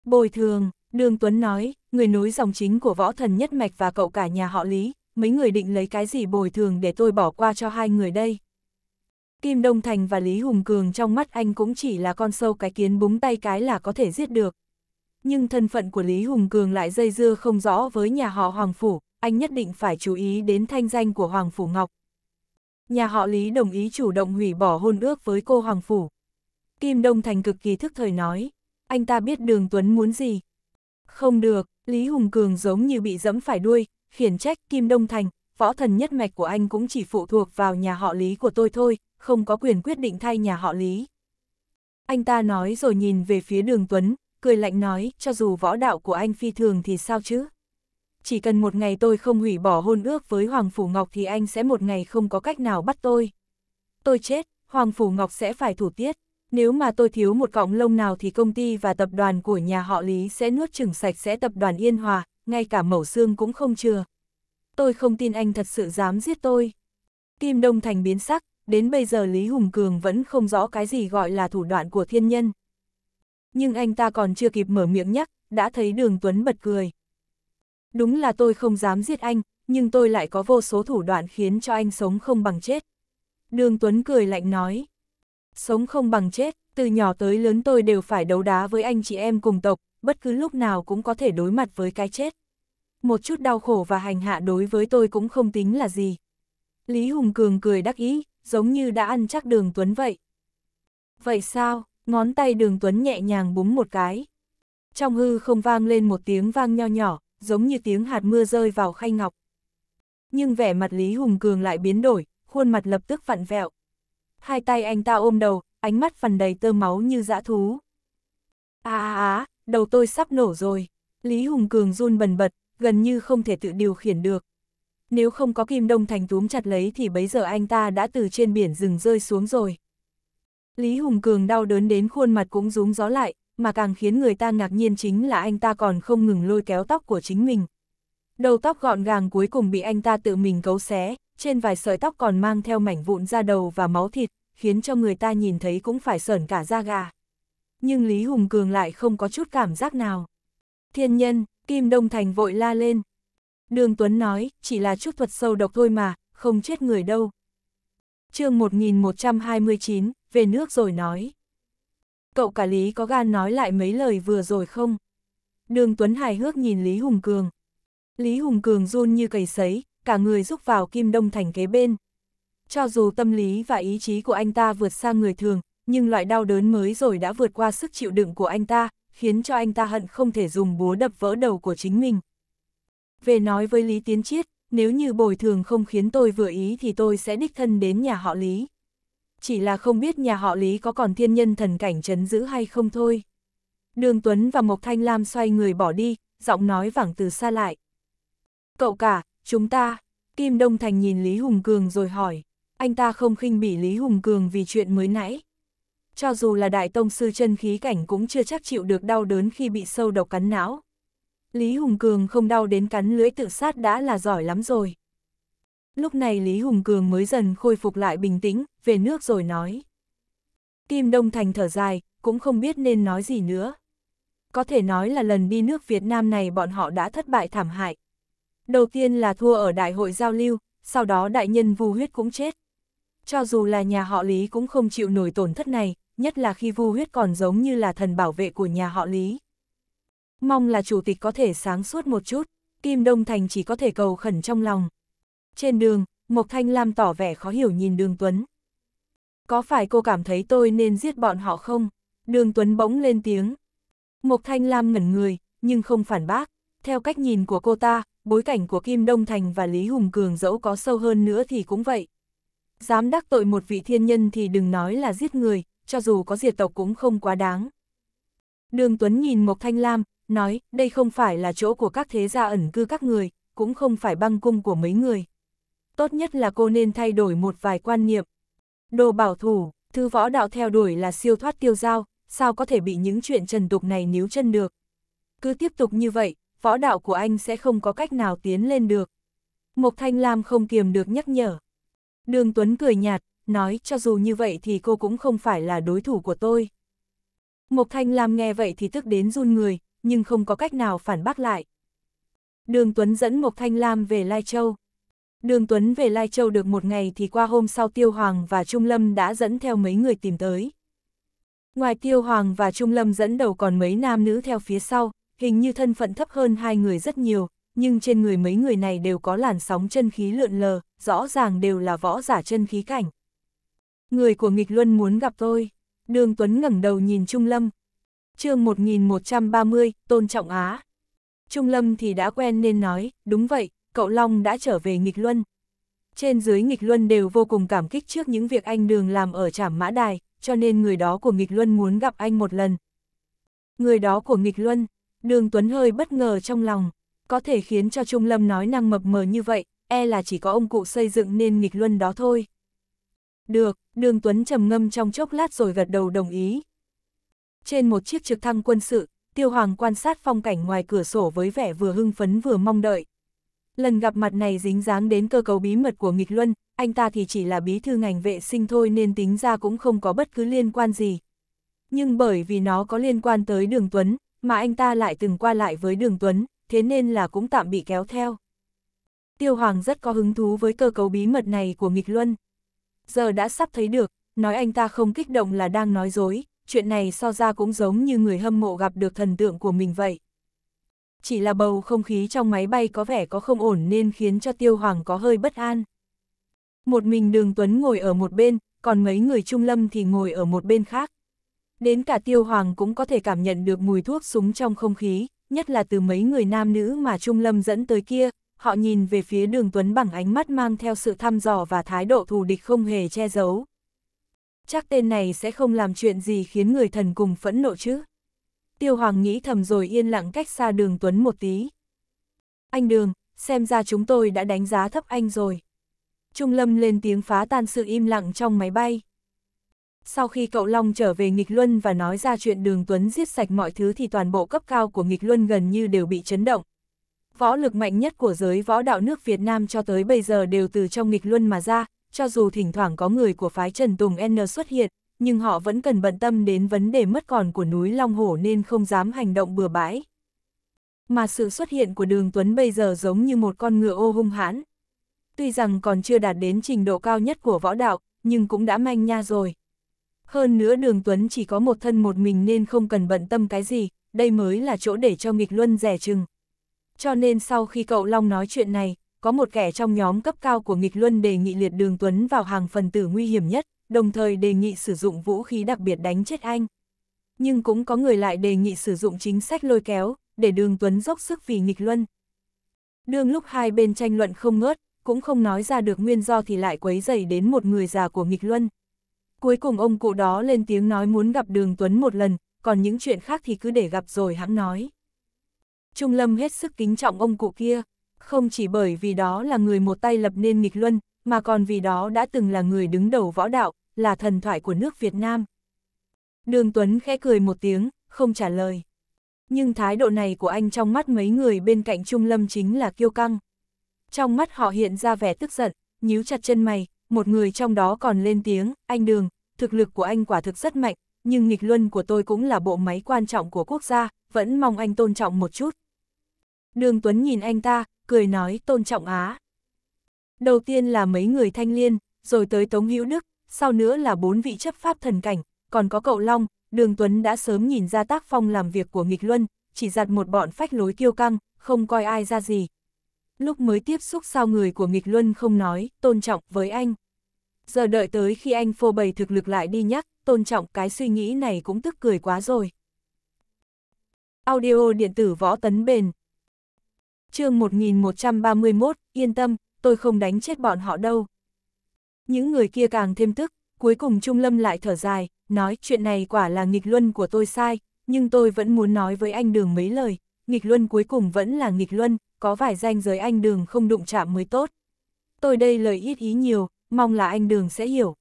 Bồi thường, Đường Tuấn nói, người nối dòng chính của võ thần nhất mạch và cậu cả nhà họ Lý, mấy người định lấy cái gì bồi thường để tôi bỏ qua cho hai người đây. Kim Đông Thành và Lý Hùng Cường trong mắt anh cũng chỉ là con sâu cái kiến búng tay cái là có thể giết được. Nhưng thân phận của Lý Hùng Cường lại dây dưa không rõ với nhà họ Hoàng Phủ, anh nhất định phải chú ý đến thanh danh của Hoàng Phủ Ngọc nhà họ Lý đồng ý chủ động hủy bỏ hôn ước với cô Hoàng Phủ. Kim Đông Thành cực kỳ thức thời nói, anh ta biết đường Tuấn muốn gì. Không được, Lý Hùng Cường giống như bị dẫm phải đuôi, khiển trách Kim Đông Thành, võ thần nhất mạch của anh cũng chỉ phụ thuộc vào nhà họ Lý của tôi thôi, không có quyền quyết định thay nhà họ Lý. Anh ta nói rồi nhìn về phía đường Tuấn, cười lạnh nói, cho dù võ đạo của anh phi thường thì sao chứ? chỉ cần một ngày tôi không hủy bỏ hôn ước với Hoàng Phủ Ngọc thì anh sẽ một ngày không có cách nào bắt tôi. Tôi chết, Hoàng Phủ Ngọc sẽ phải thủ tiết. Nếu mà tôi thiếu một cọng lông nào thì công ty và tập đoàn của nhà họ Lý sẽ nuốt chừng sạch sẽ tập đoàn Yên Hòa, ngay cả mẩu xương cũng không chừa. Tôi không tin anh thật sự dám giết tôi. Kim Đông Thành biến sắc, đến bây giờ Lý Hùng Cường vẫn không rõ cái gì gọi là thủ đoạn của thiên nhân. Nhưng anh ta còn chưa kịp mở miệng nhắc, đã thấy đường Tuấn bật cười. Đúng là tôi không dám giết anh, nhưng tôi lại có vô số thủ đoạn khiến cho anh sống không bằng chết. Đường Tuấn cười lạnh nói. Sống không bằng chết, từ nhỏ tới lớn tôi đều phải đấu đá với anh chị em cùng tộc, bất cứ lúc nào cũng có thể đối mặt với cái chết. Một chút đau khổ và hành hạ đối với tôi cũng không tính là gì. Lý Hùng Cường cười đắc ý, giống như đã ăn chắc đường Tuấn vậy. Vậy sao, ngón tay đường Tuấn nhẹ nhàng búng một cái. Trong hư không vang lên một tiếng vang nho nhỏ, giống như tiếng hạt mưa rơi vào khay ngọc. Nhưng vẻ mặt Lý Hùng Cường lại biến đổi, khuôn mặt lập tức vặn vẹo. Hai tay anh ta ôm đầu, ánh mắt phần đầy tơ máu như dã thú. À à à, đầu tôi sắp nổ rồi. Lý Hùng Cường run bần bật, gần như không thể tự điều khiển được. Nếu không có Kim Đông Thành túm chặt lấy thì bấy giờ anh ta đã từ trên biển rừng rơi xuống rồi. Lý Hùng Cường đau đớn đến khuôn mặt cũng rúm gió lại, mà càng khiến người ta ngạc nhiên chính là anh ta còn không ngừng lôi kéo tóc của chính mình. Đầu tóc gọn gàng cuối cùng bị anh ta tự mình cấu xé, trên vài sợi tóc còn mang theo mảnh vụn da đầu và máu thịt, khiến cho người ta nhìn thấy cũng phải sởn cả da gà. Nhưng Lý Hùng Cường lại không có chút cảm giác nào. Thiên nhân, Kim Đông Thành vội la lên. Đường Tuấn nói, chỉ là chút thuật sâu độc thôi mà, không chết người đâu. chương 1129, về nước rồi nói cậu cả Lý có gan nói lại mấy lời vừa rồi không? Đường Tuấn hài hước nhìn Lý Hùng Cường. Lý Hùng Cường run như cầy sấy, cả người rúc vào Kim Đông Thành kế bên. Cho dù tâm lý và ý chí của anh ta vượt xa người thường, nhưng loại đau đớn mới rồi đã vượt qua sức chịu đựng của anh ta, khiến cho anh ta hận không thể dùng búa đập vỡ đầu của chính mình. Về nói với Lý Tiến Chiết, nếu như bồi thường không khiến tôi vừa ý thì tôi sẽ đích thân đến nhà họ Lý chỉ là không biết nhà họ Lý có còn thiên nhân thần cảnh chấn giữ hay không thôi. Đường Tuấn và Mộc Thanh Lam xoay người bỏ đi, giọng nói vẳng từ xa lại. Cậu cả, chúng ta, Kim Đông Thành nhìn Lý Hùng Cường rồi hỏi, anh ta không khinh bỉ Lý Hùng Cường vì chuyện mới nãy. Cho dù là đại tông sư chân khí cảnh cũng chưa chắc chịu được đau đớn khi bị sâu độc cắn não. Lý Hùng Cường không đau đến cắn lưỡi tự sát đã là giỏi lắm rồi. Lúc này Lý Hùng Cường mới dần khôi phục lại bình tĩnh, về nước rồi nói. Kim Đông Thành thở dài, cũng không biết nên nói gì nữa. Có thể nói là lần đi nước Việt Nam này bọn họ đã thất bại thảm hại. Đầu tiên là thua ở đại hội giao lưu, sau đó đại nhân Vu Huyết cũng chết. Cho dù là nhà họ Lý cũng không chịu nổi tổn thất này, nhất là khi Vu Huyết còn giống như là thần bảo vệ của nhà họ Lý. Mong là chủ tịch có thể sáng suốt một chút, Kim Đông Thành chỉ có thể cầu khẩn trong lòng. Trên đường, Mộc Thanh Lam tỏ vẻ khó hiểu nhìn Đường Tuấn. Có phải cô cảm thấy tôi nên giết bọn họ không? Đường Tuấn bỗng lên tiếng. Mộc Thanh Lam ngẩn người, nhưng không phản bác. Theo cách nhìn của cô ta, bối cảnh của Kim Đông Thành và Lý Hùng Cường dẫu có sâu hơn nữa thì cũng vậy. Dám đắc tội một vị thiên nhân thì đừng nói là giết người, cho dù có diệt tộc cũng không quá đáng. Đường Tuấn nhìn Mộc Thanh Lam, nói, đây không phải là chỗ của các thế gia ẩn cư các người, cũng không phải băng cung của mấy người tốt nhất là cô nên thay đổi một vài quan niệm. Đồ bảo thủ, thư võ đạo theo đuổi là siêu thoát tiêu giao, sao có thể bị những chuyện trần tục này níu chân được. Cứ tiếp tục như vậy, võ đạo của anh sẽ không có cách nào tiến lên được. Mộc Thanh Lam không kiềm được nhắc nhở. Đường Tuấn cười nhạt, nói cho dù như vậy thì cô cũng không phải là đối thủ của tôi. Mộc Thanh Lam nghe vậy thì tức đến run người, nhưng không có cách nào phản bác lại. Đường Tuấn dẫn Mộc Thanh Lam về Lai Châu. Đường Tuấn về Lai Châu được một ngày thì qua hôm sau Tiêu Hoàng và Trung Lâm đã dẫn theo mấy người tìm tới. Ngoài Tiêu Hoàng và Trung Lâm dẫn đầu còn mấy nam nữ theo phía sau, hình như thân phận thấp hơn hai người rất nhiều, nhưng trên người mấy người này đều có làn sóng chân khí lượn lờ, rõ ràng đều là võ giả chân khí cảnh. Người của nghịch luân muốn gặp tôi. Đường Tuấn ngẩng đầu nhìn Trung Lâm. chương 1130, Tôn Trọng Á. Trung Lâm thì đã quen nên nói, đúng vậy, cậu Long đã trở về nghịch luân. Trên dưới nghịch luân đều vô cùng cảm kích trước những việc anh Đường làm ở trảm mã đài, cho nên người đó của nghịch luân muốn gặp anh một lần. Người đó của nghịch luân, Đường Tuấn hơi bất ngờ trong lòng, có thể khiến cho Trung Lâm nói năng mập mờ như vậy, e là chỉ có ông cụ xây dựng nên nghịch luân đó thôi. Được, Đường Tuấn trầm ngâm trong chốc lát rồi gật đầu đồng ý. Trên một chiếc trực thăng quân sự, Tiêu Hoàng quan sát phong cảnh ngoài cửa sổ với vẻ vừa hưng phấn vừa mong đợi, Lần gặp mặt này dính dáng đến cơ cấu bí mật của nghịch luân, anh ta thì chỉ là bí thư ngành vệ sinh thôi nên tính ra cũng không có bất cứ liên quan gì. Nhưng bởi vì nó có liên quan tới Đường Tuấn, mà anh ta lại từng qua lại với Đường Tuấn, thế nên là cũng tạm bị kéo theo. Tiêu Hoàng rất có hứng thú với cơ cấu bí mật này của nghịch luân. Giờ đã sắp thấy được, nói anh ta không kích động là đang nói dối, chuyện này so ra cũng giống như người hâm mộ gặp được thần tượng của mình vậy chỉ là bầu không khí trong máy bay có vẻ có không ổn nên khiến cho Tiêu Hoàng có hơi bất an. Một mình Đường Tuấn ngồi ở một bên, còn mấy người Trung Lâm thì ngồi ở một bên khác. Đến cả Tiêu Hoàng cũng có thể cảm nhận được mùi thuốc súng trong không khí, nhất là từ mấy người nam nữ mà Trung Lâm dẫn tới kia, họ nhìn về phía Đường Tuấn bằng ánh mắt mang theo sự thăm dò và thái độ thù địch không hề che giấu. Chắc tên này sẽ không làm chuyện gì khiến người thần cùng phẫn nộ chứ. Tiêu Hoàng nghĩ thầm rồi yên lặng cách xa đường Tuấn một tí. Anh Đường, xem ra chúng tôi đã đánh giá thấp anh rồi. Trung Lâm lên tiếng phá tan sự im lặng trong máy bay. Sau khi cậu Long trở về nghịch luân và nói ra chuyện đường Tuấn giết sạch mọi thứ thì toàn bộ cấp cao của nghịch luân gần như đều bị chấn động. Võ lực mạnh nhất của giới võ đạo nước Việt Nam cho tới bây giờ đều từ trong nghịch luân mà ra, cho dù thỉnh thoảng có người của phái Trần Tùng N xuất hiện, nhưng họ vẫn cần bận tâm đến vấn đề mất còn của núi Long Hổ nên không dám hành động bừa bãi. Mà sự xuất hiện của Đường Tuấn bây giờ giống như một con ngựa ô hung hãn. Tuy rằng còn chưa đạt đến trình độ cao nhất của võ đạo, nhưng cũng đã manh nha rồi. Hơn nữa Đường Tuấn chỉ có một thân một mình nên không cần bận tâm cái gì, đây mới là chỗ để cho nghịch luân rẻ chừng. Cho nên sau khi cậu Long nói chuyện này, có một kẻ trong nhóm cấp cao của nghịch luân đề nghị liệt Đường Tuấn vào hàng phần tử nguy hiểm nhất đồng thời đề nghị sử dụng vũ khí đặc biệt đánh chết anh. Nhưng cũng có người lại đề nghị sử dụng chính sách lôi kéo, để đường Tuấn dốc sức vì nghịch luân. Đương lúc hai bên tranh luận không ngớt, cũng không nói ra được nguyên do thì lại quấy dày đến một người già của nghịch luân. Cuối cùng ông cụ đó lên tiếng nói muốn gặp đường Tuấn một lần, còn những chuyện khác thì cứ để gặp rồi hãng nói. Trung Lâm hết sức kính trọng ông cụ kia, không chỉ bởi vì đó là người một tay lập nên nghịch luân, mà còn vì đó đã từng là người đứng đầu võ đạo, là thần thoại của nước Việt Nam. Đường Tuấn khẽ cười một tiếng, không trả lời. Nhưng thái độ này của anh trong mắt mấy người bên cạnh Trung Lâm chính là kiêu căng. Trong mắt họ hiện ra vẻ tức giận, nhíu chặt chân mày, một người trong đó còn lên tiếng, anh Đường, thực lực của anh quả thực rất mạnh, nhưng nghịch luân của tôi cũng là bộ máy quan trọng của quốc gia, vẫn mong anh tôn trọng một chút. Đường Tuấn nhìn anh ta, cười nói tôn trọng á. Đầu tiên là mấy người thanh liên, rồi tới Tống Hữu Đức, sau nữa là bốn vị chấp pháp thần cảnh, còn có cậu Long, Đường Tuấn đã sớm nhìn ra tác phong làm việc của nghịch luân, chỉ giặt một bọn phách lối kiêu căng, không coi ai ra gì. Lúc mới tiếp xúc sau người của nghịch luân không nói, tôn trọng với anh. Giờ đợi tới khi anh phô bày thực lực lại đi nhắc, tôn trọng cái suy nghĩ này cũng tức cười quá rồi. Audio điện tử võ tấn bền. chương 1131, yên tâm, tôi không đánh chết bọn họ đâu. Những người kia càng thêm tức, cuối cùng Trung Lâm lại thở dài, nói chuyện này quả là nghịch luân của tôi sai, nhưng tôi vẫn muốn nói với anh Đường mấy lời, nghịch luân cuối cùng vẫn là nghịch luân, có vài danh giới anh Đường không đụng chạm mới tốt. Tôi đây lời ít ý nhiều, mong là anh Đường sẽ hiểu.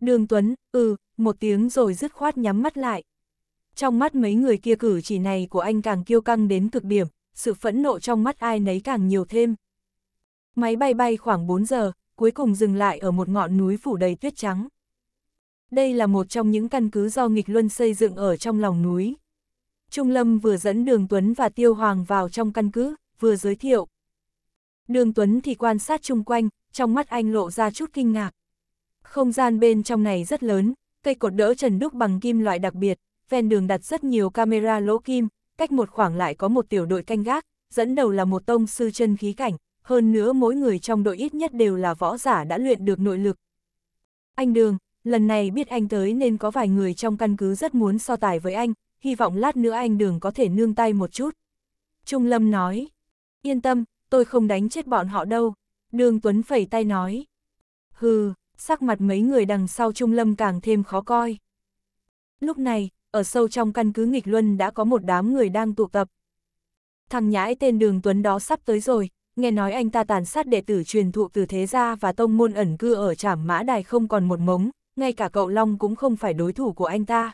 Đường Tuấn, ừ, một tiếng rồi dứt khoát nhắm mắt lại. Trong mắt mấy người kia cử chỉ này của anh càng kiêu căng đến cực điểm, sự phẫn nộ trong mắt ai nấy càng nhiều thêm. Máy bay bay khoảng 4 giờ, cuối cùng dừng lại ở một ngọn núi phủ đầy tuyết trắng. Đây là một trong những căn cứ do nghịch luân xây dựng ở trong lòng núi. Trung Lâm vừa dẫn Đường Tuấn và Tiêu Hoàng vào trong căn cứ, vừa giới thiệu. Đường Tuấn thì quan sát chung quanh, trong mắt anh lộ ra chút kinh ngạc. Không gian bên trong này rất lớn, cây cột đỡ trần đúc bằng kim loại đặc biệt, ven đường đặt rất nhiều camera lỗ kim, cách một khoảng lại có một tiểu đội canh gác, dẫn đầu là một tông sư chân khí cảnh, hơn nữa mỗi người trong đội ít nhất đều là võ giả đã luyện được nội lực. Anh Đường, lần này biết anh tới nên có vài người trong căn cứ rất muốn so tài với anh, hy vọng lát nữa anh Đường có thể nương tay một chút. Trung Lâm nói, yên tâm, tôi không đánh chết bọn họ đâu. Đường Tuấn phẩy tay nói, hừ, sắc mặt mấy người đằng sau Trung Lâm càng thêm khó coi. Lúc này, ở sâu trong căn cứ nghịch luân đã có một đám người đang tụ tập. Thằng nhãi tên Đường Tuấn đó sắp tới rồi, nghe nói anh ta tàn sát đệ tử truyền thụ từ thế gia và tông môn ẩn cư ở trảm mã đài không còn một mống, ngay cả cậu Long cũng không phải đối thủ của anh ta.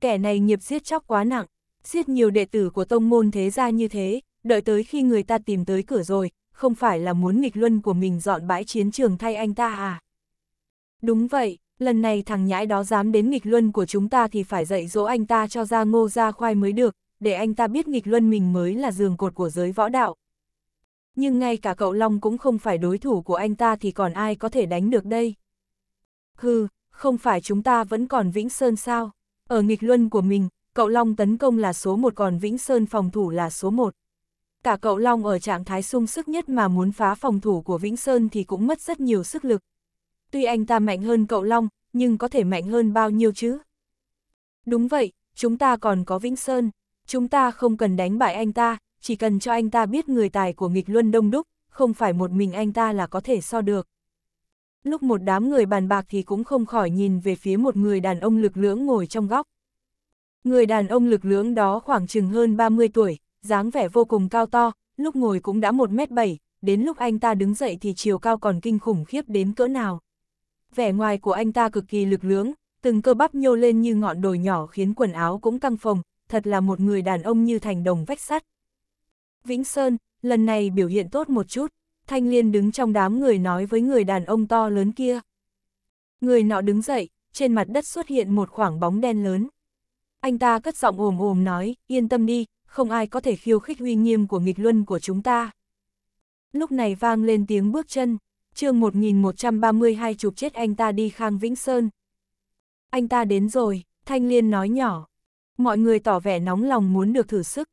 Kẻ này nghiệp giết chóc quá nặng, giết nhiều đệ tử của tông môn thế gia như thế, đợi tới khi người ta tìm tới cửa rồi, không phải là muốn nghịch luân của mình dọn bãi chiến trường thay anh ta à? Đúng vậy, lần này thằng nhãi đó dám đến nghịch luân của chúng ta thì phải dạy dỗ anh ta cho ra ngô ra khoai mới được, để anh ta biết nghịch luân mình mới là giường cột của giới võ đạo, nhưng ngay cả cậu Long cũng không phải đối thủ của anh ta thì còn ai có thể đánh được đây. Hừ, không phải chúng ta vẫn còn Vĩnh Sơn sao? Ở nghịch luân của mình, cậu Long tấn công là số 1 còn Vĩnh Sơn phòng thủ là số 1. Cả cậu Long ở trạng thái sung sức nhất mà muốn phá phòng thủ của Vĩnh Sơn thì cũng mất rất nhiều sức lực. Tuy anh ta mạnh hơn cậu Long, nhưng có thể mạnh hơn bao nhiêu chứ? Đúng vậy, chúng ta còn có Vĩnh Sơn. Chúng ta không cần đánh bại anh ta, chỉ cần cho anh ta biết người tài của nghịch luân đông đúc, không phải một mình anh ta là có thể so được. Lúc một đám người bàn bạc thì cũng không khỏi nhìn về phía một người đàn ông lực lưỡng ngồi trong góc. Người đàn ông lực lưỡng đó khoảng chừng hơn 30 tuổi, dáng vẻ vô cùng cao to, lúc ngồi cũng đã 1m7, đến lúc anh ta đứng dậy thì chiều cao còn kinh khủng khiếp đến cỡ nào. Vẻ ngoài của anh ta cực kỳ lực lưỡng, từng cơ bắp nhô lên như ngọn đồi nhỏ khiến quần áo cũng căng phồng, thật là một người đàn ông như thành đồng vách sắt, Vĩnh Sơn, lần này biểu hiện tốt một chút, Thanh Liên đứng trong đám người nói với người đàn ông to lớn kia. Người nọ đứng dậy, trên mặt đất xuất hiện một khoảng bóng đen lớn. Anh ta cất giọng ồm ồm nói, yên tâm đi, không ai có thể khiêu khích uy nghiêm của nghịch luân của chúng ta. Lúc này vang lên tiếng bước chân, chương 1132 chụp chết anh ta đi Khang Vĩnh Sơn. Anh ta đến rồi, Thanh Liên nói nhỏ. Mọi người tỏ vẻ nóng lòng muốn được thử sức.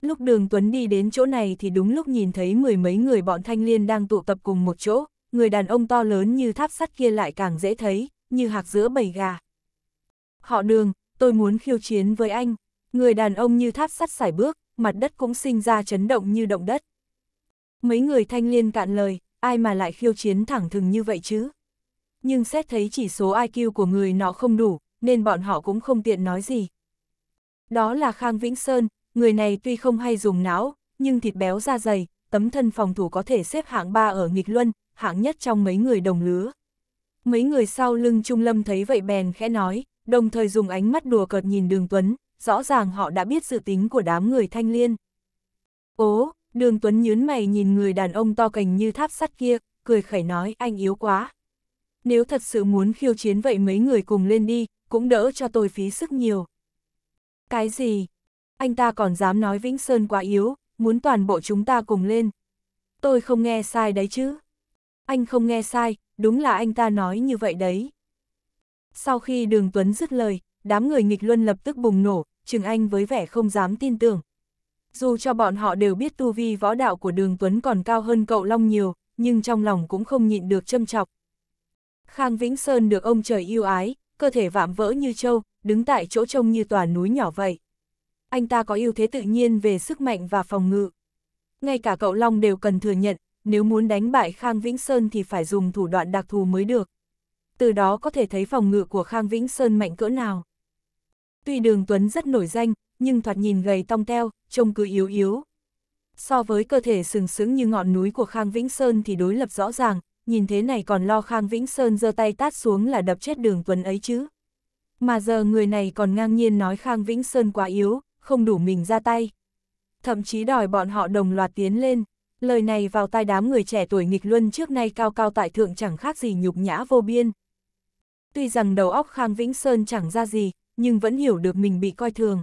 Lúc đường Tuấn đi đến chỗ này thì đúng lúc nhìn thấy mười mấy người bọn thanh liên đang tụ tập cùng một chỗ, người đàn ông to lớn như tháp sắt kia lại càng dễ thấy, như hạc giữa bầy gà. Họ đường, tôi muốn khiêu chiến với anh. Người đàn ông như tháp sắt sải bước, mặt đất cũng sinh ra chấn động như động đất. Mấy người thanh liên cạn lời, ai mà lại khiêu chiến thẳng thừng như vậy chứ? Nhưng xét thấy chỉ số IQ của người nó không đủ, nên bọn họ cũng không tiện nói gì. Đó là Khang Vĩnh Sơn, người này tuy không hay dùng não, nhưng thịt béo da dày, tấm thân phòng thủ có thể xếp hạng 3 ở nghịch luân, hạng nhất trong mấy người đồng lứa. Mấy người sau lưng Trung Lâm thấy vậy bèn khẽ nói, đồng thời dùng ánh mắt đùa cợt nhìn Đường Tuấn, rõ ràng họ đã biết dự tính của đám người thanh liên. Ố, Đường Tuấn nhớn mày nhìn người đàn ông to cành như tháp sắt kia, cười khẩy nói anh yếu quá. Nếu thật sự muốn khiêu chiến vậy mấy người cùng lên đi, cũng đỡ cho tôi phí sức nhiều. Cái gì, anh ta còn dám nói Vĩnh Sơn quá yếu, muốn toàn bộ chúng ta cùng lên. Tôi không nghe sai đấy chứ. Anh không nghe sai, đúng là anh ta nói như vậy đấy. Sau khi Đường Tuấn dứt lời, đám người nghịch luân lập tức bùng nổ, Trừng Anh với vẻ không dám tin tưởng. Dù cho bọn họ đều biết tu vi võ đạo của Đường Tuấn còn cao hơn cậu Long nhiều, nhưng trong lòng cũng không nhịn được châm chọc. Khang Vĩnh Sơn được ông trời yêu ái, cơ thể vạm vỡ như trâu, đứng tại chỗ trông như tòa núi nhỏ vậy anh ta có ưu thế tự nhiên về sức mạnh và phòng ngự. Ngay cả cậu Long đều cần thừa nhận, nếu muốn đánh bại Khang Vĩnh Sơn thì phải dùng thủ đoạn đặc thù mới được. Từ đó có thể thấy phòng ngự của Khang Vĩnh Sơn mạnh cỡ nào. Tuy Đường Tuấn rất nổi danh, nhưng thoạt nhìn gầy tong teo, trông cứ yếu yếu. So với cơ thể sừng sững như ngọn núi của Khang Vĩnh Sơn thì đối lập rõ ràng, nhìn thế này còn lo Khang Vĩnh Sơn giơ tay tát xuống là đập chết Đường Tuấn ấy chứ. Mà giờ người này còn ngang nhiên nói Khang Vĩnh Sơn quá yếu, không đủ mình ra tay. Thậm chí đòi bọn họ đồng loạt tiến lên, lời này vào tai đám người trẻ tuổi nghịch luân trước nay cao cao tại thượng chẳng khác gì nhục nhã vô biên. Tuy rằng đầu óc Khang Vĩnh Sơn chẳng ra gì, nhưng vẫn hiểu được mình bị coi thường.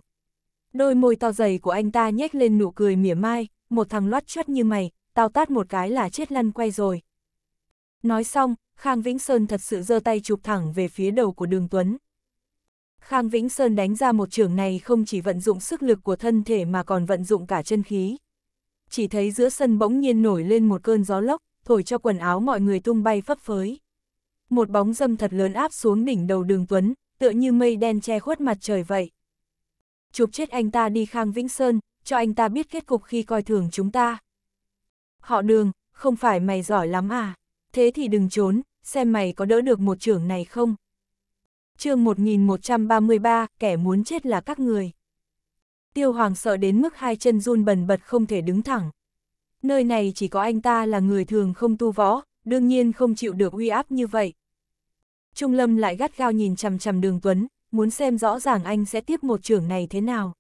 Đôi môi to dày của anh ta nhếch lên nụ cười mỉa mai, một thằng loát chót như mày, tao tát một cái là chết lăn quay rồi. Nói xong, Khang Vĩnh Sơn thật sự giơ tay chụp thẳng về phía đầu của đường Tuấn. Khang Vĩnh Sơn đánh ra một trường này không chỉ vận dụng sức lực của thân thể mà còn vận dụng cả chân khí. Chỉ thấy giữa sân bỗng nhiên nổi lên một cơn gió lốc, thổi cho quần áo mọi người tung bay phấp phới. Một bóng dâm thật lớn áp xuống đỉnh đầu đường Tuấn, tựa như mây đen che khuất mặt trời vậy. Chụp chết anh ta đi Khang Vĩnh Sơn, cho anh ta biết kết cục khi coi thường chúng ta. Họ đường, không phải mày giỏi lắm à, thế thì đừng trốn, xem mày có đỡ được một trưởng này không chương 1133, kẻ muốn chết là các người. Tiêu Hoàng sợ đến mức hai chân run bần bật không thể đứng thẳng. Nơi này chỉ có anh ta là người thường không tu võ, đương nhiên không chịu được uy áp như vậy. Trung Lâm lại gắt gao nhìn chằm chằm Đường Tuấn, muốn xem rõ ràng anh sẽ tiếp một trưởng này thế nào.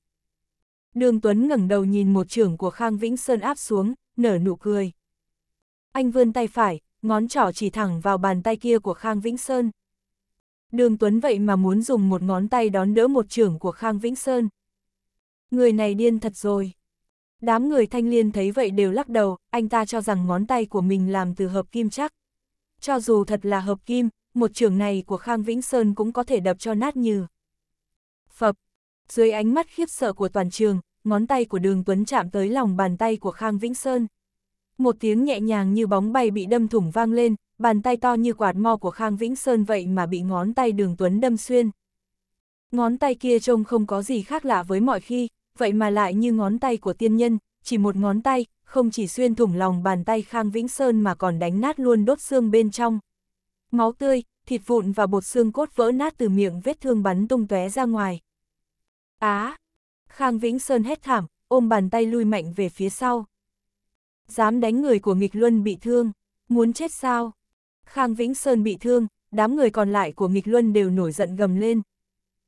Đường Tuấn ngẩng đầu nhìn một trưởng của Khang Vĩnh Sơn áp xuống, nở nụ cười. Anh vươn tay phải, ngón trỏ chỉ thẳng vào bàn tay kia của Khang Vĩnh Sơn đường Tuấn vậy mà muốn dùng một ngón tay đón đỡ một trưởng của Khang Vĩnh Sơn. Người này điên thật rồi. Đám người thanh liên thấy vậy đều lắc đầu, anh ta cho rằng ngón tay của mình làm từ hợp kim chắc. Cho dù thật là hợp kim, một trưởng này của Khang Vĩnh Sơn cũng có thể đập cho nát như. Phập, dưới ánh mắt khiếp sợ của toàn trường, ngón tay của đường Tuấn chạm tới lòng bàn tay của Khang Vĩnh Sơn. Một tiếng nhẹ nhàng như bóng bay bị đâm thủng vang lên, bàn tay to như quạt mo của Khang Vĩnh Sơn vậy mà bị ngón tay đường Tuấn đâm xuyên. Ngón tay kia trông không có gì khác lạ với mọi khi, vậy mà lại như ngón tay của tiên nhân, chỉ một ngón tay, không chỉ xuyên thủng lòng bàn tay Khang Vĩnh Sơn mà còn đánh nát luôn đốt xương bên trong. Máu tươi, thịt vụn và bột xương cốt vỡ nát từ miệng vết thương bắn tung tóe ra ngoài. Á! Khang Vĩnh Sơn hét thảm, ôm bàn tay lui mạnh về phía sau. Dám đánh người của nghịch luân bị thương, muốn chết sao? Khang Vĩnh Sơn bị thương, đám người còn lại của nghịch luân đều nổi giận gầm lên.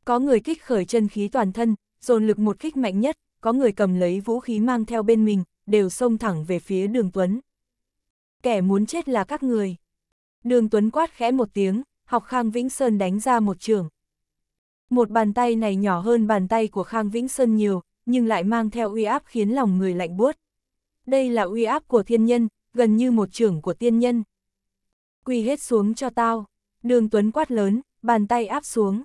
Có người kích khởi chân khí toàn thân, dồn lực một kích mạnh nhất, có người cầm lấy vũ khí mang theo bên mình, đều xông thẳng về phía đường Tuấn. Kẻ muốn chết là các người. Đường Tuấn quát khẽ một tiếng, học Khang Vĩnh Sơn đánh ra một trường. Một bàn tay này nhỏ hơn bàn tay của Khang Vĩnh Sơn nhiều, nhưng lại mang theo uy áp khiến lòng người lạnh buốt. Đây là uy áp của thiên nhân, gần như một trường của tiên nhân quy hết xuống cho tao. Đường Tuấn quát lớn, bàn tay áp xuống.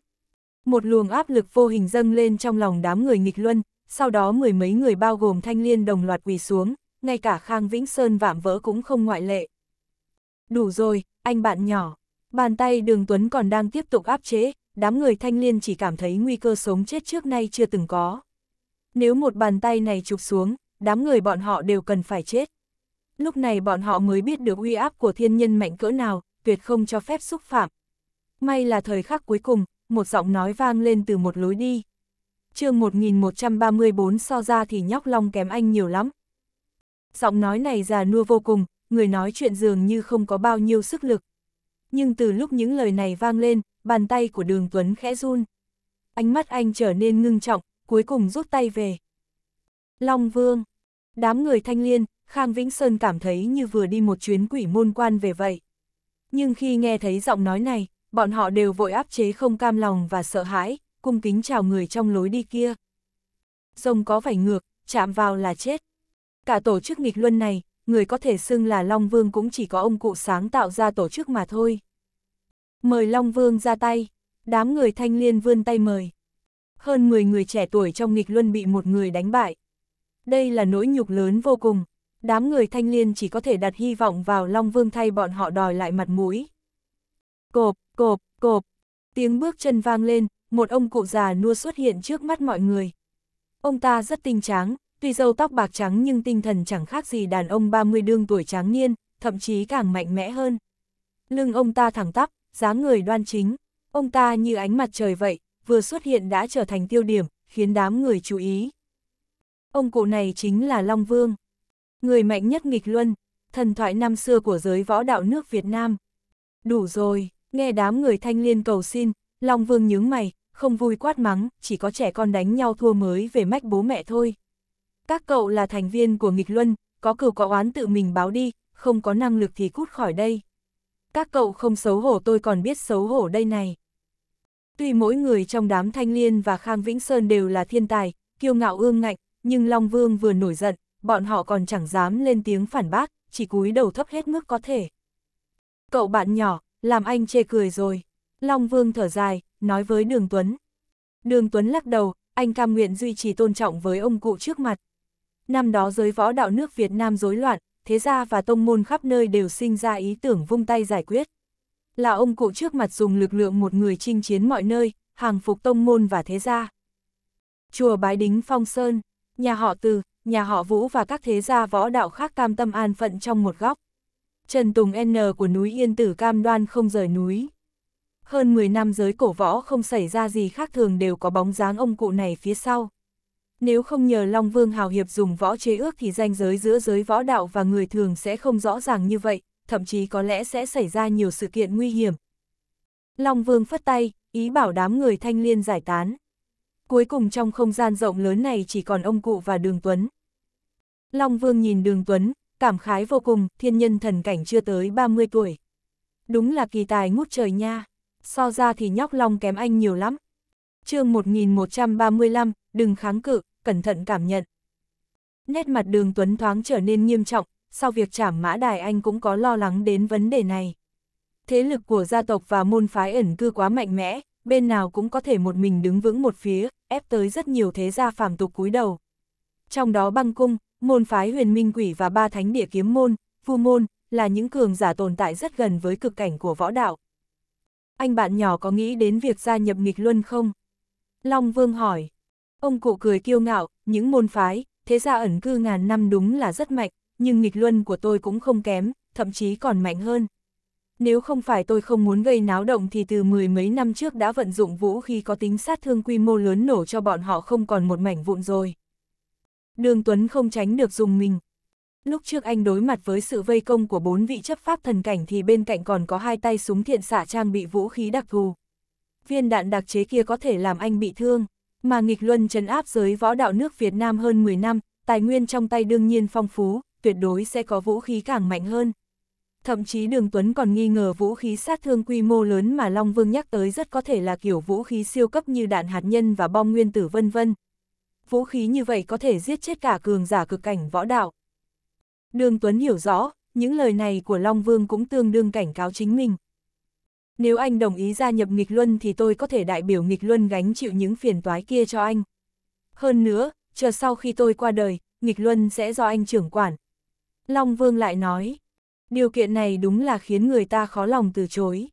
Một luồng áp lực vô hình dâng lên trong lòng đám người nghịch luân, sau đó mười mấy người bao gồm thanh liên đồng loạt quỳ xuống, ngay cả Khang Vĩnh Sơn vạm vỡ cũng không ngoại lệ. Đủ rồi, anh bạn nhỏ. Bàn tay đường Tuấn còn đang tiếp tục áp chế, đám người thanh liên chỉ cảm thấy nguy cơ sống chết trước nay chưa từng có. Nếu một bàn tay này chụp xuống, đám người bọn họ đều cần phải chết lúc này bọn họ mới biết được uy áp của thiên nhân mạnh cỡ nào, tuyệt không cho phép xúc phạm. May là thời khắc cuối cùng, một giọng nói vang lên từ một lối đi. chương 1134 so ra thì nhóc long kém anh nhiều lắm. Giọng nói này già nua vô cùng, người nói chuyện dường như không có bao nhiêu sức lực. Nhưng từ lúc những lời này vang lên, bàn tay của đường Tuấn khẽ run. Ánh mắt anh trở nên ngưng trọng, cuối cùng rút tay về. Long Vương, đám người thanh liên, Khang Vĩnh Sơn cảm thấy như vừa đi một chuyến quỷ môn quan về vậy. Nhưng khi nghe thấy giọng nói này, bọn họ đều vội áp chế không cam lòng và sợ hãi, cung kính chào người trong lối đi kia. Rồng có vảy ngược, chạm vào là chết. Cả tổ chức nghịch luân này, người có thể xưng là Long Vương cũng chỉ có ông cụ sáng tạo ra tổ chức mà thôi. Mời Long Vương ra tay, đám người thanh liên vươn tay mời. Hơn 10 người trẻ tuổi trong nghịch luân bị một người đánh bại. Đây là nỗi nhục lớn vô cùng, đám người thanh liên chỉ có thể đặt hy vọng vào Long Vương thay bọn họ đòi lại mặt mũi. Cộp, cộp, cộp, tiếng bước chân vang lên, một ông cụ già nua xuất hiện trước mắt mọi người. Ông ta rất tinh tráng, tuy dâu tóc bạc trắng nhưng tinh thần chẳng khác gì đàn ông 30 đương tuổi tráng niên, thậm chí càng mạnh mẽ hơn. Lưng ông ta thẳng tắp, dáng người đoan chính, ông ta như ánh mặt trời vậy, vừa xuất hiện đã trở thành tiêu điểm, khiến đám người chú ý. Ông cụ này chính là Long Vương. Người mạnh nhất nghịch luân, thần thoại năm xưa của giới võ đạo nước Việt Nam. Đủ rồi, nghe đám người thanh liên cầu xin, Long Vương nhướng mày, không vui quát mắng, chỉ có trẻ con đánh nhau thua mới về mách bố mẹ thôi. Các cậu là thành viên của nghịch luân, có cửu có oán tự mình báo đi, không có năng lực thì cút khỏi đây. Các cậu không xấu hổ tôi còn biết xấu hổ đây này. Tuy mỗi người trong đám Thanh Liên và Khang Vĩnh Sơn đều là thiên tài, kiêu ngạo ương ngạnh, nhưng Long Vương vừa nổi giận, bọn họ còn chẳng dám lên tiếng phản bác, chỉ cúi đầu thấp hết mức có thể. Cậu bạn nhỏ, làm anh chê cười rồi. Long Vương thở dài, nói với Đường Tuấn. Đường Tuấn lắc đầu, anh cam nguyện duy trì tôn trọng với ông cụ trước mặt. Năm đó giới võ đạo nước Việt Nam rối loạn, thế gia và tông môn khắp nơi đều sinh ra ý tưởng vung tay giải quyết. Là ông cụ trước mặt dùng lực lượng một người chinh chiến mọi nơi, hàng phục tông môn và thế gia. Chùa Bái Đính Phong Sơn, nhà họ Từ, nhà họ Vũ và các thế gia võ đạo khác cam tâm an phận trong một góc. Trần Tùng N của núi Yên Tử cam đoan không rời núi. Hơn 10 năm giới cổ võ không xảy ra gì khác thường đều có bóng dáng ông cụ này phía sau. Nếu không nhờ Long Vương Hào Hiệp dùng võ chế ước thì ranh giới giữa giới võ đạo và người thường sẽ không rõ ràng như vậy, thậm chí có lẽ sẽ xảy ra nhiều sự kiện nguy hiểm. Long Vương phất tay, ý bảo đám người thanh liên giải tán cuối cùng trong không gian rộng lớn này chỉ còn ông cụ và đường Tuấn. Long Vương nhìn đường Tuấn, cảm khái vô cùng, thiên nhân thần cảnh chưa tới 30 tuổi. Đúng là kỳ tài ngút trời nha, so ra thì nhóc Long kém anh nhiều lắm. chương 1135, đừng kháng cự, cẩn thận cảm nhận. Nét mặt đường Tuấn thoáng trở nên nghiêm trọng, sau việc trảm mã đài anh cũng có lo lắng đến vấn đề này. Thế lực của gia tộc và môn phái ẩn cư quá mạnh mẽ, bên nào cũng có thể một mình đứng vững một phía, ép tới rất nhiều thế gia phàm tục cúi đầu. Trong đó băng cung, môn phái huyền minh quỷ và ba thánh địa kiếm môn, phu môn, là những cường giả tồn tại rất gần với cực cảnh của võ đạo. Anh bạn nhỏ có nghĩ đến việc gia nhập nghịch luân không? Long Vương hỏi. Ông cụ cười kiêu ngạo, những môn phái, thế gia ẩn cư ngàn năm đúng là rất mạnh, nhưng nghịch luân của tôi cũng không kém, thậm chí còn mạnh hơn nếu không phải tôi không muốn gây náo động thì từ mười mấy năm trước đã vận dụng vũ khí có tính sát thương quy mô lớn nổ cho bọn họ không còn một mảnh vụn rồi. Đường Tuấn không tránh được dùng mình. Lúc trước anh đối mặt với sự vây công của bốn vị chấp pháp thần cảnh thì bên cạnh còn có hai tay súng thiện xạ trang bị vũ khí đặc thù. Viên đạn đặc chế kia có thể làm anh bị thương, mà nghịch luân trấn áp giới võ đạo nước Việt Nam hơn 10 năm, tài nguyên trong tay đương nhiên phong phú, tuyệt đối sẽ có vũ khí càng mạnh hơn thậm chí Đường Tuấn còn nghi ngờ vũ khí sát thương quy mô lớn mà Long Vương nhắc tới rất có thể là kiểu vũ khí siêu cấp như đạn hạt nhân và bom nguyên tử vân vân. Vũ khí như vậy có thể giết chết cả cường giả cực cảnh võ đạo. Đường Tuấn hiểu rõ, những lời này của Long Vương cũng tương đương cảnh cáo chính mình. Nếu anh đồng ý gia nhập nghịch luân thì tôi có thể đại biểu nghịch luân gánh chịu những phiền toái kia cho anh. Hơn nữa, chờ sau khi tôi qua đời, nghịch luân sẽ do anh trưởng quản. Long Vương lại nói, Điều kiện này đúng là khiến người ta khó lòng từ chối.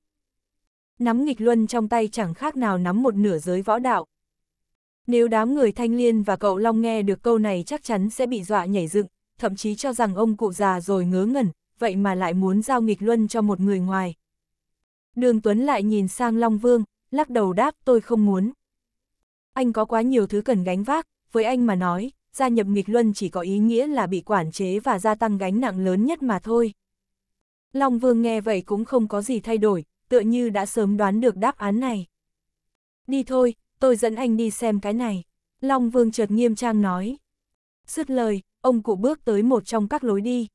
Nắm nghịch luân trong tay chẳng khác nào nắm một nửa giới võ đạo. Nếu đám người thanh liên và cậu Long nghe được câu này chắc chắn sẽ bị dọa nhảy dựng, thậm chí cho rằng ông cụ già rồi ngớ ngẩn, vậy mà lại muốn giao nghịch luân cho một người ngoài. Đường Tuấn lại nhìn sang Long Vương, lắc đầu đáp tôi không muốn. Anh có quá nhiều thứ cần gánh vác, với anh mà nói, gia nhập nghịch luân chỉ có ý nghĩa là bị quản chế và gia tăng gánh nặng lớn nhất mà thôi. Long Vương nghe vậy cũng không có gì thay đổi, tựa như đã sớm đoán được đáp án này. Đi thôi, tôi dẫn anh đi xem cái này. Long Vương chợt nghiêm trang nói. Dứt lời, ông cụ bước tới một trong các lối đi.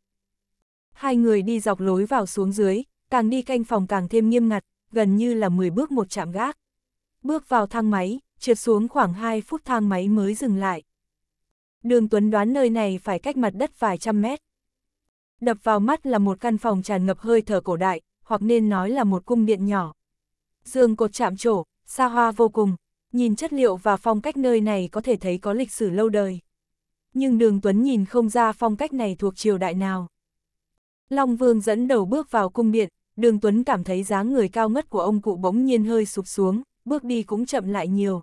Hai người đi dọc lối vào xuống dưới, càng đi canh phòng càng thêm nghiêm ngặt, gần như là 10 bước một chạm gác. Bước vào thang máy, trượt xuống khoảng 2 phút thang máy mới dừng lại. Đường Tuấn đoán nơi này phải cách mặt đất vài trăm mét đập vào mắt là một căn phòng tràn ngập hơi thở cổ đại, hoặc nên nói là một cung điện nhỏ. Dương cột chạm trổ, xa hoa vô cùng, nhìn chất liệu và phong cách nơi này có thể thấy có lịch sử lâu đời. Nhưng đường Tuấn nhìn không ra phong cách này thuộc triều đại nào. Long Vương dẫn đầu bước vào cung điện, đường Tuấn cảm thấy dáng người cao ngất của ông cụ bỗng nhiên hơi sụp xuống, bước đi cũng chậm lại nhiều.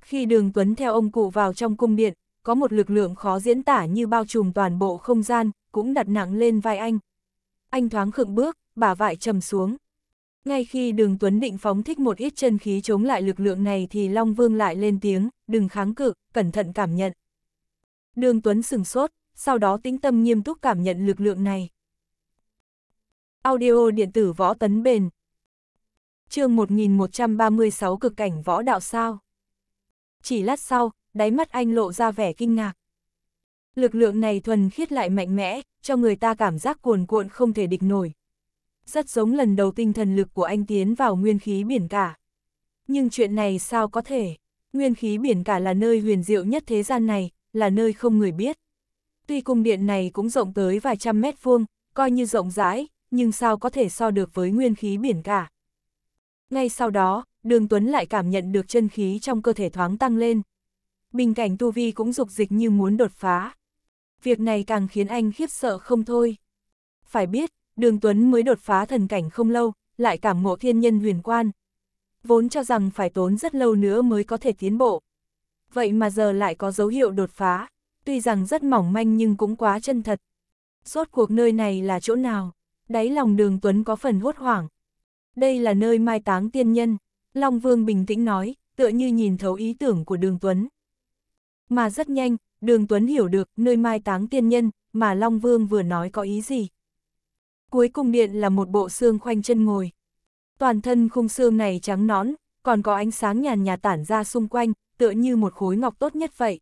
Khi đường Tuấn theo ông cụ vào trong cung điện, có một lực lượng khó diễn tả như bao trùm toàn bộ không gian, cũng đặt nặng lên vai anh. Anh thoáng khựng bước, bả vai trầm xuống. Ngay khi đường Tuấn định phóng thích một ít chân khí chống lại lực lượng này thì Long Vương lại lên tiếng, đừng kháng cự, cẩn thận cảm nhận. Đường Tuấn sừng sốt, sau đó tĩnh tâm nghiêm túc cảm nhận lực lượng này. Audio điện tử võ tấn bền chương 1136 cực cảnh võ đạo sao. Chỉ lát sau, đáy mắt anh lộ ra vẻ kinh ngạc. Lực lượng này thuần khiết lại mạnh mẽ, cho người ta cảm giác cuồn cuộn không thể địch nổi. Rất giống lần đầu tinh thần lực của anh tiến vào nguyên khí biển cả. Nhưng chuyện này sao có thể? Nguyên khí biển cả là nơi huyền diệu nhất thế gian này, là nơi không người biết. Tuy cung điện này cũng rộng tới vài trăm mét vuông, coi như rộng rãi, nhưng sao có thể so được với nguyên khí biển cả. Ngay sau đó, Đường Tuấn lại cảm nhận được chân khí trong cơ thể thoáng tăng lên. Bình cảnh tu vi cũng dục dịch như muốn đột phá việc này càng khiến anh khiếp sợ không thôi. Phải biết, Đường Tuấn mới đột phá thần cảnh không lâu, lại cảm ngộ thiên nhân huyền quan. Vốn cho rằng phải tốn rất lâu nữa mới có thể tiến bộ. Vậy mà giờ lại có dấu hiệu đột phá, tuy rằng rất mỏng manh nhưng cũng quá chân thật. Rốt cuộc nơi này là chỗ nào? Đáy lòng đường Tuấn có phần hốt hoảng. Đây là nơi mai táng tiên nhân, Long Vương bình tĩnh nói, tựa như nhìn thấu ý tưởng của đường Tuấn. Mà rất nhanh, đường Tuấn hiểu được nơi mai táng tiên nhân mà Long Vương vừa nói có ý gì. Cuối cùng điện là một bộ xương khoanh chân ngồi. Toàn thân khung xương này trắng nõn, còn có ánh sáng nhàn nhạt tản ra xung quanh, tựa như một khối ngọc tốt nhất vậy.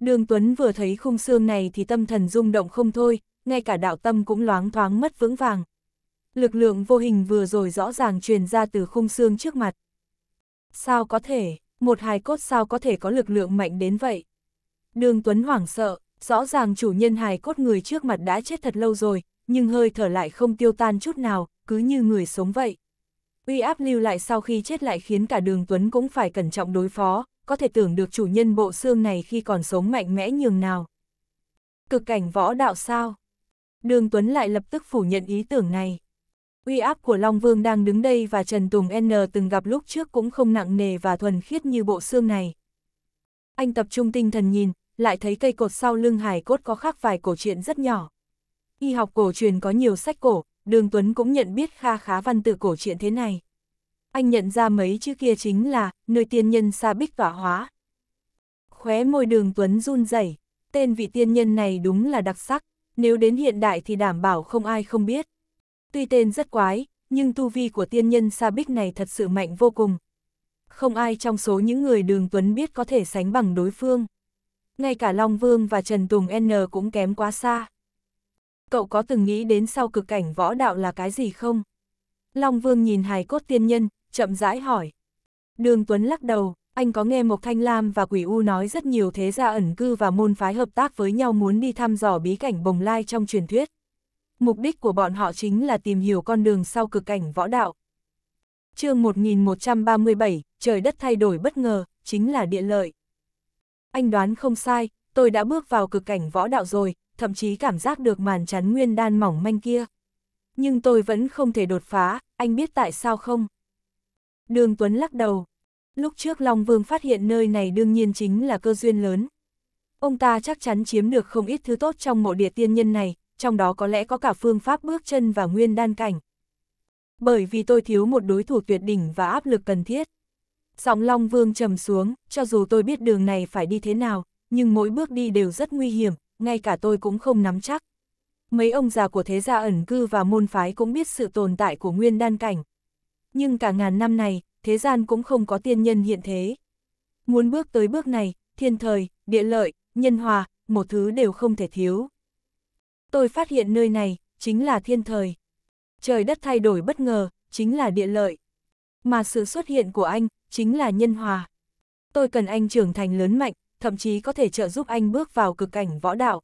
Đường Tuấn vừa thấy khung xương này thì tâm thần rung động không thôi, ngay cả đạo tâm cũng loáng thoáng mất vững vàng. Lực lượng vô hình vừa rồi rõ ràng truyền ra từ khung xương trước mặt. Sao có thể, một hài cốt sao có thể có lực lượng mạnh đến vậy? Đường Tuấn hoảng sợ, rõ ràng chủ nhân hài cốt người trước mặt đã chết thật lâu rồi, nhưng hơi thở lại không tiêu tan chút nào, cứ như người sống vậy. Uy áp lưu lại sau khi chết lại khiến cả đường Tuấn cũng phải cẩn trọng đối phó, có thể tưởng được chủ nhân bộ xương này khi còn sống mạnh mẽ nhường nào. Cực cảnh võ đạo sao? Đường Tuấn lại lập tức phủ nhận ý tưởng này. Uy áp của Long Vương đang đứng đây và Trần Tùng N từng gặp lúc trước cũng không nặng nề và thuần khiết như bộ xương này. Anh tập trung tinh thần nhìn, lại thấy cây cột sau lưng hài cốt có khắc vài cổ truyện rất nhỏ. Y học cổ truyền có nhiều sách cổ, Đường Tuấn cũng nhận biết kha khá văn tự cổ truyện thế này. Anh nhận ra mấy chữ kia chính là, nơi tiên nhân xa bích tỏa hóa. Khóe môi đường Tuấn run rẩy tên vị tiên nhân này đúng là đặc sắc, nếu đến hiện đại thì đảm bảo không ai không biết. Tuy tên rất quái, nhưng tu vi của tiên nhân Sa Bích này thật sự mạnh vô cùng. Không ai trong số những người đường Tuấn biết có thể sánh bằng đối phương ngay cả Long Vương và Trần Tùng N cũng kém quá xa. Cậu có từng nghĩ đến sau cực cảnh võ đạo là cái gì không? Long Vương nhìn hài cốt tiên nhân, chậm rãi hỏi. Đường Tuấn lắc đầu, anh có nghe Mộc Thanh Lam và Quỷ U nói rất nhiều thế gia ẩn cư và môn phái hợp tác với nhau muốn đi thăm dò bí cảnh bồng lai trong truyền thuyết. Mục đích của bọn họ chính là tìm hiểu con đường sau cực cảnh võ đạo. chương 1137, trời đất thay đổi bất ngờ, chính là địa lợi anh đoán không sai, tôi đã bước vào cực cảnh võ đạo rồi, thậm chí cảm giác được màn chắn nguyên đan mỏng manh kia. Nhưng tôi vẫn không thể đột phá, anh biết tại sao không? Đường Tuấn lắc đầu. Lúc trước Long Vương phát hiện nơi này đương nhiên chính là cơ duyên lớn. Ông ta chắc chắn chiếm được không ít thứ tốt trong mộ địa tiên nhân này, trong đó có lẽ có cả phương pháp bước chân và nguyên đan cảnh. Bởi vì tôi thiếu một đối thủ tuyệt đỉnh và áp lực cần thiết. Giọng Long Vương trầm xuống, cho dù tôi biết đường này phải đi thế nào, nhưng mỗi bước đi đều rất nguy hiểm, ngay cả tôi cũng không nắm chắc. Mấy ông già của thế gia ẩn cư và môn phái cũng biết sự tồn tại của nguyên đan cảnh. Nhưng cả ngàn năm này, thế gian cũng không có tiên nhân hiện thế. Muốn bước tới bước này, thiên thời, địa lợi, nhân hòa, một thứ đều không thể thiếu. Tôi phát hiện nơi này, chính là thiên thời. Trời đất thay đổi bất ngờ, chính là địa lợi. Mà sự xuất hiện của anh, chính là nhân hòa. Tôi cần anh trưởng thành lớn mạnh, thậm chí có thể trợ giúp anh bước vào cực cảnh võ đạo.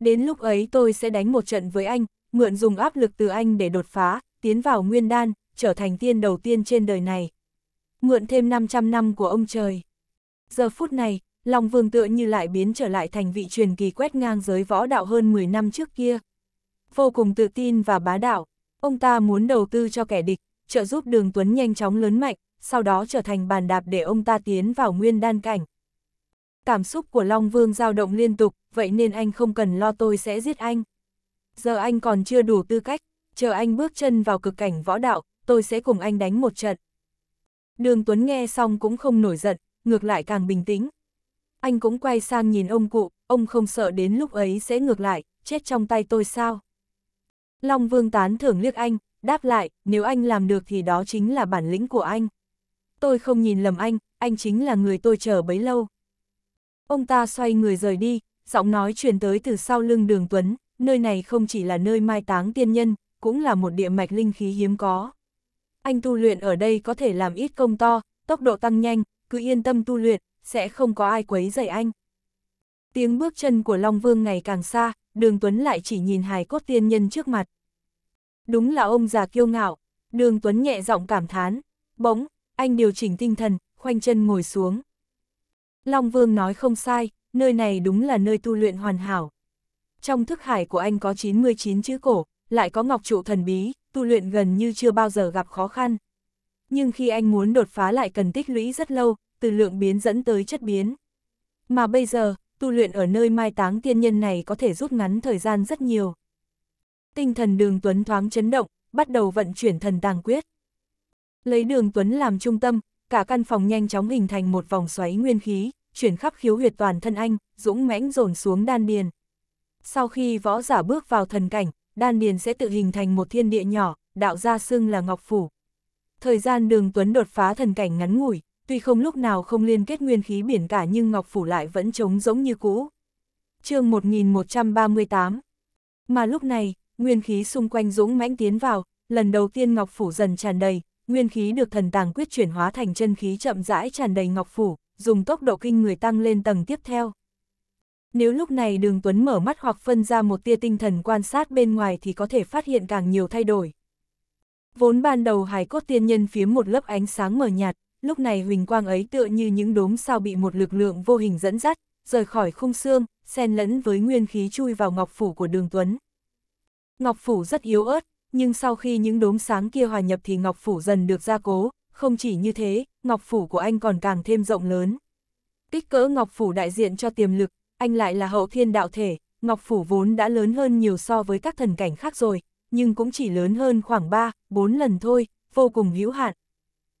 Đến lúc ấy tôi sẽ đánh một trận với anh, mượn dùng áp lực từ anh để đột phá, tiến vào nguyên đan, trở thành tiên đầu tiên trên đời này. Mượn thêm 500 năm của ông trời. Giờ phút này, Long Vương tựa như lại biến trở lại thành vị truyền kỳ quét ngang giới võ đạo hơn 10 năm trước kia. Vô cùng tự tin và bá đạo, ông ta muốn đầu tư cho kẻ địch, trợ giúp Đường Tuấn nhanh chóng lớn mạnh, sau đó trở thành bàn đạp để ông ta tiến vào nguyên đan cảnh. Cảm xúc của Long Vương dao động liên tục, vậy nên anh không cần lo tôi sẽ giết anh. Giờ anh còn chưa đủ tư cách, chờ anh bước chân vào cực cảnh võ đạo, tôi sẽ cùng anh đánh một trận. Đường Tuấn nghe xong cũng không nổi giận, ngược lại càng bình tĩnh. Anh cũng quay sang nhìn ông cụ, ông không sợ đến lúc ấy sẽ ngược lại, chết trong tay tôi sao? Long Vương tán thưởng liếc anh, đáp lại, nếu anh làm được thì đó chính là bản lĩnh của anh tôi không nhìn lầm anh, anh chính là người tôi chờ bấy lâu. Ông ta xoay người rời đi, giọng nói truyền tới từ sau lưng đường Tuấn, nơi này không chỉ là nơi mai táng tiên nhân, cũng là một địa mạch linh khí hiếm có. Anh tu luyện ở đây có thể làm ít công to, tốc độ tăng nhanh, cứ yên tâm tu luyện, sẽ không có ai quấy rầy anh. Tiếng bước chân của Long Vương ngày càng xa, đường Tuấn lại chỉ nhìn hài cốt tiên nhân trước mặt. Đúng là ông già kiêu ngạo, đường Tuấn nhẹ giọng cảm thán, bỗng, anh điều chỉnh tinh thần, khoanh chân ngồi xuống. Long Vương nói không sai, nơi này đúng là nơi tu luyện hoàn hảo. Trong thức hải của anh có 99 chữ cổ, lại có ngọc trụ thần bí, tu luyện gần như chưa bao giờ gặp khó khăn. Nhưng khi anh muốn đột phá lại cần tích lũy rất lâu, từ lượng biến dẫn tới chất biến. Mà bây giờ, tu luyện ở nơi mai táng tiên nhân này có thể rút ngắn thời gian rất nhiều. Tinh thần đường tuấn thoáng chấn động, bắt đầu vận chuyển thần tàng quyết. Lấy đường Tuấn làm trung tâm, cả căn phòng nhanh chóng hình thành một vòng xoáy nguyên khí, chuyển khắp khiếu huyệt toàn thân anh, dũng mãnh dồn xuống đan điền. Sau khi võ giả bước vào thần cảnh, đan điền sẽ tự hình thành một thiên địa nhỏ, đạo ra xưng là Ngọc Phủ. Thời gian đường Tuấn đột phá thần cảnh ngắn ngủi, tuy không lúc nào không liên kết nguyên khí biển cả nhưng Ngọc Phủ lại vẫn trống giống như cũ. chương 1138 Mà lúc này, nguyên khí xung quanh dũng mãnh tiến vào, lần đầu tiên Ngọc Phủ dần tràn đầy, nguyên khí được thần tàng quyết chuyển hóa thành chân khí chậm rãi tràn đầy ngọc phủ, dùng tốc độ kinh người tăng lên tầng tiếp theo. Nếu lúc này đường Tuấn mở mắt hoặc phân ra một tia tinh thần quan sát bên ngoài thì có thể phát hiện càng nhiều thay đổi. Vốn ban đầu hài cốt tiên nhân phía một lớp ánh sáng mờ nhạt, lúc này huỳnh quang ấy tựa như những đốm sao bị một lực lượng vô hình dẫn dắt, rời khỏi khung xương, xen lẫn với nguyên khí chui vào ngọc phủ của đường Tuấn. Ngọc phủ rất yếu ớt, nhưng sau khi những đốm sáng kia hòa nhập thì Ngọc Phủ dần được gia cố, không chỉ như thế, Ngọc Phủ của anh còn càng thêm rộng lớn. Kích cỡ Ngọc Phủ đại diện cho tiềm lực, anh lại là hậu thiên đạo thể, Ngọc Phủ vốn đã lớn hơn nhiều so với các thần cảnh khác rồi, nhưng cũng chỉ lớn hơn khoảng 3, 4 lần thôi, vô cùng hữu hạn.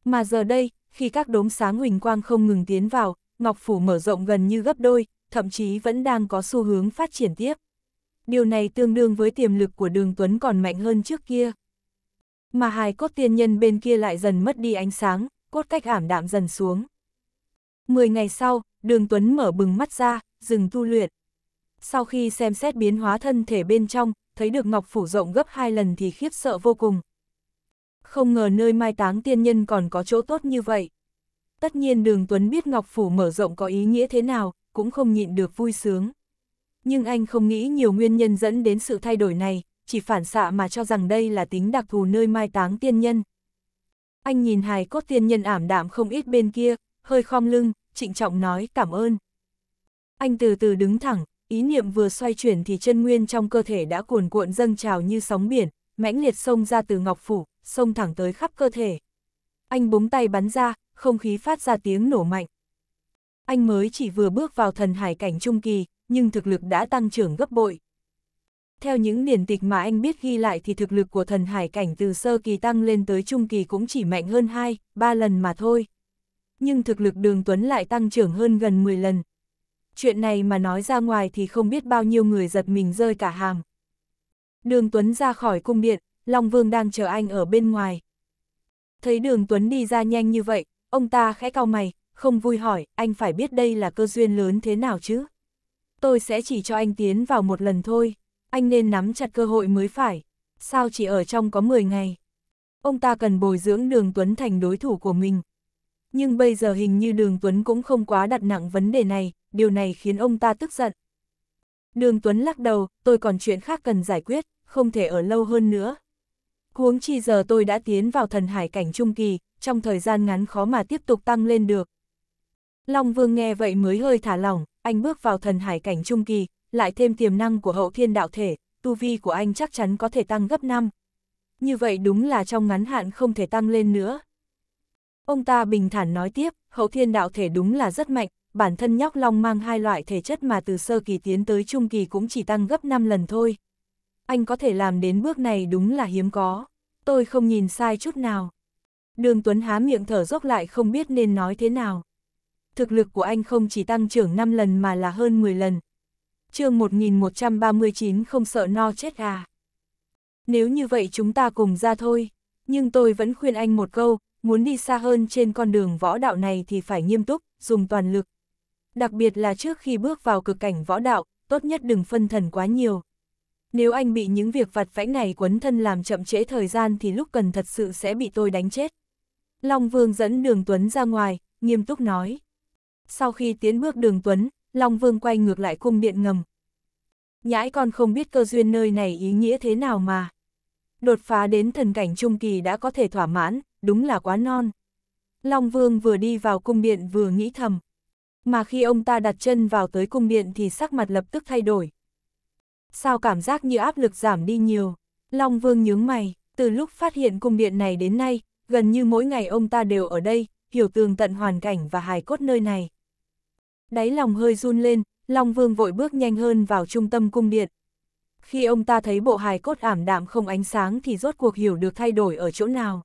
Mà giờ đây, khi các đốm sáng huỳnh quang không ngừng tiến vào, Ngọc Phủ mở rộng gần như gấp đôi, thậm chí vẫn đang có xu hướng phát triển tiếp điều này tương đương với tiềm lực của đường Tuấn còn mạnh hơn trước kia. Mà hài cốt tiên nhân bên kia lại dần mất đi ánh sáng, cốt cách ảm đạm dần xuống. Mười ngày sau, đường Tuấn mở bừng mắt ra, dừng tu luyện. Sau khi xem xét biến hóa thân thể bên trong, thấy được ngọc phủ rộng gấp hai lần thì khiếp sợ vô cùng. Không ngờ nơi mai táng tiên nhân còn có chỗ tốt như vậy. Tất nhiên đường Tuấn biết ngọc phủ mở rộng có ý nghĩa thế nào, cũng không nhịn được vui sướng. Nhưng anh không nghĩ nhiều nguyên nhân dẫn đến sự thay đổi này, chỉ phản xạ mà cho rằng đây là tính đặc thù nơi mai táng tiên nhân. Anh nhìn hài cốt tiên nhân ảm đạm không ít bên kia, hơi khom lưng, trịnh trọng nói cảm ơn. Anh từ từ đứng thẳng, ý niệm vừa xoay chuyển thì chân nguyên trong cơ thể đã cuồn cuộn dâng trào như sóng biển, mãnh liệt xông ra từ ngọc phủ, xông thẳng tới khắp cơ thể. Anh búng tay bắn ra, không khí phát ra tiếng nổ mạnh. Anh mới chỉ vừa bước vào thần hải cảnh trung kỳ, nhưng thực lực đã tăng trưởng gấp bội. Theo những điển tịch mà anh biết ghi lại thì thực lực của thần hải cảnh từ sơ kỳ tăng lên tới trung kỳ cũng chỉ mạnh hơn 2, 3 lần mà thôi. Nhưng thực lực đường Tuấn lại tăng trưởng hơn gần 10 lần. Chuyện này mà nói ra ngoài thì không biết bao nhiêu người giật mình rơi cả hàm Đường Tuấn ra khỏi cung điện, Long Vương đang chờ anh ở bên ngoài. Thấy đường Tuấn đi ra nhanh như vậy, ông ta khẽ cau mày, không vui hỏi, anh phải biết đây là cơ duyên lớn thế nào chứ? tôi sẽ chỉ cho anh tiến vào một lần thôi, anh nên nắm chặt cơ hội mới phải, sao chỉ ở trong có 10 ngày. Ông ta cần bồi dưỡng Đường Tuấn thành đối thủ của mình. Nhưng bây giờ hình như Đường Tuấn cũng không quá đặt nặng vấn đề này, điều này khiến ông ta tức giận. Đường Tuấn lắc đầu, tôi còn chuyện khác cần giải quyết, không thể ở lâu hơn nữa. Huống chi giờ tôi đã tiến vào thần hải cảnh trung kỳ, trong thời gian ngắn khó mà tiếp tục tăng lên được. Long Vương nghe vậy mới hơi thả lỏng, anh bước vào thần hải cảnh trung kỳ, lại thêm tiềm năng của hậu thiên đạo thể, tu vi của anh chắc chắn có thể tăng gấp 5. Như vậy đúng là trong ngắn hạn không thể tăng lên nữa. Ông ta bình thản nói tiếp, hậu thiên đạo thể đúng là rất mạnh, bản thân nhóc Long mang hai loại thể chất mà từ sơ kỳ tiến tới trung kỳ cũng chỉ tăng gấp 5 lần thôi. Anh có thể làm đến bước này đúng là hiếm có, tôi không nhìn sai chút nào. Đường Tuấn há miệng thở dốc lại không biết nên nói thế nào thực lực của anh không chỉ tăng trưởng 5 lần mà là hơn 10 lần. chương 1139 không sợ no chết à. Nếu như vậy chúng ta cùng ra thôi, nhưng tôi vẫn khuyên anh một câu, muốn đi xa hơn trên con đường võ đạo này thì phải nghiêm túc, dùng toàn lực. Đặc biệt là trước khi bước vào cực cảnh võ đạo, tốt nhất đừng phân thần quá nhiều. Nếu anh bị những việc vặt vãnh này quấn thân làm chậm trễ thời gian thì lúc cần thật sự sẽ bị tôi đánh chết. Long Vương dẫn đường Tuấn ra ngoài, nghiêm túc nói sau khi tiến bước đường Tuấn, Long Vương quay ngược lại cung điện ngầm. Nhãi con không biết cơ duyên nơi này ý nghĩa thế nào mà. Đột phá đến thần cảnh trung kỳ đã có thể thỏa mãn, đúng là quá non. Long Vương vừa đi vào cung điện vừa nghĩ thầm. Mà khi ông ta đặt chân vào tới cung điện thì sắc mặt lập tức thay đổi. Sao cảm giác như áp lực giảm đi nhiều? Long Vương nhướng mày, từ lúc phát hiện cung điện này đến nay, gần như mỗi ngày ông ta đều ở đây, hiểu tường tận hoàn cảnh và hài cốt nơi này. Đáy lòng hơi run lên, Long Vương vội bước nhanh hơn vào trung tâm cung điện. Khi ông ta thấy bộ hài cốt ảm đạm không ánh sáng thì rốt cuộc hiểu được thay đổi ở chỗ nào.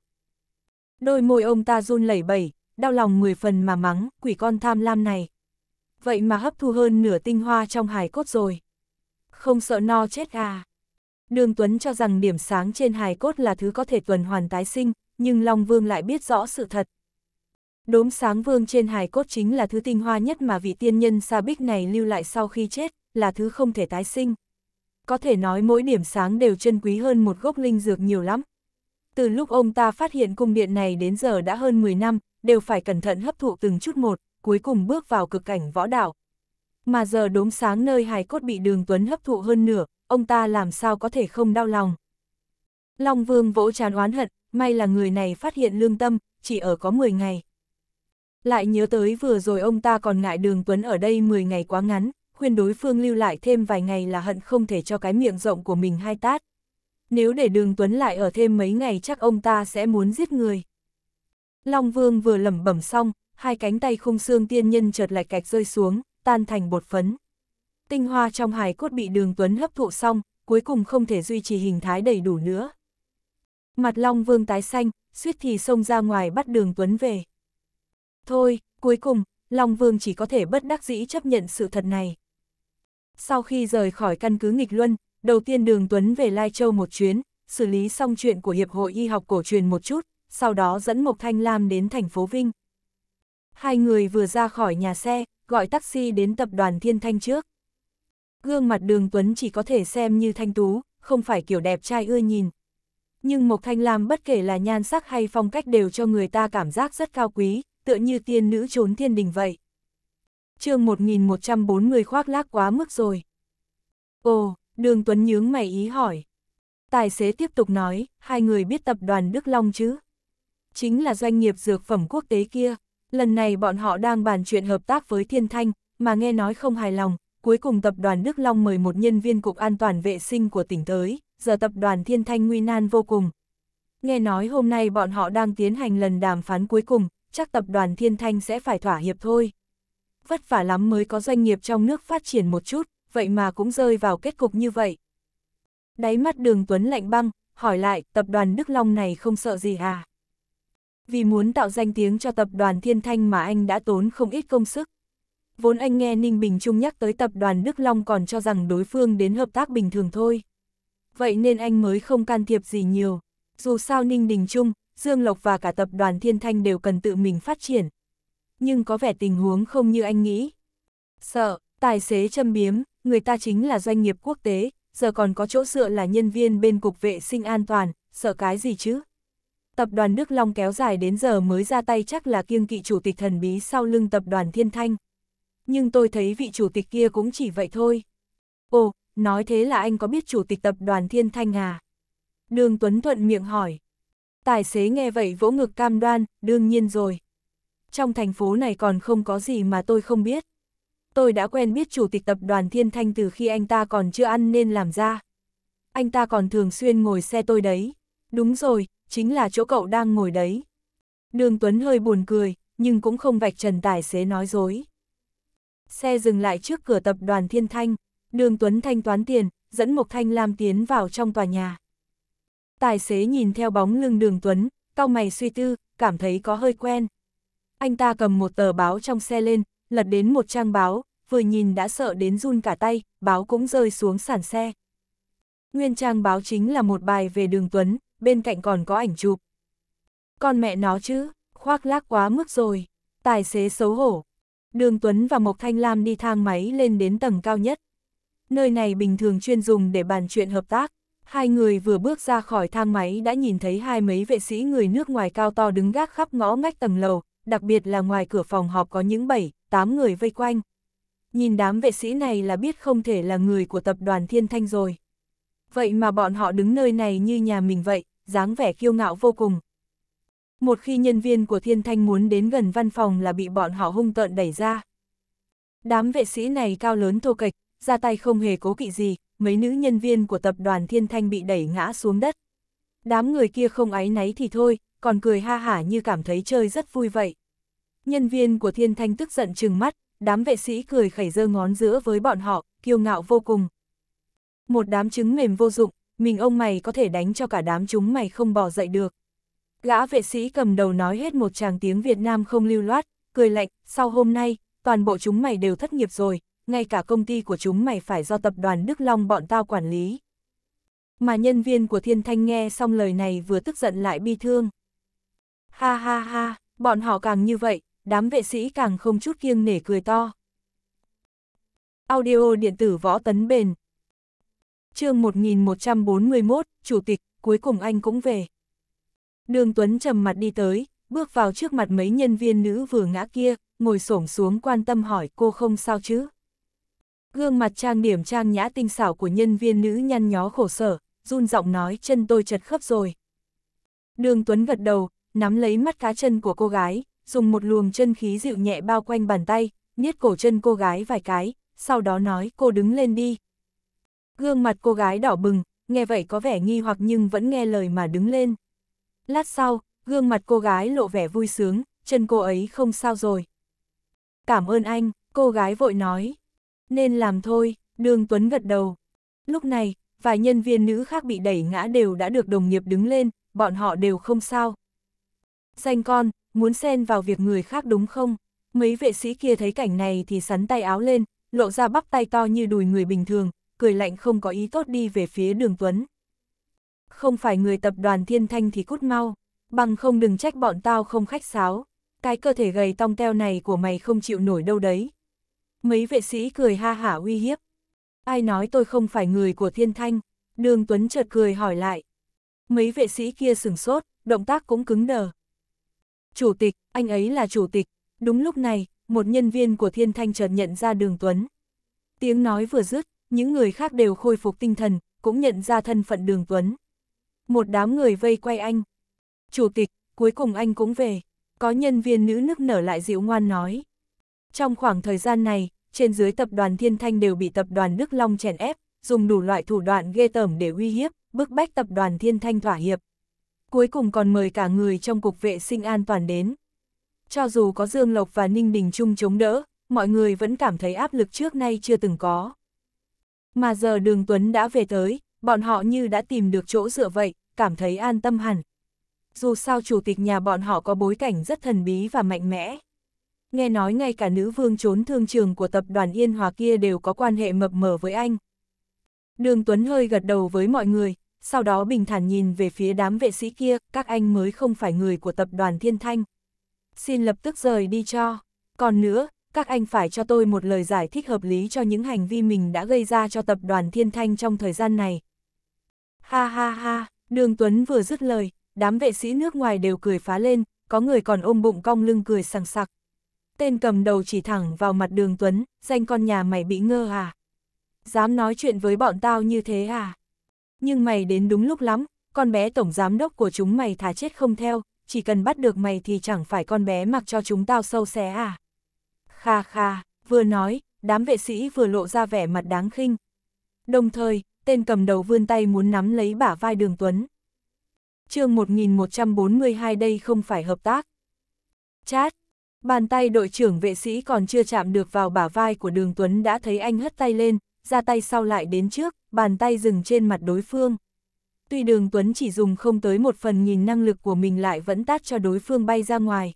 Đôi môi ông ta run lẩy bẩy, đau lòng mười phần mà mắng, quỷ con tham lam này. Vậy mà hấp thu hơn nửa tinh hoa trong hài cốt rồi. Không sợ no chết à. Đường Tuấn cho rằng điểm sáng trên hài cốt là thứ có thể tuần hoàn tái sinh, nhưng Long Vương lại biết rõ sự thật, Đốm sáng vương trên hài cốt chính là thứ tinh hoa nhất mà vị tiên nhân xa Bích này lưu lại sau khi chết, là thứ không thể tái sinh. Có thể nói mỗi điểm sáng đều chân quý hơn một gốc linh dược nhiều lắm. Từ lúc ông ta phát hiện cung điện này đến giờ đã hơn 10 năm, đều phải cẩn thận hấp thụ từng chút một, cuối cùng bước vào cực cảnh võ đạo. Mà giờ đốm sáng nơi hài cốt bị đường Tuấn hấp thụ hơn nửa, ông ta làm sao có thể không đau lòng. Long Vương vỗ chán oán hận, may là người này phát hiện lương tâm, chỉ ở có 10 ngày. Lại nhớ tới vừa rồi ông ta còn ngại đường Tuấn ở đây 10 ngày quá ngắn, khuyên đối phương lưu lại thêm vài ngày là hận không thể cho cái miệng rộng của mình hai tát. Nếu để đường Tuấn lại ở thêm mấy ngày chắc ông ta sẽ muốn giết người. Long Vương vừa lẩm bẩm xong, hai cánh tay khung xương tiên nhân chợt lại cạch rơi xuống, tan thành bột phấn. Tinh hoa trong hài cốt bị đường Tuấn hấp thụ xong, cuối cùng không thể duy trì hình thái đầy đủ nữa. Mặt Long Vương tái xanh, suýt thì xông ra ngoài bắt đường Tuấn về. Thôi, cuối cùng, Long Vương chỉ có thể bất đắc dĩ chấp nhận sự thật này. Sau khi rời khỏi căn cứ nghịch luân, đầu tiên Đường Tuấn về Lai Châu một chuyến, xử lý xong chuyện của Hiệp hội Y học cổ truyền một chút, sau đó dẫn Mộc Thanh Lam đến thành phố Vinh. Hai người vừa ra khỏi nhà xe, gọi taxi đến tập đoàn Thiên Thanh trước. Gương mặt Đường Tuấn chỉ có thể xem như thanh tú, không phải kiểu đẹp trai ưa nhìn. Nhưng Mộc Thanh Lam bất kể là nhan sắc hay phong cách đều cho người ta cảm giác rất cao quý, tựa như tiên nữ trốn thiên đình vậy. chương 1140 khoác lác quá mức rồi. Ồ, đường Tuấn nhướng mày ý hỏi. Tài xế tiếp tục nói, hai người biết tập đoàn Đức Long chứ? Chính là doanh nghiệp dược phẩm quốc tế kia. Lần này bọn họ đang bàn chuyện hợp tác với Thiên Thanh, mà nghe nói không hài lòng. Cuối cùng tập đoàn Đức Long mời một nhân viên cục an toàn vệ sinh của tỉnh tới, giờ tập đoàn Thiên Thanh nguy nan vô cùng. Nghe nói hôm nay bọn họ đang tiến hành lần đàm phán cuối cùng, chắc tập đoàn Thiên Thanh sẽ phải thỏa hiệp thôi. Vất vả lắm mới có doanh nghiệp trong nước phát triển một chút, vậy mà cũng rơi vào kết cục như vậy. Đáy mắt đường Tuấn lạnh băng, hỏi lại, tập đoàn Đức Long này không sợ gì à? Vì muốn tạo danh tiếng cho tập đoàn Thiên Thanh mà anh đã tốn không ít công sức. Vốn anh nghe Ninh Bình Trung nhắc tới tập đoàn Đức Long còn cho rằng đối phương đến hợp tác bình thường thôi. Vậy nên anh mới không can thiệp gì nhiều. Dù sao Ninh Đình Trung, Dương Lộc và cả tập đoàn Thiên Thanh đều cần tự mình phát triển. Nhưng có vẻ tình huống không như anh nghĩ. Sợ, tài xế châm biếm, người ta chính là doanh nghiệp quốc tế, giờ còn có chỗ dựa là nhân viên bên cục vệ sinh an toàn, sợ cái gì chứ? Tập đoàn Đức Long kéo dài đến giờ mới ra tay chắc là kiêng kỵ chủ tịch thần bí sau lưng tập đoàn Thiên Thanh. Nhưng tôi thấy vị chủ tịch kia cũng chỉ vậy thôi. Ồ, nói thế là anh có biết chủ tịch tập đoàn Thiên Thanh à? Đường Tuấn Thuận miệng hỏi. Tài xế nghe vậy vỗ ngực cam đoan, đương nhiên rồi. Trong thành phố này còn không có gì mà tôi không biết. Tôi đã quen biết chủ tịch tập đoàn Thiên Thanh từ khi anh ta còn chưa ăn nên làm ra. Anh ta còn thường xuyên ngồi xe tôi đấy. Đúng rồi, chính là chỗ cậu đang ngồi đấy. Đường Tuấn hơi buồn cười, nhưng cũng không vạch trần tài xế nói dối. Xe dừng lại trước cửa tập đoàn Thiên Thanh, Đường Tuấn thanh toán tiền, dẫn Mộc Thanh Lam tiến vào trong tòa nhà. Tài xế nhìn theo bóng lưng đường Tuấn, cau mày suy tư, cảm thấy có hơi quen. Anh ta cầm một tờ báo trong xe lên, lật đến một trang báo, vừa nhìn đã sợ đến run cả tay, báo cũng rơi xuống sàn xe. Nguyên trang báo chính là một bài về đường Tuấn, bên cạnh còn có ảnh chụp. Con mẹ nó chứ, khoác lác quá mức rồi, tài xế xấu hổ. Đường Tuấn và Mộc Thanh Lam đi thang máy lên đến tầng cao nhất. Nơi này bình thường chuyên dùng để bàn chuyện hợp tác, Hai người vừa bước ra khỏi thang máy đã nhìn thấy hai mấy vệ sĩ người nước ngoài cao to đứng gác khắp ngõ ngách tầng lầu, đặc biệt là ngoài cửa phòng họp có những bảy, tám người vây quanh. Nhìn đám vệ sĩ này là biết không thể là người của tập đoàn Thiên Thanh rồi. Vậy mà bọn họ đứng nơi này như nhà mình vậy, dáng vẻ kiêu ngạo vô cùng. Một khi nhân viên của Thiên Thanh muốn đến gần văn phòng là bị bọn họ hung tợn đẩy ra. Đám vệ sĩ này cao lớn thô kệch, ra tay không hề cố kỵ gì, mấy nữ nhân viên của tập đoàn Thiên Thanh bị đẩy ngã xuống đất. Đám người kia không áy náy thì thôi, còn cười ha hả như cảm thấy chơi rất vui vậy. Nhân viên của Thiên Thanh tức giận trừng mắt, đám vệ sĩ cười khẩy giơ ngón giữa với bọn họ, kiêu ngạo vô cùng. Một đám trứng mềm vô dụng, mình ông mày có thể đánh cho cả đám chúng mày không bỏ dậy được. Gã vệ sĩ cầm đầu nói hết một tràng tiếng Việt Nam không lưu loát, cười lạnh, sau hôm nay, toàn bộ chúng mày đều thất nghiệp rồi, ngay cả công ty của chúng mày phải do tập đoàn Đức Long bọn tao quản lý. Mà nhân viên của Thiên Thanh nghe xong lời này vừa tức giận lại bi thương. Ha ha ha, bọn họ càng như vậy, đám vệ sĩ càng không chút kiêng nể cười to. Audio điện tử võ tấn bền. chương 1141, Chủ tịch, cuối cùng anh cũng về. Đường Tuấn trầm mặt đi tới, bước vào trước mặt mấy nhân viên nữ vừa ngã kia, ngồi xổm xuống quan tâm hỏi cô không sao chứ. Gương mặt trang điểm trang nhã tinh xảo của nhân viên nữ nhăn nhó khổ sở, run giọng nói chân tôi chật khớp rồi. Đường Tuấn gật đầu, nắm lấy mắt cá chân của cô gái, dùng một luồng chân khí dịu nhẹ bao quanh bàn tay, niết cổ chân cô gái vài cái, sau đó nói cô đứng lên đi. Gương mặt cô gái đỏ bừng, nghe vậy có vẻ nghi hoặc nhưng vẫn nghe lời mà đứng lên. Lát sau, gương mặt cô gái lộ vẻ vui sướng, chân cô ấy không sao rồi. Cảm ơn anh, cô gái vội nói. Nên làm thôi, Đường Tuấn gật đầu. Lúc này, vài nhân viên nữ khác bị đẩy ngã đều đã được đồng nghiệp đứng lên, bọn họ đều không sao. Danh con, muốn xen vào việc người khác đúng không? Mấy vệ sĩ kia thấy cảnh này thì sắn tay áo lên, lộ ra bắp tay to như đùi người bình thường, cười lạnh không có ý tốt đi về phía đường Tuấn. Không phải người tập đoàn thiên thanh thì cút mau, bằng không đừng trách bọn tao không khách sáo, cái cơ thể gầy tong teo này của mày không chịu nổi đâu đấy mấy vệ sĩ cười ha hả uy hiếp. Ai nói tôi không phải người của thiên thanh, đường Tuấn chợt cười hỏi lại. Mấy vệ sĩ kia sửng sốt, động tác cũng cứng đờ. Chủ tịch, anh ấy là chủ tịch, đúng lúc này, một nhân viên của thiên thanh chợt nhận ra đường Tuấn. Tiếng nói vừa dứt, những người khác đều khôi phục tinh thần, cũng nhận ra thân phận đường Tuấn. Một đám người vây quay anh. Chủ tịch, cuối cùng anh cũng về. Có nhân viên nữ nức nở lại dịu ngoan nói. Trong khoảng thời gian này, trên dưới tập đoàn Thiên Thanh đều bị tập đoàn Đức Long chèn ép, dùng đủ loại thủ đoạn ghê tởm để uy hiếp, bức bách tập đoàn Thiên Thanh thỏa hiệp. Cuối cùng còn mời cả người trong cục vệ sinh an toàn đến. Cho dù có Dương Lộc và Ninh Đình Trung chống đỡ, mọi người vẫn cảm thấy áp lực trước nay chưa từng có. Mà giờ Đường Tuấn đã về tới, bọn họ như đã tìm được chỗ dựa vậy, cảm thấy an tâm hẳn. Dù sao chủ tịch nhà bọn họ có bối cảnh rất thần bí và mạnh mẽ nghe nói ngay cả nữ vương trốn thương trường của tập đoàn Yên Hòa kia đều có quan hệ mập mờ với anh. Đường Tuấn hơi gật đầu với mọi người, sau đó bình thản nhìn về phía đám vệ sĩ kia, các anh mới không phải người của tập đoàn Thiên Thanh. Xin lập tức rời đi cho. Còn nữa, các anh phải cho tôi một lời giải thích hợp lý cho những hành vi mình đã gây ra cho tập đoàn Thiên Thanh trong thời gian này. Ha ha ha, Đường Tuấn vừa dứt lời, đám vệ sĩ nước ngoài đều cười phá lên, có người còn ôm bụng cong lưng cười sằng sặc tên cầm đầu chỉ thẳng vào mặt đường Tuấn, danh con nhà mày bị ngơ à? Dám nói chuyện với bọn tao như thế à? Nhưng mày đến đúng lúc lắm, con bé tổng giám đốc của chúng mày thả chết không theo, chỉ cần bắt được mày thì chẳng phải con bé mặc cho chúng tao sâu xé à? Kha kha, vừa nói, đám vệ sĩ vừa lộ ra vẻ mặt đáng khinh. Đồng thời, tên cầm đầu vươn tay muốn nắm lấy bả vai đường Tuấn. chương 1142 đây không phải hợp tác. Chat, Bàn tay đội trưởng vệ sĩ còn chưa chạm được vào bả vai của đường Tuấn đã thấy anh hất tay lên, ra tay sau lại đến trước, bàn tay dừng trên mặt đối phương. Tuy đường Tuấn chỉ dùng không tới một phần nghìn năng lực của mình lại vẫn tát cho đối phương bay ra ngoài.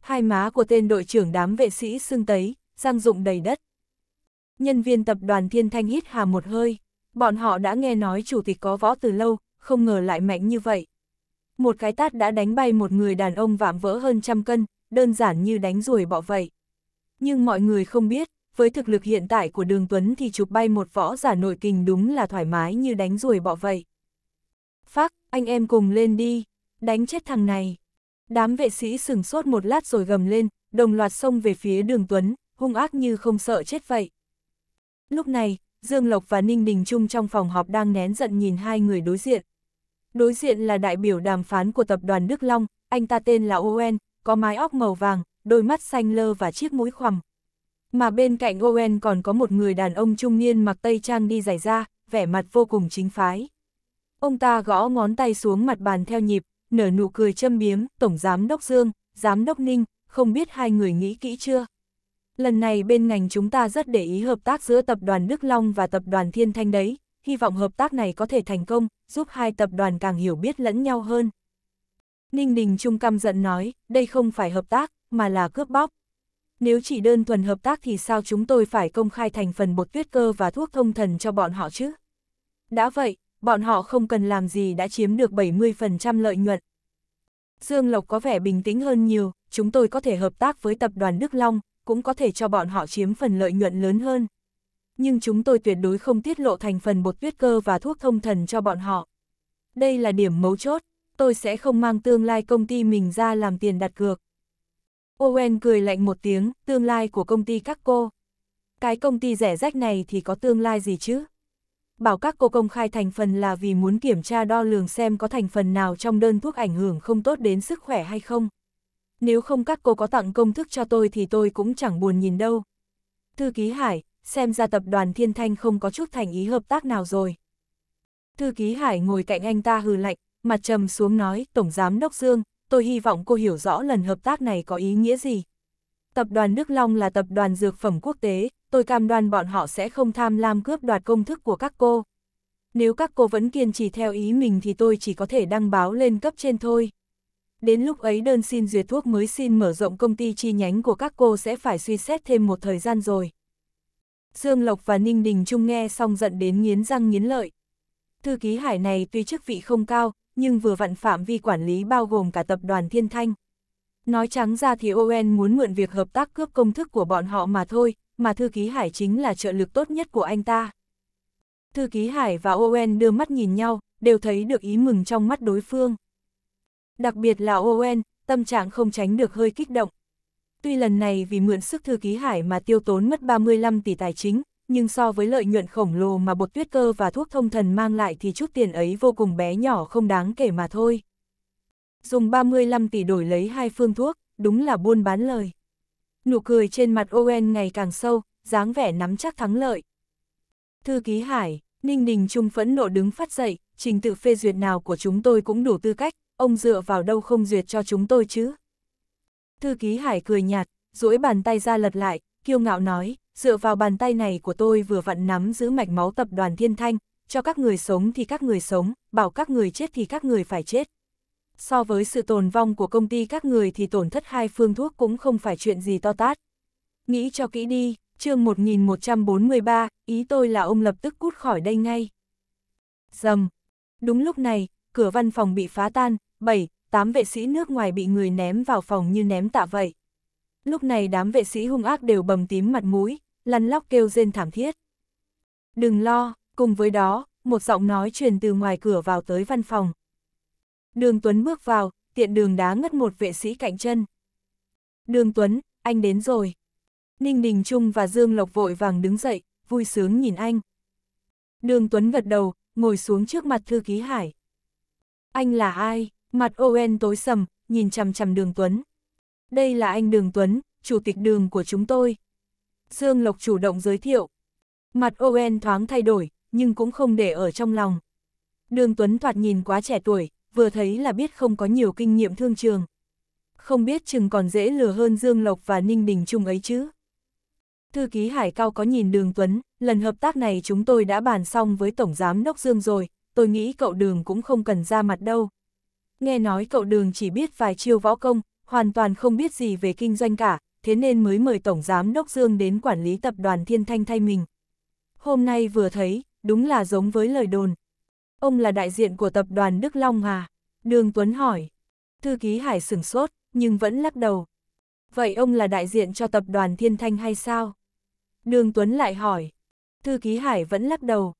Hai má của tên đội trưởng đám vệ sĩ sưng tấy, răng rụng đầy đất. Nhân viên tập đoàn Thiên Thanh hít hà một hơi, bọn họ đã nghe nói chủ tịch có võ từ lâu, không ngờ lại mạnh như vậy. Một cái tát đã đánh bay một người đàn ông vạm vỡ hơn trăm cân, đơn giản như đánh ruồi bọ vậy. Nhưng mọi người không biết, với thực lực hiện tại của Đường Tuấn thì chụp bay một võ giả nội kình đúng là thoải mái như đánh ruồi bọ vậy. Phác, anh em cùng lên đi, đánh chết thằng này. Đám vệ sĩ sừng sốt một lát rồi gầm lên, đồng loạt xông về phía Đường Tuấn, hung ác như không sợ chết vậy. Lúc này, Dương Lộc và Ninh Đình Trung trong phòng họp đang nén giận nhìn hai người đối diện. Đối diện là đại biểu đàm phán của tập đoàn Đức Long, anh ta tên là Owen, có mái óc màu vàng, đôi mắt xanh lơ và chiếc mũi khoằm. Mà bên cạnh Owen còn có một người đàn ông trung niên mặc tây trang đi giày da, vẻ mặt vô cùng chính phái. Ông ta gõ ngón tay xuống mặt bàn theo nhịp, nở nụ cười châm biếm, Tổng Giám Đốc Dương, Giám Đốc Ninh, không biết hai người nghĩ kỹ chưa? Lần này bên ngành chúng ta rất để ý hợp tác giữa tập đoàn Đức Long và tập đoàn Thiên Thanh đấy, hy vọng hợp tác này có thể thành công, giúp hai tập đoàn càng hiểu biết lẫn nhau hơn. Ninh Đình Trung căm giận nói, đây không phải hợp tác, mà là cướp bóc. Nếu chỉ đơn thuần hợp tác thì sao chúng tôi phải công khai thành phần bột tuyết cơ và thuốc thông thần cho bọn họ chứ? Đã vậy, bọn họ không cần làm gì đã chiếm được 70% lợi nhuận. Dương Lộc có vẻ bình tĩnh hơn nhiều, chúng tôi có thể hợp tác với tập đoàn Đức Long, cũng có thể cho bọn họ chiếm phần lợi nhuận lớn hơn. Nhưng chúng tôi tuyệt đối không tiết lộ thành phần bột tuyết cơ và thuốc thông thần cho bọn họ. Đây là điểm mấu chốt tôi sẽ không mang tương lai công ty mình ra làm tiền đặt cược. Owen cười lạnh một tiếng, tương lai của công ty các cô. Cái công ty rẻ rách này thì có tương lai gì chứ? Bảo các cô công khai thành phần là vì muốn kiểm tra đo lường xem có thành phần nào trong đơn thuốc ảnh hưởng không tốt đến sức khỏe hay không. Nếu không các cô có tặng công thức cho tôi thì tôi cũng chẳng buồn nhìn đâu. Thư ký Hải, xem ra tập đoàn Thiên Thanh không có chút thành ý hợp tác nào rồi. Thư ký Hải ngồi cạnh anh ta hừ lạnh, mặt trầm xuống nói, Tổng Giám Đốc Dương, tôi hy vọng cô hiểu rõ lần hợp tác này có ý nghĩa gì. Tập đoàn Đức Long là tập đoàn dược phẩm quốc tế, tôi cam đoan bọn họ sẽ không tham lam cướp đoạt công thức của các cô. Nếu các cô vẫn kiên trì theo ý mình thì tôi chỉ có thể đăng báo lên cấp trên thôi. Đến lúc ấy đơn xin duyệt thuốc mới xin mở rộng công ty chi nhánh của các cô sẽ phải suy xét thêm một thời gian rồi. Dương Lộc và Ninh Đình Trung nghe xong giận đến nghiến răng nghiến lợi. Thư ký Hải này tuy chức vị không cao, nhưng vừa vặn phạm vi quản lý bao gồm cả tập đoàn Thiên Thanh. Nói trắng ra thì Owen muốn mượn việc hợp tác cướp công thức của bọn họ mà thôi, mà thư ký Hải chính là trợ lực tốt nhất của anh ta. Thư ký Hải và Owen đưa mắt nhìn nhau, đều thấy được ý mừng trong mắt đối phương. Đặc biệt là Owen, tâm trạng không tránh được hơi kích động. Tuy lần này vì mượn sức thư ký Hải mà tiêu tốn mất 35 tỷ tài chính, nhưng so với lợi nhuận khổng lồ mà bột tuyết cơ và thuốc thông thần mang lại thì chút tiền ấy vô cùng bé nhỏ không đáng kể mà thôi. Dùng 35 tỷ đổi lấy hai phương thuốc, đúng là buôn bán lời. Nụ cười trên mặt Owen ngày càng sâu, dáng vẻ nắm chắc thắng lợi. Thư ký Hải, Ninh Đình Trung phẫn nộ đứng phát dậy, trình tự phê duyệt nào của chúng tôi cũng đủ tư cách, ông dựa vào đâu không duyệt cho chúng tôi chứ. Thư ký Hải cười nhạt, duỗi bàn tay ra lật lại, kiêu ngạo nói, dựa vào bàn tay này của tôi vừa vặn nắm giữ mạch máu tập đoàn Thiên Thanh, cho các người sống thì các người sống, bảo các người chết thì các người phải chết. So với sự tồn vong của công ty các người thì tổn thất hai phương thuốc cũng không phải chuyện gì to tát. Nghĩ cho kỹ đi, chương 1143, ý tôi là ông lập tức cút khỏi đây ngay. Dầm. Đúng lúc này, cửa văn phòng bị phá tan, 7, 8 vệ sĩ nước ngoài bị người ném vào phòng như ném tạ vậy. Lúc này đám vệ sĩ hung ác đều bầm tím mặt mũi, lăn lóc kêu rên thảm thiết. Đừng lo, cùng với đó, một giọng nói truyền từ ngoài cửa vào tới văn phòng. Đường Tuấn bước vào, tiện đường đá ngất một vệ sĩ cạnh chân. Đường Tuấn, anh đến rồi. Ninh Đình Trung và Dương Lộc vội vàng đứng dậy, vui sướng nhìn anh. Đường Tuấn gật đầu, ngồi xuống trước mặt thư ký Hải. Anh là ai? Mặt Owen tối sầm, nhìn chằm chằm Đường Tuấn. Đây là anh Đường Tuấn, chủ tịch đường của chúng tôi. Dương Lộc chủ động giới thiệu. Mặt Owen thoáng thay đổi, nhưng cũng không để ở trong lòng. Đường Tuấn thoạt nhìn quá trẻ tuổi, vừa thấy là biết không có nhiều kinh nghiệm thương trường. Không biết chừng còn dễ lừa hơn Dương Lộc và Ninh Đình Trung ấy chứ. Thư ký Hải Cao có nhìn Đường Tuấn, lần hợp tác này chúng tôi đã bàn xong với Tổng Giám Đốc Dương rồi, tôi nghĩ cậu Đường cũng không cần ra mặt đâu. Nghe nói cậu Đường chỉ biết vài chiêu võ công, hoàn toàn không biết gì về kinh doanh cả, thế nên mới mời Tổng Giám Đốc Dương đến quản lý tập đoàn Thiên Thanh thay mình. Hôm nay vừa thấy, đúng là giống với lời đồn. Ông là đại diện của tập đoàn Đức Long à? Đường Tuấn hỏi. Thư ký Hải sửng sốt, nhưng vẫn lắc đầu. Vậy ông là đại diện cho tập đoàn Thiên Thanh hay sao? Đường Tuấn lại hỏi. Thư ký Hải vẫn lắc đầu.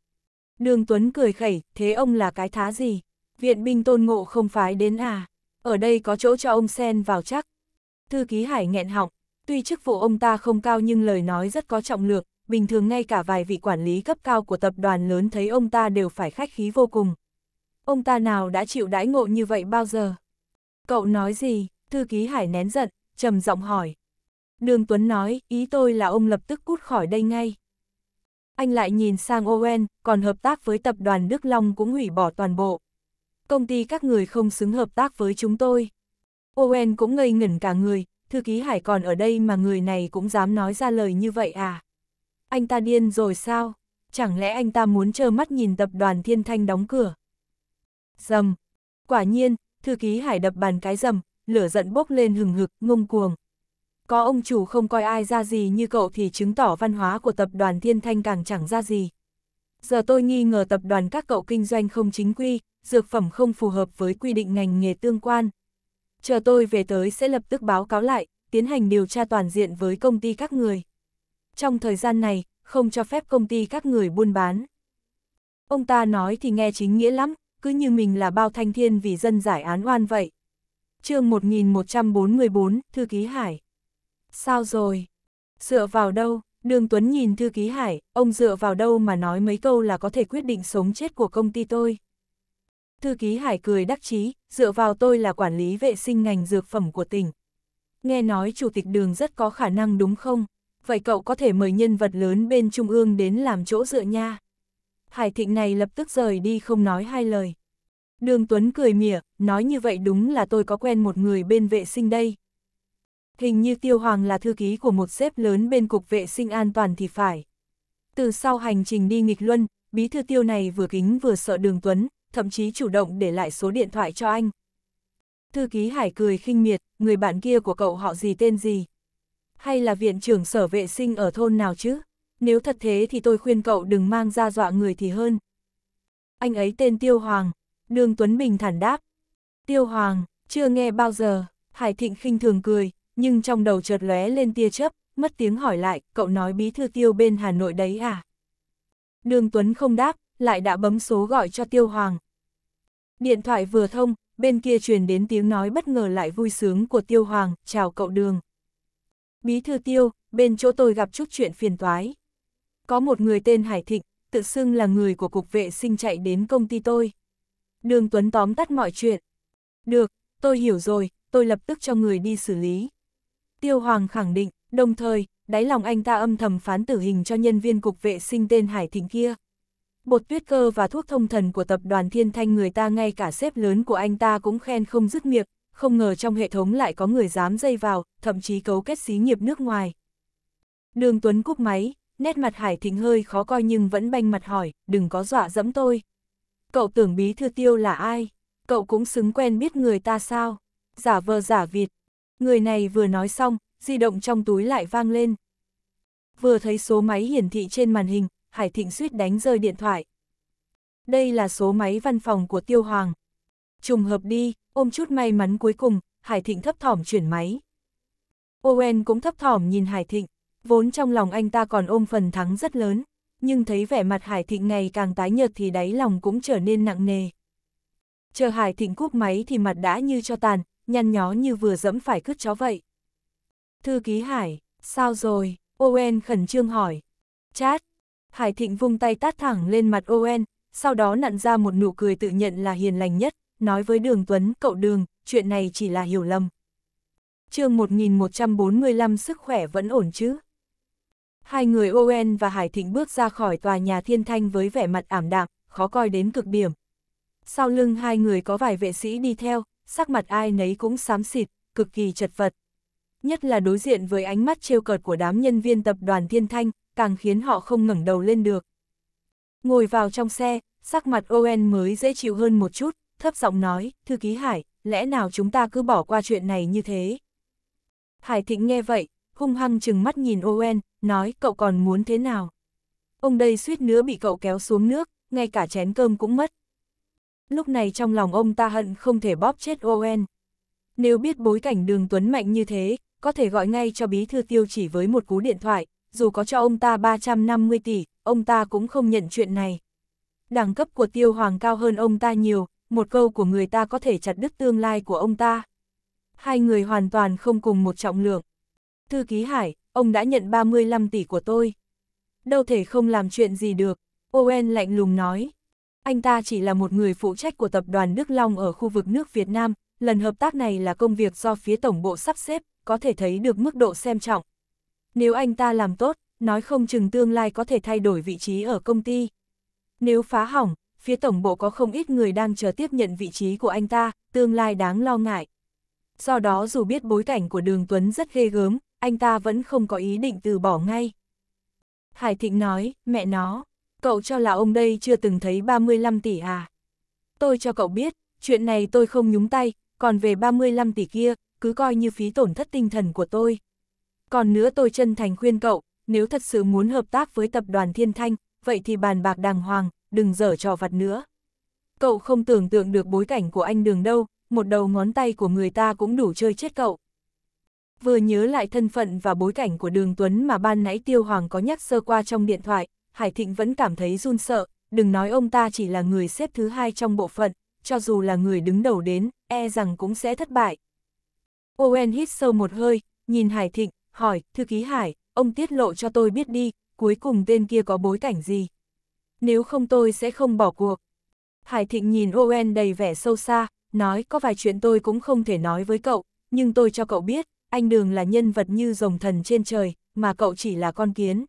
Đường Tuấn cười khẩy, thế ông là cái thá gì? Viện binh tôn ngộ không phái đến à? Ở đây có chỗ cho ông sen vào chắc. Thư ký Hải nghẹn họng. Tuy chức vụ ông ta không cao nhưng lời nói rất có trọng lược, bình thường ngay cả vài vị quản lý cấp cao của tập đoàn lớn thấy ông ta đều phải khách khí vô cùng. Ông ta nào đã chịu đãi ngộ như vậy bao giờ? Cậu nói gì? Thư ký Hải nén giận, trầm giọng hỏi. Đường Tuấn nói, ý tôi là ông lập tức cút khỏi đây ngay. Anh lại nhìn sang Owen, còn hợp tác với tập đoàn Đức Long cũng hủy bỏ toàn bộ. Công ty các người không xứng hợp tác với chúng tôi. Owen cũng ngây ngẩn cả người, thư ký hải còn ở đây mà người này cũng dám nói ra lời như vậy à? Anh ta điên rồi sao? Chẳng lẽ anh ta muốn trơ mắt nhìn tập đoàn thiên thanh đóng cửa? Dầm! Quả nhiên, thư ký hải đập bàn cái dầm, lửa giận bốc lên hừng hực, ngông cuồng. Có ông chủ không coi ai ra gì như cậu thì chứng tỏ văn hóa của tập đoàn thiên thanh càng chẳng ra gì. Giờ tôi nghi ngờ tập đoàn các cậu kinh doanh không chính quy, dược phẩm không phù hợp với quy định ngành nghề tương quan, chờ tôi về tới sẽ lập tức báo cáo lại, tiến hành điều tra toàn diện với công ty các người. Trong thời gian này, không cho phép công ty các người buôn bán. Ông ta nói thì nghe chính nghĩa lắm, cứ như mình là bao thanh thiên vì dân giải án oan vậy. chương 1144, Thư ký Hải. Sao rồi? Dựa vào đâu? Đường Tuấn nhìn Thư ký Hải, ông dựa vào đâu mà nói mấy câu là có thể quyết định sống chết của công ty tôi. Thư ký Hải cười đắc chí, dựa vào tôi là quản lý vệ sinh ngành dược phẩm của tỉnh. Nghe nói chủ tịch đường rất có khả năng đúng không? Vậy cậu có thể mời nhân vật lớn bên trung ương đến làm chỗ dựa nha. Hải thịnh này lập tức rời đi không nói hai lời. Đường Tuấn cười mỉa, nói như vậy đúng là tôi có quen một người bên vệ sinh đây. Hình như Tiêu Hoàng là thư ký của một xếp lớn bên Cục Vệ sinh An toàn thì phải. Từ sau hành trình đi nghịch luân, bí thư tiêu này vừa kính vừa sợ đường Tuấn, thậm chí chủ động để lại số điện thoại cho anh. Thư ký Hải cười khinh miệt, người bạn kia của cậu họ gì tên gì? Hay là viện trưởng sở vệ sinh ở thôn nào chứ? Nếu thật thế thì tôi khuyên cậu đừng mang ra dọa người thì hơn. Anh ấy tên Tiêu Hoàng, Đường Tuấn Bình thản đáp. Tiêu Hoàng, chưa nghe bao giờ, Hải Thịnh khinh thường cười, nhưng trong đầu chợt lóe lên tia chớp, mất tiếng hỏi lại, cậu nói bí thư tiêu bên Hà Nội đấy à? Đường Tuấn không đáp, lại đã bấm số gọi cho Tiêu Hoàng. Điện thoại vừa thông, bên kia truyền đến tiếng nói bất ngờ lại vui sướng của Tiêu Hoàng, chào cậu đường. Bí thư Tiêu, bên chỗ tôi gặp chút chuyện phiền toái. Có một người tên Hải Thịnh, tự xưng là người của cục vệ sinh chạy đến công ty tôi. Đường Tuấn tóm tắt mọi chuyện. Được, tôi hiểu rồi, tôi lập tức cho người đi xử lý. Tiêu Hoàng khẳng định, đồng thời, đáy lòng anh ta âm thầm phán tử hình cho nhân viên cục vệ sinh tên Hải Thịnh kia bột tuyết cơ và thuốc thông thần của tập đoàn Thiên Thanh người ta ngay cả xếp lớn của anh ta cũng khen không dứt miệng, không ngờ trong hệ thống lại có người dám dây vào, thậm chí cấu kết xí nghiệp nước ngoài. Đường Tuấn cúp máy, nét mặt Hải Thịnh hơi khó coi nhưng vẫn banh mặt hỏi, đừng có dọa dẫm tôi. Cậu tưởng bí thư tiêu là ai? Cậu cũng xứng quen biết người ta sao? Giả vờ giả vịt. Người này vừa nói xong, di động trong túi lại vang lên. Vừa thấy số máy hiển thị trên màn hình, Hải Thịnh suýt đánh rơi điện thoại, đây là số máy văn phòng của Tiêu Hoàng. Trùng hợp đi, ôm chút may mắn cuối cùng, Hải Thịnh thấp thỏm chuyển máy. Owen cũng thấp thỏm nhìn Hải Thịnh, vốn trong lòng anh ta còn ôm phần thắng rất lớn, nhưng thấy vẻ mặt Hải Thịnh ngày càng tái nhợt thì đáy lòng cũng trở nên nặng nề. Chờ Hải Thịnh cúp máy thì mặt đã như cho tàn, nhăn nhó như vừa dẫm phải cứt chó vậy. Thư ký Hải, sao rồi? Owen khẩn trương hỏi. Chát! Hải Thịnh vung tay tát thẳng lên mặt Owen, sau đó nặn ra một nụ cười tự nhận là hiền lành nhất, nói với Đường Tuấn, cậu Đường, chuyện này chỉ là hiểu lầm. chương 1145 sức khỏe vẫn ổn chứ. Hai người Owen và Hải Thịnh bước ra khỏi tòa nhà thiên thanh với vẻ mặt ảm đạm, khó coi đến cực điểm. Sau lưng hai người có vài vệ sĩ đi theo, sắc mặt ai nấy cũng xám xịt, cực kỳ chật vật. Nhất là đối diện với ánh mắt trêu cợt của đám nhân viên tập đoàn Thiên Thanh, càng khiến họ không ngẩng đầu lên được. Ngồi vào trong xe, sắc mặt Owen mới dễ chịu hơn một chút, thấp giọng nói, thư ký Hải, lẽ nào chúng ta cứ bỏ qua chuyện này như thế? Hải Thịnh nghe vậy, hung hăng chừng mắt nhìn Owen, nói cậu còn muốn thế nào? Ông đây suýt nữa bị cậu kéo xuống nước, ngay cả chén cơm cũng mất. Lúc này trong lòng ông ta hận không thể bóp chết Owen. Nếu biết bối cảnh đường Tuấn Mạnh như thế, có thể gọi ngay cho bí thư tiêu chỉ với một cú điện thoại, dù có cho ông ta 350 tỷ, ông ta cũng không nhận chuyện này. Đẳng cấp của tiêu hoàng cao hơn ông ta nhiều, một câu của người ta có thể chặt đứt tương lai của ông ta. Hai người hoàn toàn không cùng một trọng lượng. Thư ký Hải, ông đã nhận 35 tỷ của tôi. Đâu thể không làm chuyện gì được, Owen lạnh lùng nói. Anh ta chỉ là một người phụ trách của tập đoàn Đức Long ở khu vực nước Việt Nam, lần hợp tác này là công việc do phía tổng bộ sắp xếp, có thể thấy được mức độ xem trọng, nếu anh ta làm tốt, nói không chừng tương lai có thể thay đổi vị trí ở công ty. Nếu phá hỏng, phía tổng bộ có không ít người đang chờ tiếp nhận vị trí của anh ta, tương lai đáng lo ngại. Do đó dù biết bối cảnh của Đường Tuấn rất ghê gớm, anh ta vẫn không có ý định từ bỏ ngay. Hải Thịnh nói, mẹ nó, cậu cho là ông đây chưa từng thấy 35 tỷ à? Tôi cho cậu biết, chuyện này tôi không nhúng tay, còn về 35 tỷ kia, cứ coi như phí tổn thất tinh thần của tôi. Còn nữa tôi chân thành khuyên cậu, nếu thật sự muốn hợp tác với tập đoàn Thiên Thanh, vậy thì bàn bạc đàng hoàng, đừng dở trò vặt nữa. Cậu không tưởng tượng được bối cảnh của anh đường đâu, một đầu ngón tay của người ta cũng đủ chơi chết cậu. Vừa nhớ lại thân phận và bối cảnh của đường Tuấn mà ban nãy Tiêu Hoàng có nhắc sơ qua trong điện thoại, Hải Thịnh vẫn cảm thấy run sợ, đừng nói ông ta chỉ là người xếp thứ hai trong bộ phận, cho dù là người đứng đầu đến, e rằng cũng sẽ thất bại. Owen hít sâu một hơi, nhìn Hải Thịnh, hỏi, thư ký Hải, ông tiết lộ cho tôi biết đi, cuối cùng tên kia có bối cảnh gì. Nếu không tôi sẽ không bỏ cuộc. Hải Thịnh nhìn Owen đầy vẻ sâu xa, nói có vài chuyện tôi cũng không thể nói với cậu, nhưng tôi cho cậu biết, anh Đường là nhân vật như rồng thần trên trời, mà cậu chỉ là con kiến.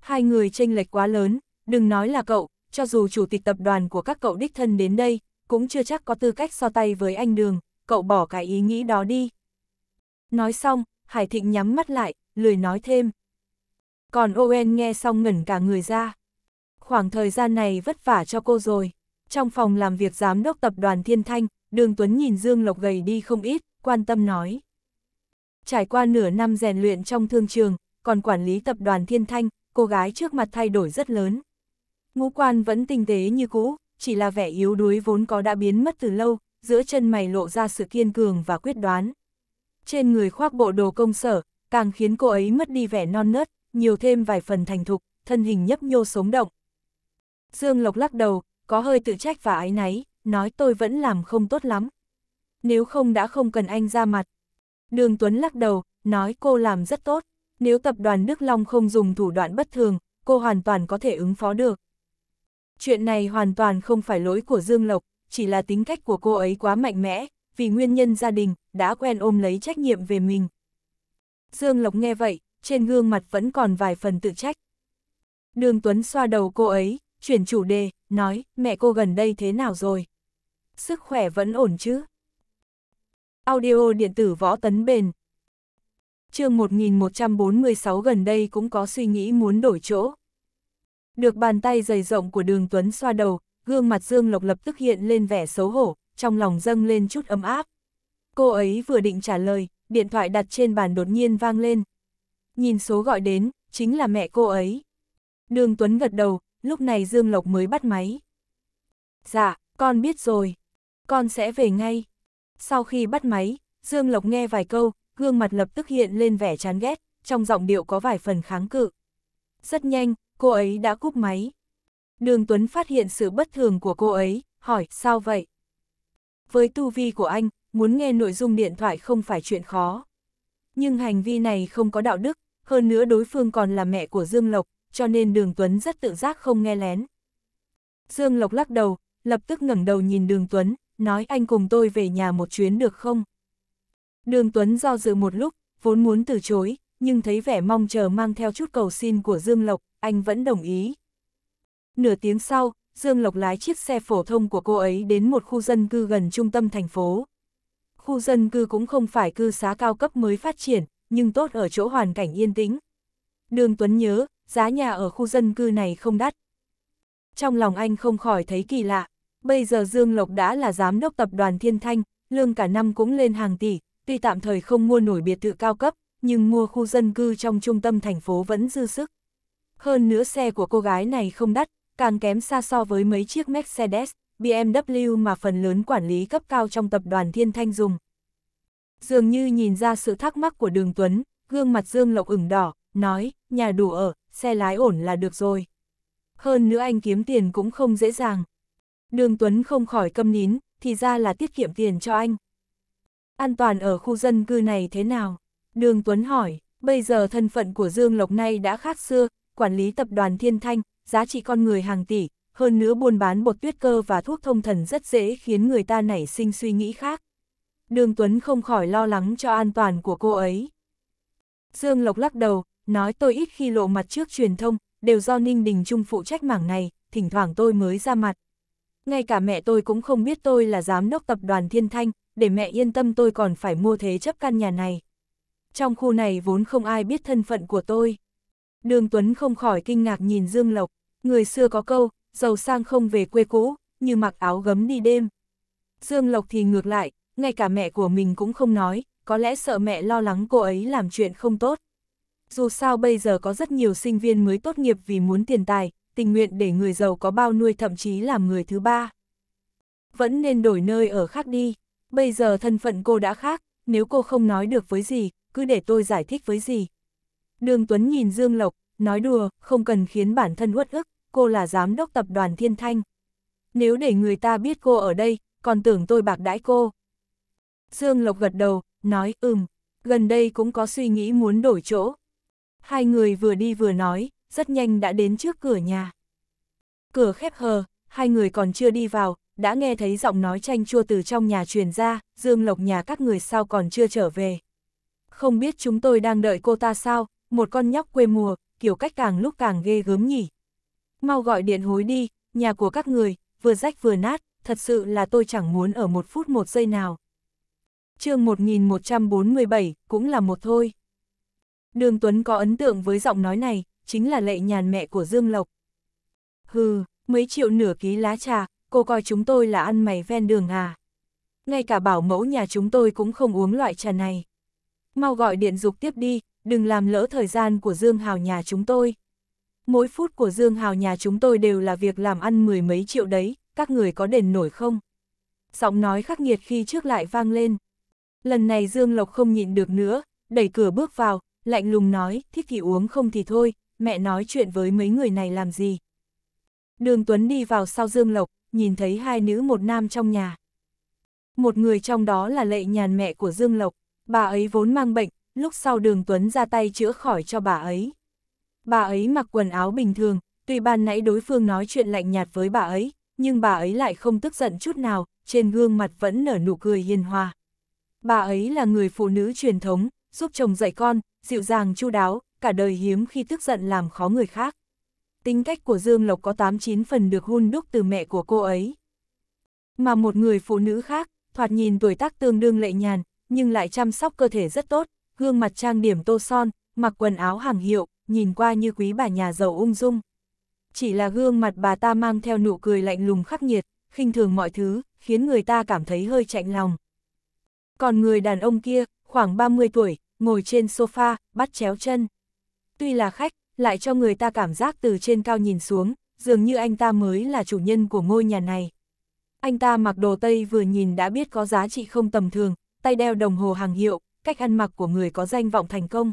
Hai người tranh lệch quá lớn, đừng nói là cậu, cho dù chủ tịch tập đoàn của các cậu đích thân đến đây, cũng chưa chắc có tư cách so tay với anh Đường, cậu bỏ cái ý nghĩ đó đi. Nói xong, Hải Thịnh nhắm mắt lại, lười nói thêm. Còn Owen nghe xong ngẩn cả người ra. Khoảng thời gian này vất vả cho cô rồi. Trong phòng làm việc giám đốc tập đoàn Thiên Thanh, Đường Tuấn nhìn Dương Lộc gầy đi không ít, quan tâm nói. Trải qua nửa năm rèn luyện trong thương trường, còn quản lý tập đoàn Thiên Thanh, cô gái trước mặt thay đổi rất lớn. Ngũ quan vẫn tinh tế như cũ, chỉ là vẻ yếu đuối vốn có đã biến mất từ lâu, giữa chân mày lộ ra sự kiên cường và quyết đoán trên người khoác bộ đồ công sở, càng khiến cô ấy mất đi vẻ non nớt, nhiều thêm vài phần thành thục, thân hình nhấp nhô sống động. Dương Lộc lắc đầu, có hơi tự trách và ái náy, nói tôi vẫn làm không tốt lắm. Nếu không đã không cần anh ra mặt. Đường Tuấn lắc đầu, nói cô làm rất tốt. Nếu tập đoàn Đức Long không dùng thủ đoạn bất thường, cô hoàn toàn có thể ứng phó được. Chuyện này hoàn toàn không phải lỗi của Dương Lộc, chỉ là tính cách của cô ấy quá mạnh mẽ, vì nguyên nhân gia đình, đã quen ôm lấy trách nhiệm về mình. Dương Lộc nghe vậy, trên gương mặt vẫn còn vài phần tự trách. Đường Tuấn xoa đầu cô ấy, chuyển chủ đề, nói, mẹ cô gần đây thế nào rồi? Sức khỏe vẫn ổn chứ? Audio điện tử võ tấn bền. chương 1146 gần đây cũng có suy nghĩ muốn đổi chỗ. Được bàn tay dày rộng của đường Tuấn xoa đầu, gương mặt Dương Lộc lập tức hiện lên vẻ xấu hổ, trong lòng dâng lên chút ấm áp. Cô ấy vừa định trả lời, điện thoại đặt trên bàn đột nhiên vang lên. Nhìn số gọi đến, chính là mẹ cô ấy. Đường Tuấn gật đầu, lúc này Dương Lộc mới bắt máy. Dạ, con biết rồi. Con sẽ về ngay. Sau khi bắt máy, Dương Lộc nghe vài câu, gương mặt lập tức hiện lên vẻ chán ghét, trong giọng điệu có vài phần kháng cự. Rất nhanh, cô ấy đã cúp máy. Đường Tuấn phát hiện sự bất thường của cô ấy, hỏi sao vậy? với tu vi của anh, muốn nghe nội dung điện thoại không phải chuyện khó. Nhưng hành vi này không có đạo đức, hơn nữa đối phương còn là mẹ của Dương Lộc, cho nên Đường Tuấn rất tự giác không nghe lén. Dương Lộc lắc đầu, lập tức ngẩng đầu nhìn Đường Tuấn, nói anh cùng tôi về nhà một chuyến được không? Đường Tuấn do dự một lúc, vốn muốn từ chối, nhưng thấy vẻ mong chờ mang theo chút cầu xin của Dương Lộc, anh vẫn đồng ý. Nửa tiếng sau, Dương Lộc lái chiếc xe phổ thông của cô ấy đến một khu dân cư gần trung tâm thành phố. Khu dân cư cũng không phải cư xá cao cấp mới phát triển, nhưng tốt ở chỗ hoàn cảnh yên tĩnh. Đường Tuấn nhớ, giá nhà ở khu dân cư này không đắt. Trong lòng anh không khỏi thấy kỳ lạ, bây giờ Dương Lộc đã là giám đốc tập đoàn Thiên Thanh, lương cả năm cũng lên hàng tỷ, tuy tạm thời không mua nổi biệt thự cao cấp, nhưng mua khu dân cư trong trung tâm thành phố vẫn dư sức. Hơn nữa xe của cô gái này không đắt, càng kém xa so với mấy chiếc Mercedes, BMW mà phần lớn quản lý cấp cao trong tập đoàn Thiên Thanh dùng. Dường như nhìn ra sự thắc mắc của Đường Tuấn, gương mặt Dương Lộc ửng đỏ, nói, nhà đủ ở, xe lái ổn là được rồi. Hơn nữa anh kiếm tiền cũng không dễ dàng. Đường Tuấn không khỏi câm nín, thì ra là tiết kiệm tiền cho anh. An toàn ở khu dân cư này thế nào? Đường Tuấn hỏi, bây giờ thân phận của Dương Lộc này đã khác xưa, quản lý tập đoàn Thiên Thanh, giá trị con người hàng tỷ, hơn nữa buôn bán bột tuyết cơ và thuốc thông thần rất dễ khiến người ta nảy sinh suy nghĩ khác. Đường Tuấn không khỏi lo lắng cho an toàn của cô ấy. Dương Lộc lắc đầu, nói tôi ít khi lộ mặt trước truyền thông, đều do Ninh Đình Trung phụ trách mảng này, thỉnh thoảng tôi mới ra mặt. Ngay cả mẹ tôi cũng không biết tôi là giám đốc tập đoàn Thiên Thanh, để mẹ yên tâm tôi còn phải mua thế chấp căn nhà này. Trong khu này vốn không ai biết thân phận của tôi. Đường Tuấn không khỏi kinh ngạc nhìn Dương Lộc, người xưa có câu, giàu sang không về quê cũ, như mặc áo gấm đi đêm. Dương Lộc thì ngược lại, ngay cả mẹ của mình cũng không nói, có lẽ sợ mẹ lo lắng cô ấy làm chuyện không tốt. Dù sao bây giờ có rất nhiều sinh viên mới tốt nghiệp vì muốn tiền tài, tình nguyện để người giàu có bao nuôi thậm chí làm người thứ ba. Vẫn nên đổi nơi ở khác đi, bây giờ thân phận cô đã khác, nếu cô không nói được với gì, cứ để tôi giải thích với gì. Đường Tuấn nhìn Dương Lộc, nói đùa, không cần khiến bản thân uất ức, cô là giám đốc tập đoàn Thiên Thanh. Nếu để người ta biết cô ở đây, còn tưởng tôi bạc đãi cô. Dương Lộc gật đầu, nói ừm, gần đây cũng có suy nghĩ muốn đổi chỗ. Hai người vừa đi vừa nói, rất nhanh đã đến trước cửa nhà. Cửa khép hờ, hai người còn chưa đi vào, đã nghe thấy giọng nói chanh chua từ trong nhà truyền ra, Dương Lộc nhà các người sao còn chưa trở về. Không biết chúng tôi đang đợi cô ta sao, một con nhóc quê mùa, kiểu cách càng lúc càng ghê gớm nhỉ. Mau gọi điện hối đi, nhà của các người, vừa rách vừa nát, thật sự là tôi chẳng muốn ở một phút một giây nào. chương 1147, cũng là một thôi. Đường Tuấn có ấn tượng với giọng nói này, chính là lệ nhàn mẹ của Dương Lộc. Hừ, mấy triệu nửa ký lá trà, cô coi chúng tôi là ăn mày ven đường à. Ngay cả bảo mẫu nhà chúng tôi cũng không uống loại trà này. Mau gọi điện dục tiếp đi, đừng làm lỡ thời gian của Dương Hào nhà chúng tôi. Mỗi phút của Dương Hào nhà chúng tôi đều là việc làm ăn mười mấy triệu đấy, các người có đền nổi không? Giọng nói khắc nghiệt khi trước lại vang lên. Lần này Dương Lộc không nhịn được nữa, đẩy cửa bước vào, lạnh lùng nói, thích thì uống không thì thôi, mẹ nói chuyện với mấy người này làm gì. Đường Tuấn đi vào sau Dương Lộc, nhìn thấy hai nữ một nam trong nhà. Một người trong đó là lệ nhàn mẹ của Dương Lộc, bà ấy vốn mang bệnh, lúc sau đường Tuấn ra tay chữa khỏi cho bà ấy. Bà ấy mặc quần áo bình thường, tuy ban nãy đối phương nói chuyện lạnh nhạt với bà ấy, nhưng bà ấy lại không tức giận chút nào, trên gương mặt vẫn nở nụ cười hiền hòa. Bà ấy là người phụ nữ truyền thống, giúp chồng dạy con, dịu dàng chu đáo, cả đời hiếm khi tức giận làm khó người khác. Tính cách của Dương Lộc có 89 phần được hun đúc từ mẹ của cô ấy. Mà một người phụ nữ khác, thoạt nhìn tuổi tác tương đương lệ nhàn, nhưng lại chăm sóc cơ thể rất tốt, gương mặt trang điểm tô son, mặc quần áo hàng hiệu, nhìn qua như quý bà nhà giàu ung dung. Chỉ là gương mặt bà ta mang theo nụ cười lạnh lùng khắc nghiệt, khinh thường mọi thứ, khiến người ta cảm thấy hơi chạnh lòng. Còn người đàn ông kia, khoảng 30 tuổi, ngồi trên sofa, bắt chéo chân. Tuy là khách, lại cho người ta cảm giác từ trên cao nhìn xuống, dường như anh ta mới là chủ nhân của ngôi nhà này. Anh ta mặc đồ Tây vừa nhìn đã biết có giá trị không tầm thường, tay đeo đồng hồ hàng hiệu, cách ăn mặc của người có danh vọng thành công.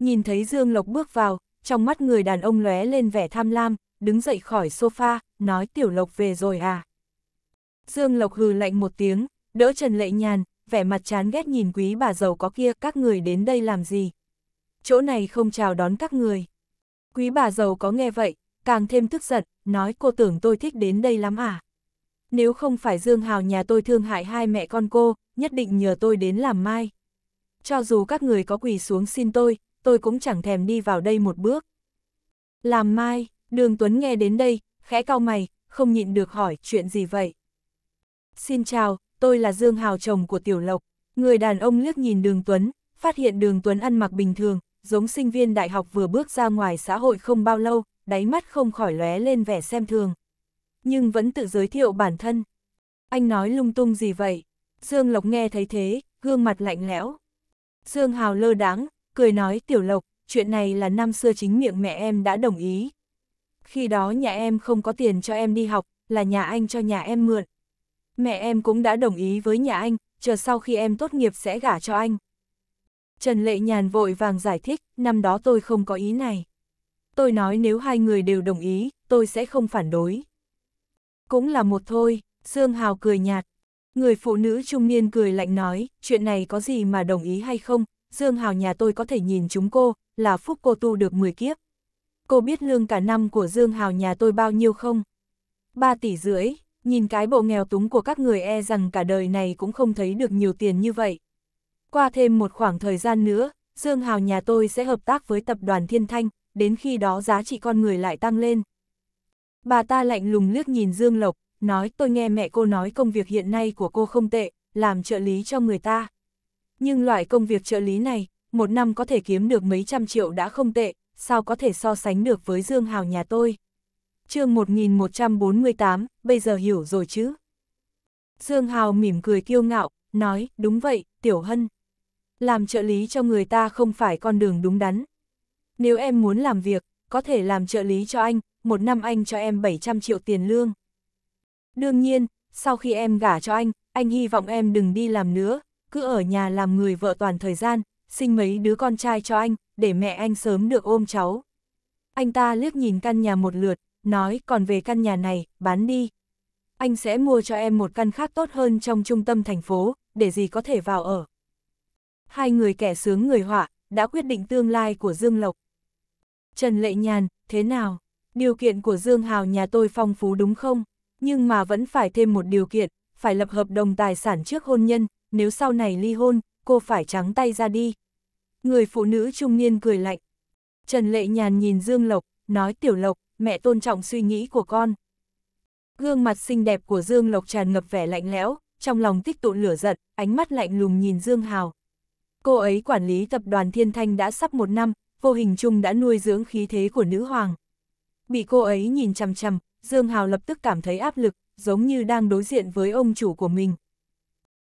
Nhìn thấy Dương Lộc bước vào, trong mắt người đàn ông lóe lên vẻ tham lam, đứng dậy khỏi sofa, nói Tiểu Lộc về rồi à. Dương Lộc hừ lạnh một tiếng, đỡ Trần Lệ Nhàn, vẻ mặt chán ghét nhìn quý bà giàu có kia các người đến đây làm gì. Chỗ này không chào đón các người. Quý bà giàu có nghe vậy, càng thêm tức giận, nói cô tưởng tôi thích đến đây lắm à. Nếu không phải Dương Hào nhà tôi thương hại hai mẹ con cô, nhất định nhờ tôi đến làm mai cho dù các người có quỳ xuống xin tôi, tôi cũng chẳng thèm đi vào đây một bước. Làm mai, đường Tuấn nghe đến đây, khẽ cau mày, không nhịn được hỏi chuyện gì vậy. Xin chào, tôi là Dương Hào chồng của Tiểu Lộc. Người đàn ông liếc nhìn đường Tuấn, phát hiện đường Tuấn ăn mặc bình thường, giống sinh viên đại học vừa bước ra ngoài xã hội không bao lâu, đáy mắt không khỏi lóe lên vẻ xem thường. Nhưng vẫn tự giới thiệu bản thân. Anh nói lung tung gì vậy? Dương Lộc nghe thấy thế, gương mặt lạnh lẽo. Sương Hào lơ đáng, cười nói Tiểu Lộc, chuyện này là năm xưa chính miệng mẹ em đã đồng ý. Khi đó nhà em không có tiền cho em đi học, là nhà anh cho nhà em mượn. Mẹ em cũng đã đồng ý với nhà anh, chờ sau khi em tốt nghiệp sẽ gả cho anh. Trần Lệ Nhàn vội vàng giải thích, năm đó tôi không có ý này. Tôi nói nếu hai người đều đồng ý, tôi sẽ không phản đối. Cũng là một thôi, Sương Hào cười nhạt, Người phụ nữ trung niên cười lạnh nói, chuyện này có gì mà đồng ý hay không, Dương Hào nhà tôi có thể nhìn chúng cô, là phúc cô tu được 10 kiếp. Cô biết lương cả năm của Dương Hào nhà tôi bao nhiêu không? 3 tỷ rưỡi, nhìn cái bộ nghèo túng của các người e rằng cả đời này cũng không thấy được nhiều tiền như vậy. Qua thêm một khoảng thời gian nữa, Dương Hào nhà tôi sẽ hợp tác với tập đoàn Thiên Thanh, đến khi đó giá trị con người lại tăng lên. Bà ta lạnh lùng liếc nhìn Dương Lộc, nói tôi nghe mẹ cô nói công việc hiện nay của cô không tệ, làm trợ lý cho người ta. Nhưng loại công việc trợ lý này, một năm có thể kiếm được mấy trăm triệu đã không tệ, sao có thể so sánh được với Dương Hào nhà tôi. chương 1148, bây giờ hiểu rồi chứ. Dương Hào mỉm cười kiêu ngạo, nói, đúng vậy, Tiểu Hân. Làm trợ lý cho người ta không phải con đường đúng đắn. Nếu em muốn làm việc, có thể làm trợ lý cho anh, một năm anh cho em 700 triệu tiền lương. Đương nhiên, sau khi em gả cho anh, anh hy vọng em đừng đi làm nữa, cứ ở nhà làm người vợ toàn thời gian, sinh mấy đứa con trai cho anh, để mẹ anh sớm được ôm cháu. Anh ta liếc nhìn căn nhà một lượt, nói còn về căn nhà này, bán đi. Anh sẽ mua cho em một căn khác tốt hơn trong trung tâm thành phố, để gì có thể vào ở. Hai người kẻ sướng người họa, đã quyết định tương lai của Dương Lộc. Trần Lệ Nhàn, thế nào? Điều kiện của Dương Hào nhà tôi phong phú đúng không? nhưng mà vẫn phải thêm một điều kiện, phải lập hợp đồng tài sản trước hôn nhân, nếu sau này ly hôn, cô phải trắng tay ra đi. Người phụ nữ trung niên cười lạnh. Trần Lệ Nhàn nhìn Dương Lộc, nói Tiểu Lộc, mẹ tôn trọng suy nghĩ của con. Gương mặt xinh đẹp của Dương Lộc tràn ngập vẻ lạnh lẽo, trong lòng tích tụ lửa giận, ánh mắt lạnh lùng nhìn Dương Hào. Cô ấy quản lý tập đoàn Thiên Thanh đã sắp một năm, vô hình chung đã nuôi dưỡng khí thế của nữ hoàng. Bị cô ấy nhìn chằm chằm, Dương Hào lập tức cảm thấy áp lực, giống như đang đối diện với ông chủ của mình.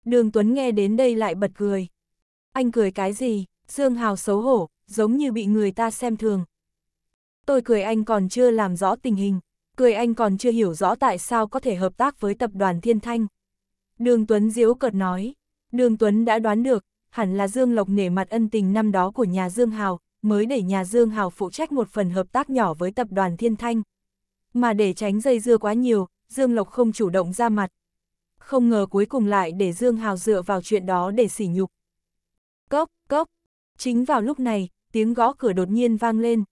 Đường Tuấn nghe đến đây lại bật cười. Anh cười cái gì, Dương Hào xấu hổ, giống như bị người ta xem thường. Tôi cười anh còn chưa làm rõ tình hình, cười anh còn chưa hiểu rõ tại sao có thể hợp tác với tập đoàn Thiên Thanh. Đường Tuấn diếu cợt nói, Đường Tuấn đã đoán được, hẳn là Dương Lộc nể mặt ân tình năm đó của nhà Dương Hào, mới để nhà Dương Hào phụ trách một phần hợp tác nhỏ với tập đoàn Thiên Thanh mà để tránh dây dưa quá nhiều, Dương Lộc không chủ động ra mặt. Không ngờ cuối cùng lại để Dương Hào dựa vào chuyện đó để sỉ nhục. Cốc, cốc. Chính vào lúc này, tiếng gõ cửa đột nhiên vang lên.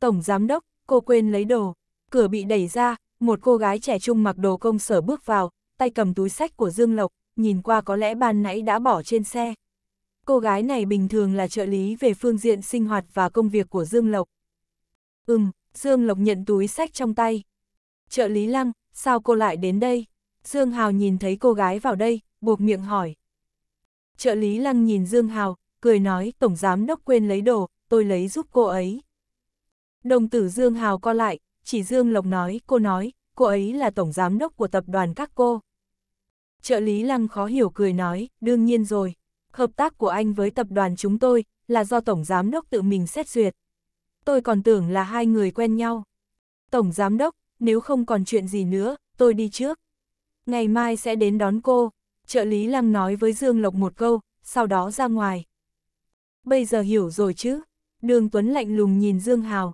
Tổng giám đốc, cô quên lấy đồ. Cửa bị đẩy ra, một cô gái trẻ trung mặc đồ công sở bước vào, tay cầm túi sách của Dương Lộc, nhìn qua có lẽ ban nãy đã bỏ trên xe. Cô gái này bình thường là trợ lý về phương diện sinh hoạt và công việc của Dương Lộc. Ừm, Dương Lộc nhận túi sách trong tay. Trợ lý lăng, sao cô lại đến đây? Dương Hào nhìn thấy cô gái vào đây, buộc miệng hỏi. Trợ lý lăng nhìn Dương Hào, cười nói tổng giám đốc quên lấy đồ, tôi lấy giúp cô ấy. Đồng tử Dương Hào co lại, chỉ Dương Lộc nói, cô nói, cô ấy là tổng giám đốc của tập đoàn các cô. Trợ lý lăng khó hiểu cười nói, đương nhiên rồi, hợp tác của anh với tập đoàn chúng tôi là do tổng giám đốc tự mình xét duyệt tôi còn tưởng là hai người quen nhau. Tổng giám đốc, nếu không còn chuyện gì nữa, tôi đi trước. Ngày mai sẽ đến đón cô, trợ lý Lăng nói với Dương Lộc một câu, sau đó ra ngoài. Bây giờ hiểu rồi chứ, đường Tuấn lạnh lùng nhìn Dương Hào.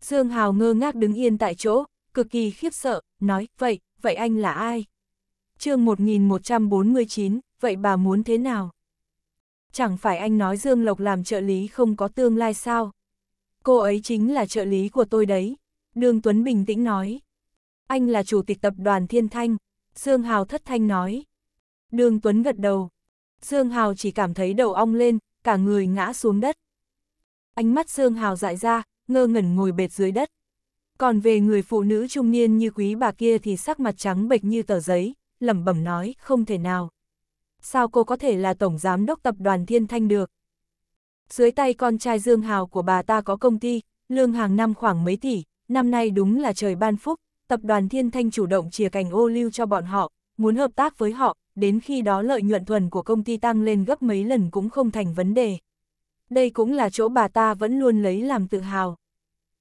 Dương Hào ngơ ngác đứng yên tại chỗ, cực kỳ khiếp sợ, nói, vậy, vậy anh là ai? chương 1149, vậy bà muốn thế nào? Chẳng phải anh nói Dương Lộc làm trợ lý không có tương lai sao? Cô ấy chính là trợ lý của tôi đấy. Đường Tuấn bình tĩnh nói. Anh là chủ tịch tập đoàn Thiên Thanh. Dương Hào thất thanh nói. Đường Tuấn gật đầu. Dương Hào chỉ cảm thấy đầu ong lên, cả người ngã xuống đất. Ánh mắt Dương Hào dại ra, ngơ ngẩn ngồi bệt dưới đất. Còn về người phụ nữ trung niên như quý bà kia thì sắc mặt trắng bệch như tờ giấy, lẩm bẩm nói, không thể nào. Sao cô có thể là tổng giám đốc tập đoàn Thiên Thanh được? dưới tay con trai Dương Hào của bà ta có công ty, lương hàng năm khoảng mấy tỷ, năm nay đúng là trời ban phúc, tập đoàn Thiên Thanh chủ động chia cành ô lưu cho bọn họ, muốn hợp tác với họ, đến khi đó lợi nhuận thuần của công ty tăng lên gấp mấy lần cũng không thành vấn đề. Đây cũng là chỗ bà ta vẫn luôn lấy làm tự hào.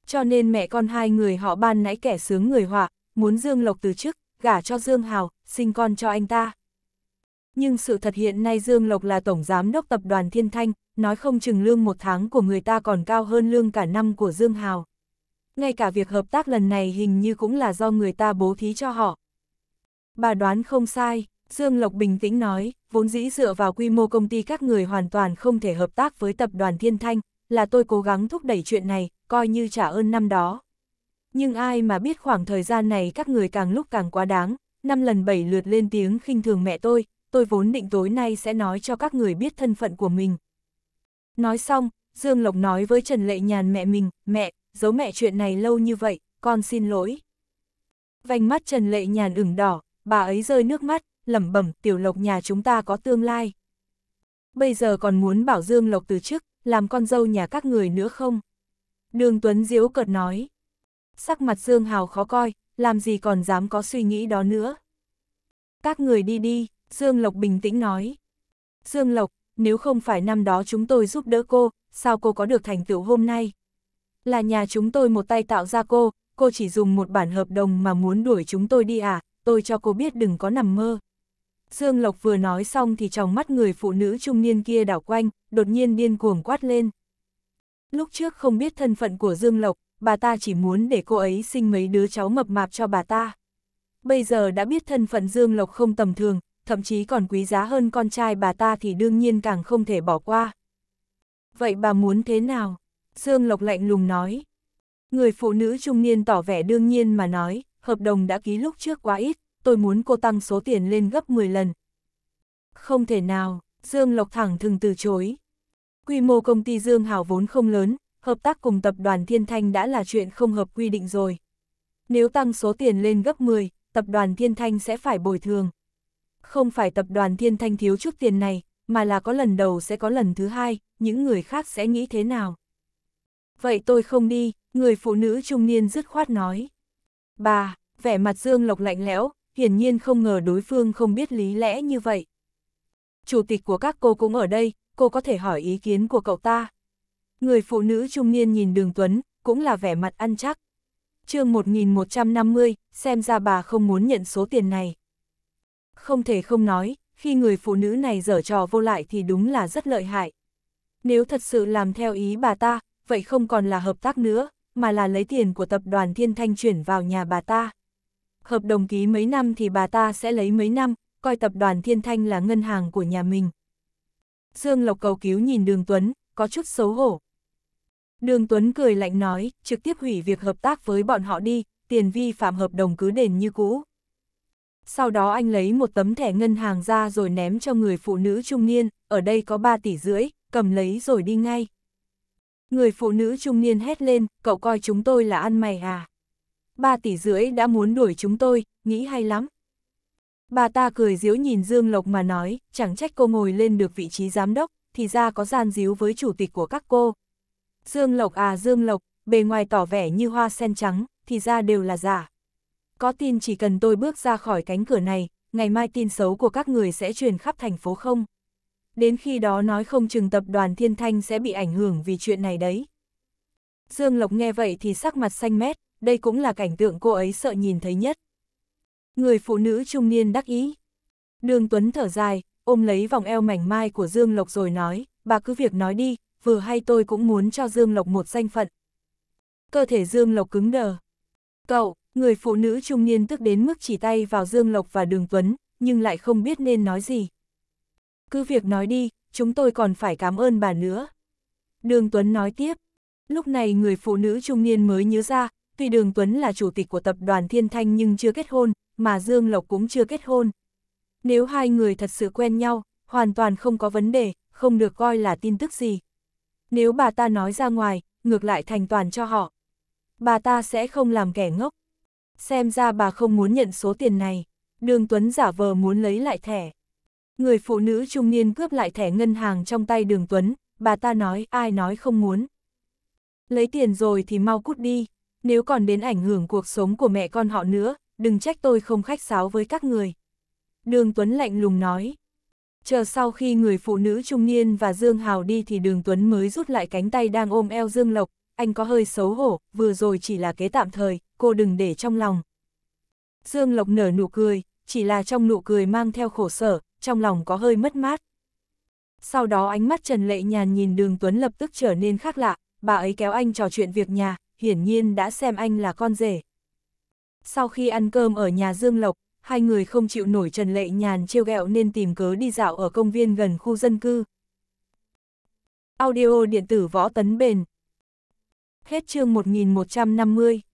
Cho nên mẹ con hai người họ ban nãy kẻ sướng người họa, muốn Dương Lộc từ chức, gả cho Dương Hào, sinh con cho anh ta. Nhưng sự thật hiện nay Dương Lộc là tổng giám đốc tập đoàn Thiên Thanh, nói không chừng lương một tháng của người ta còn cao hơn lương cả năm của Dương Hào. Ngay cả việc hợp tác lần này hình như cũng là do người ta bố thí cho họ. Bà đoán không sai, Dương Lộc bình tĩnh nói, vốn dĩ dựa vào quy mô công ty các người hoàn toàn không thể hợp tác với tập đoàn Thiên Thanh, là tôi cố gắng thúc đẩy chuyện này, coi như trả ơn năm đó. Nhưng ai mà biết khoảng thời gian này các người càng lúc càng quá đáng, năm lần bảy lượt lên tiếng khinh thường mẹ tôi, tôi vốn định tối nay sẽ nói cho các người biết thân phận của mình, Nói xong, Dương Lộc nói với Trần Lệ Nhàn mẹ mình, mẹ, giấu mẹ chuyện này lâu như vậy, con xin lỗi. Vành mắt Trần Lệ Nhàn ửng đỏ, bà ấy rơi nước mắt, lẩm bẩm tiểu Lộc nhà chúng ta có tương lai. Bây giờ còn muốn bảo Dương Lộc từ chức, làm con dâu nhà các người nữa không? Đường Tuấn diễu cợt nói. Sắc mặt Dương Hào khó coi, làm gì còn dám có suy nghĩ đó nữa. Các người đi đi, Dương Lộc bình tĩnh nói. Dương Lộc, nếu không phải năm đó chúng tôi giúp đỡ cô, sao cô có được thành tựu hôm nay? Là nhà chúng tôi một tay tạo ra cô, cô chỉ dùng một bản hợp đồng mà muốn đuổi chúng tôi đi à, tôi cho cô biết đừng có nằm mơ. Dương Lộc vừa nói xong thì trong mắt người phụ nữ trung niên kia đảo quanh, đột nhiên điên cuồng quát lên. Lúc trước không biết thân phận của Dương Lộc, bà ta chỉ muốn để cô ấy sinh mấy đứa cháu mập mạp cho bà ta. Bây giờ đã biết thân phận Dương Lộc không tầm thường, thậm chí còn quý giá hơn con trai bà ta thì đương nhiên càng không thể bỏ qua. Vậy bà muốn thế nào? Dương Lộc lạnh lùng nói. Người phụ nữ trung niên tỏ vẻ đương nhiên mà nói, hợp đồng đã ký lúc trước quá ít, tôi muốn cô tăng số tiền lên gấp 10 lần. Không thể nào, Dương Lộc thẳng thừng từ chối. Quy mô công ty Dương Hảo vốn không lớn, hợp tác cùng tập đoàn Thiên Thanh đã là chuyện không hợp quy định rồi. Nếu tăng số tiền lên gấp 10, tập đoàn Thiên Thanh sẽ phải bồi thường không phải tập đoàn Thiên Thanh thiếu chút tiền này, mà là có lần đầu sẽ có lần thứ hai, những người khác sẽ nghĩ thế nào. Vậy tôi không đi, người phụ nữ trung niên dứt khoát nói. Bà, vẻ mặt Dương Lộc lạnh lẽo, hiển nhiên không ngờ đối phương không biết lý lẽ như vậy. Chủ tịch của các cô cũng ở đây, cô có thể hỏi ý kiến của cậu ta. Người phụ nữ trung niên nhìn Đường Tuấn, cũng là vẻ mặt ăn chắc. chương 1150, xem ra bà không muốn nhận số tiền này. Không thể không nói, khi người phụ nữ này dở trò vô lại thì đúng là rất lợi hại. Nếu thật sự làm theo ý bà ta, vậy không còn là hợp tác nữa, mà là lấy tiền của tập đoàn Thiên Thanh chuyển vào nhà bà ta. Hợp đồng ký mấy năm thì bà ta sẽ lấy mấy năm, coi tập đoàn Thiên Thanh là ngân hàng của nhà mình. Dương Lộc cầu cứu nhìn Đường Tuấn, có chút xấu hổ. Đường Tuấn cười lạnh nói, trực tiếp hủy việc hợp tác với bọn họ đi, tiền vi phạm hợp đồng cứ đền như cũ sau đó anh lấy một tấm thẻ ngân hàng ra rồi ném cho người phụ nữ trung niên, ở đây có 3 tỷ rưỡi, cầm lấy rồi đi ngay. Người phụ nữ trung niên hét lên, cậu coi chúng tôi là ăn mày à? 3 tỷ rưỡi đã muốn đuổi chúng tôi, nghĩ hay lắm. Bà ta cười díu nhìn Dương Lộc mà nói, chẳng trách cô ngồi lên được vị trí giám đốc, thì ra có gian díu với chủ tịch của các cô. Dương Lộc à Dương Lộc, bề ngoài tỏ vẻ như hoa sen trắng, thì ra đều là giả có tin chỉ cần tôi bước ra khỏi cánh cửa này, ngày mai tin xấu của các người sẽ truyền khắp thành phố không? Đến khi đó nói không chừng tập đoàn Thiên Thanh sẽ bị ảnh hưởng vì chuyện này đấy. Dương Lộc nghe vậy thì sắc mặt xanh mét, đây cũng là cảnh tượng cô ấy sợ nhìn thấy nhất. Người phụ nữ trung niên đắc ý. Đường Tuấn thở dài, ôm lấy vòng eo mảnh mai của Dương Lộc rồi nói, bà cứ việc nói đi, vừa hay tôi cũng muốn cho Dương Lộc một danh phận. Cơ thể Dương Lộc cứng đờ. Cậu, Người phụ nữ trung niên tức đến mức chỉ tay vào Dương Lộc và Đường Tuấn, nhưng lại không biết nên nói gì. Cứ việc nói đi, chúng tôi còn phải cảm ơn bà nữa. Đường Tuấn nói tiếp. Lúc này người phụ nữ trung niên mới nhớ ra, tuy Đường Tuấn là chủ tịch của tập đoàn Thiên Thanh nhưng chưa kết hôn, mà Dương Lộc cũng chưa kết hôn. Nếu hai người thật sự quen nhau, hoàn toàn không có vấn đề, không được coi là tin tức gì. Nếu bà ta nói ra ngoài, ngược lại thành toàn cho họ. Bà ta sẽ không làm kẻ ngốc, Xem ra bà không muốn nhận số tiền này, đường Tuấn giả vờ muốn lấy lại thẻ. Người phụ nữ trung niên cướp lại thẻ ngân hàng trong tay đường Tuấn, bà ta nói ai nói không muốn. Lấy tiền rồi thì mau cút đi, nếu còn đến ảnh hưởng cuộc sống của mẹ con họ nữa, đừng trách tôi không khách sáo với các người. Đường Tuấn lạnh lùng nói. Chờ sau khi người phụ nữ trung niên và Dương Hào đi thì đường Tuấn mới rút lại cánh tay đang ôm eo Dương Lộc, anh có hơi xấu hổ, vừa rồi chỉ là kế tạm thời, cô đừng để trong lòng. Dương Lộc nở nụ cười, chỉ là trong nụ cười mang theo khổ sở, trong lòng có hơi mất mát. Sau đó ánh mắt Trần Lệ Nhàn nhìn đường Tuấn lập tức trở nên khác lạ, bà ấy kéo anh trò chuyện việc nhà, hiển nhiên đã xem anh là con rể. Sau khi ăn cơm ở nhà Dương Lộc, hai người không chịu nổi Trần Lệ Nhàn trêu ghẹo nên tìm cớ đi dạo ở công viên gần khu dân cư. Audio điện tử võ tấn bền. Hết chương 1150.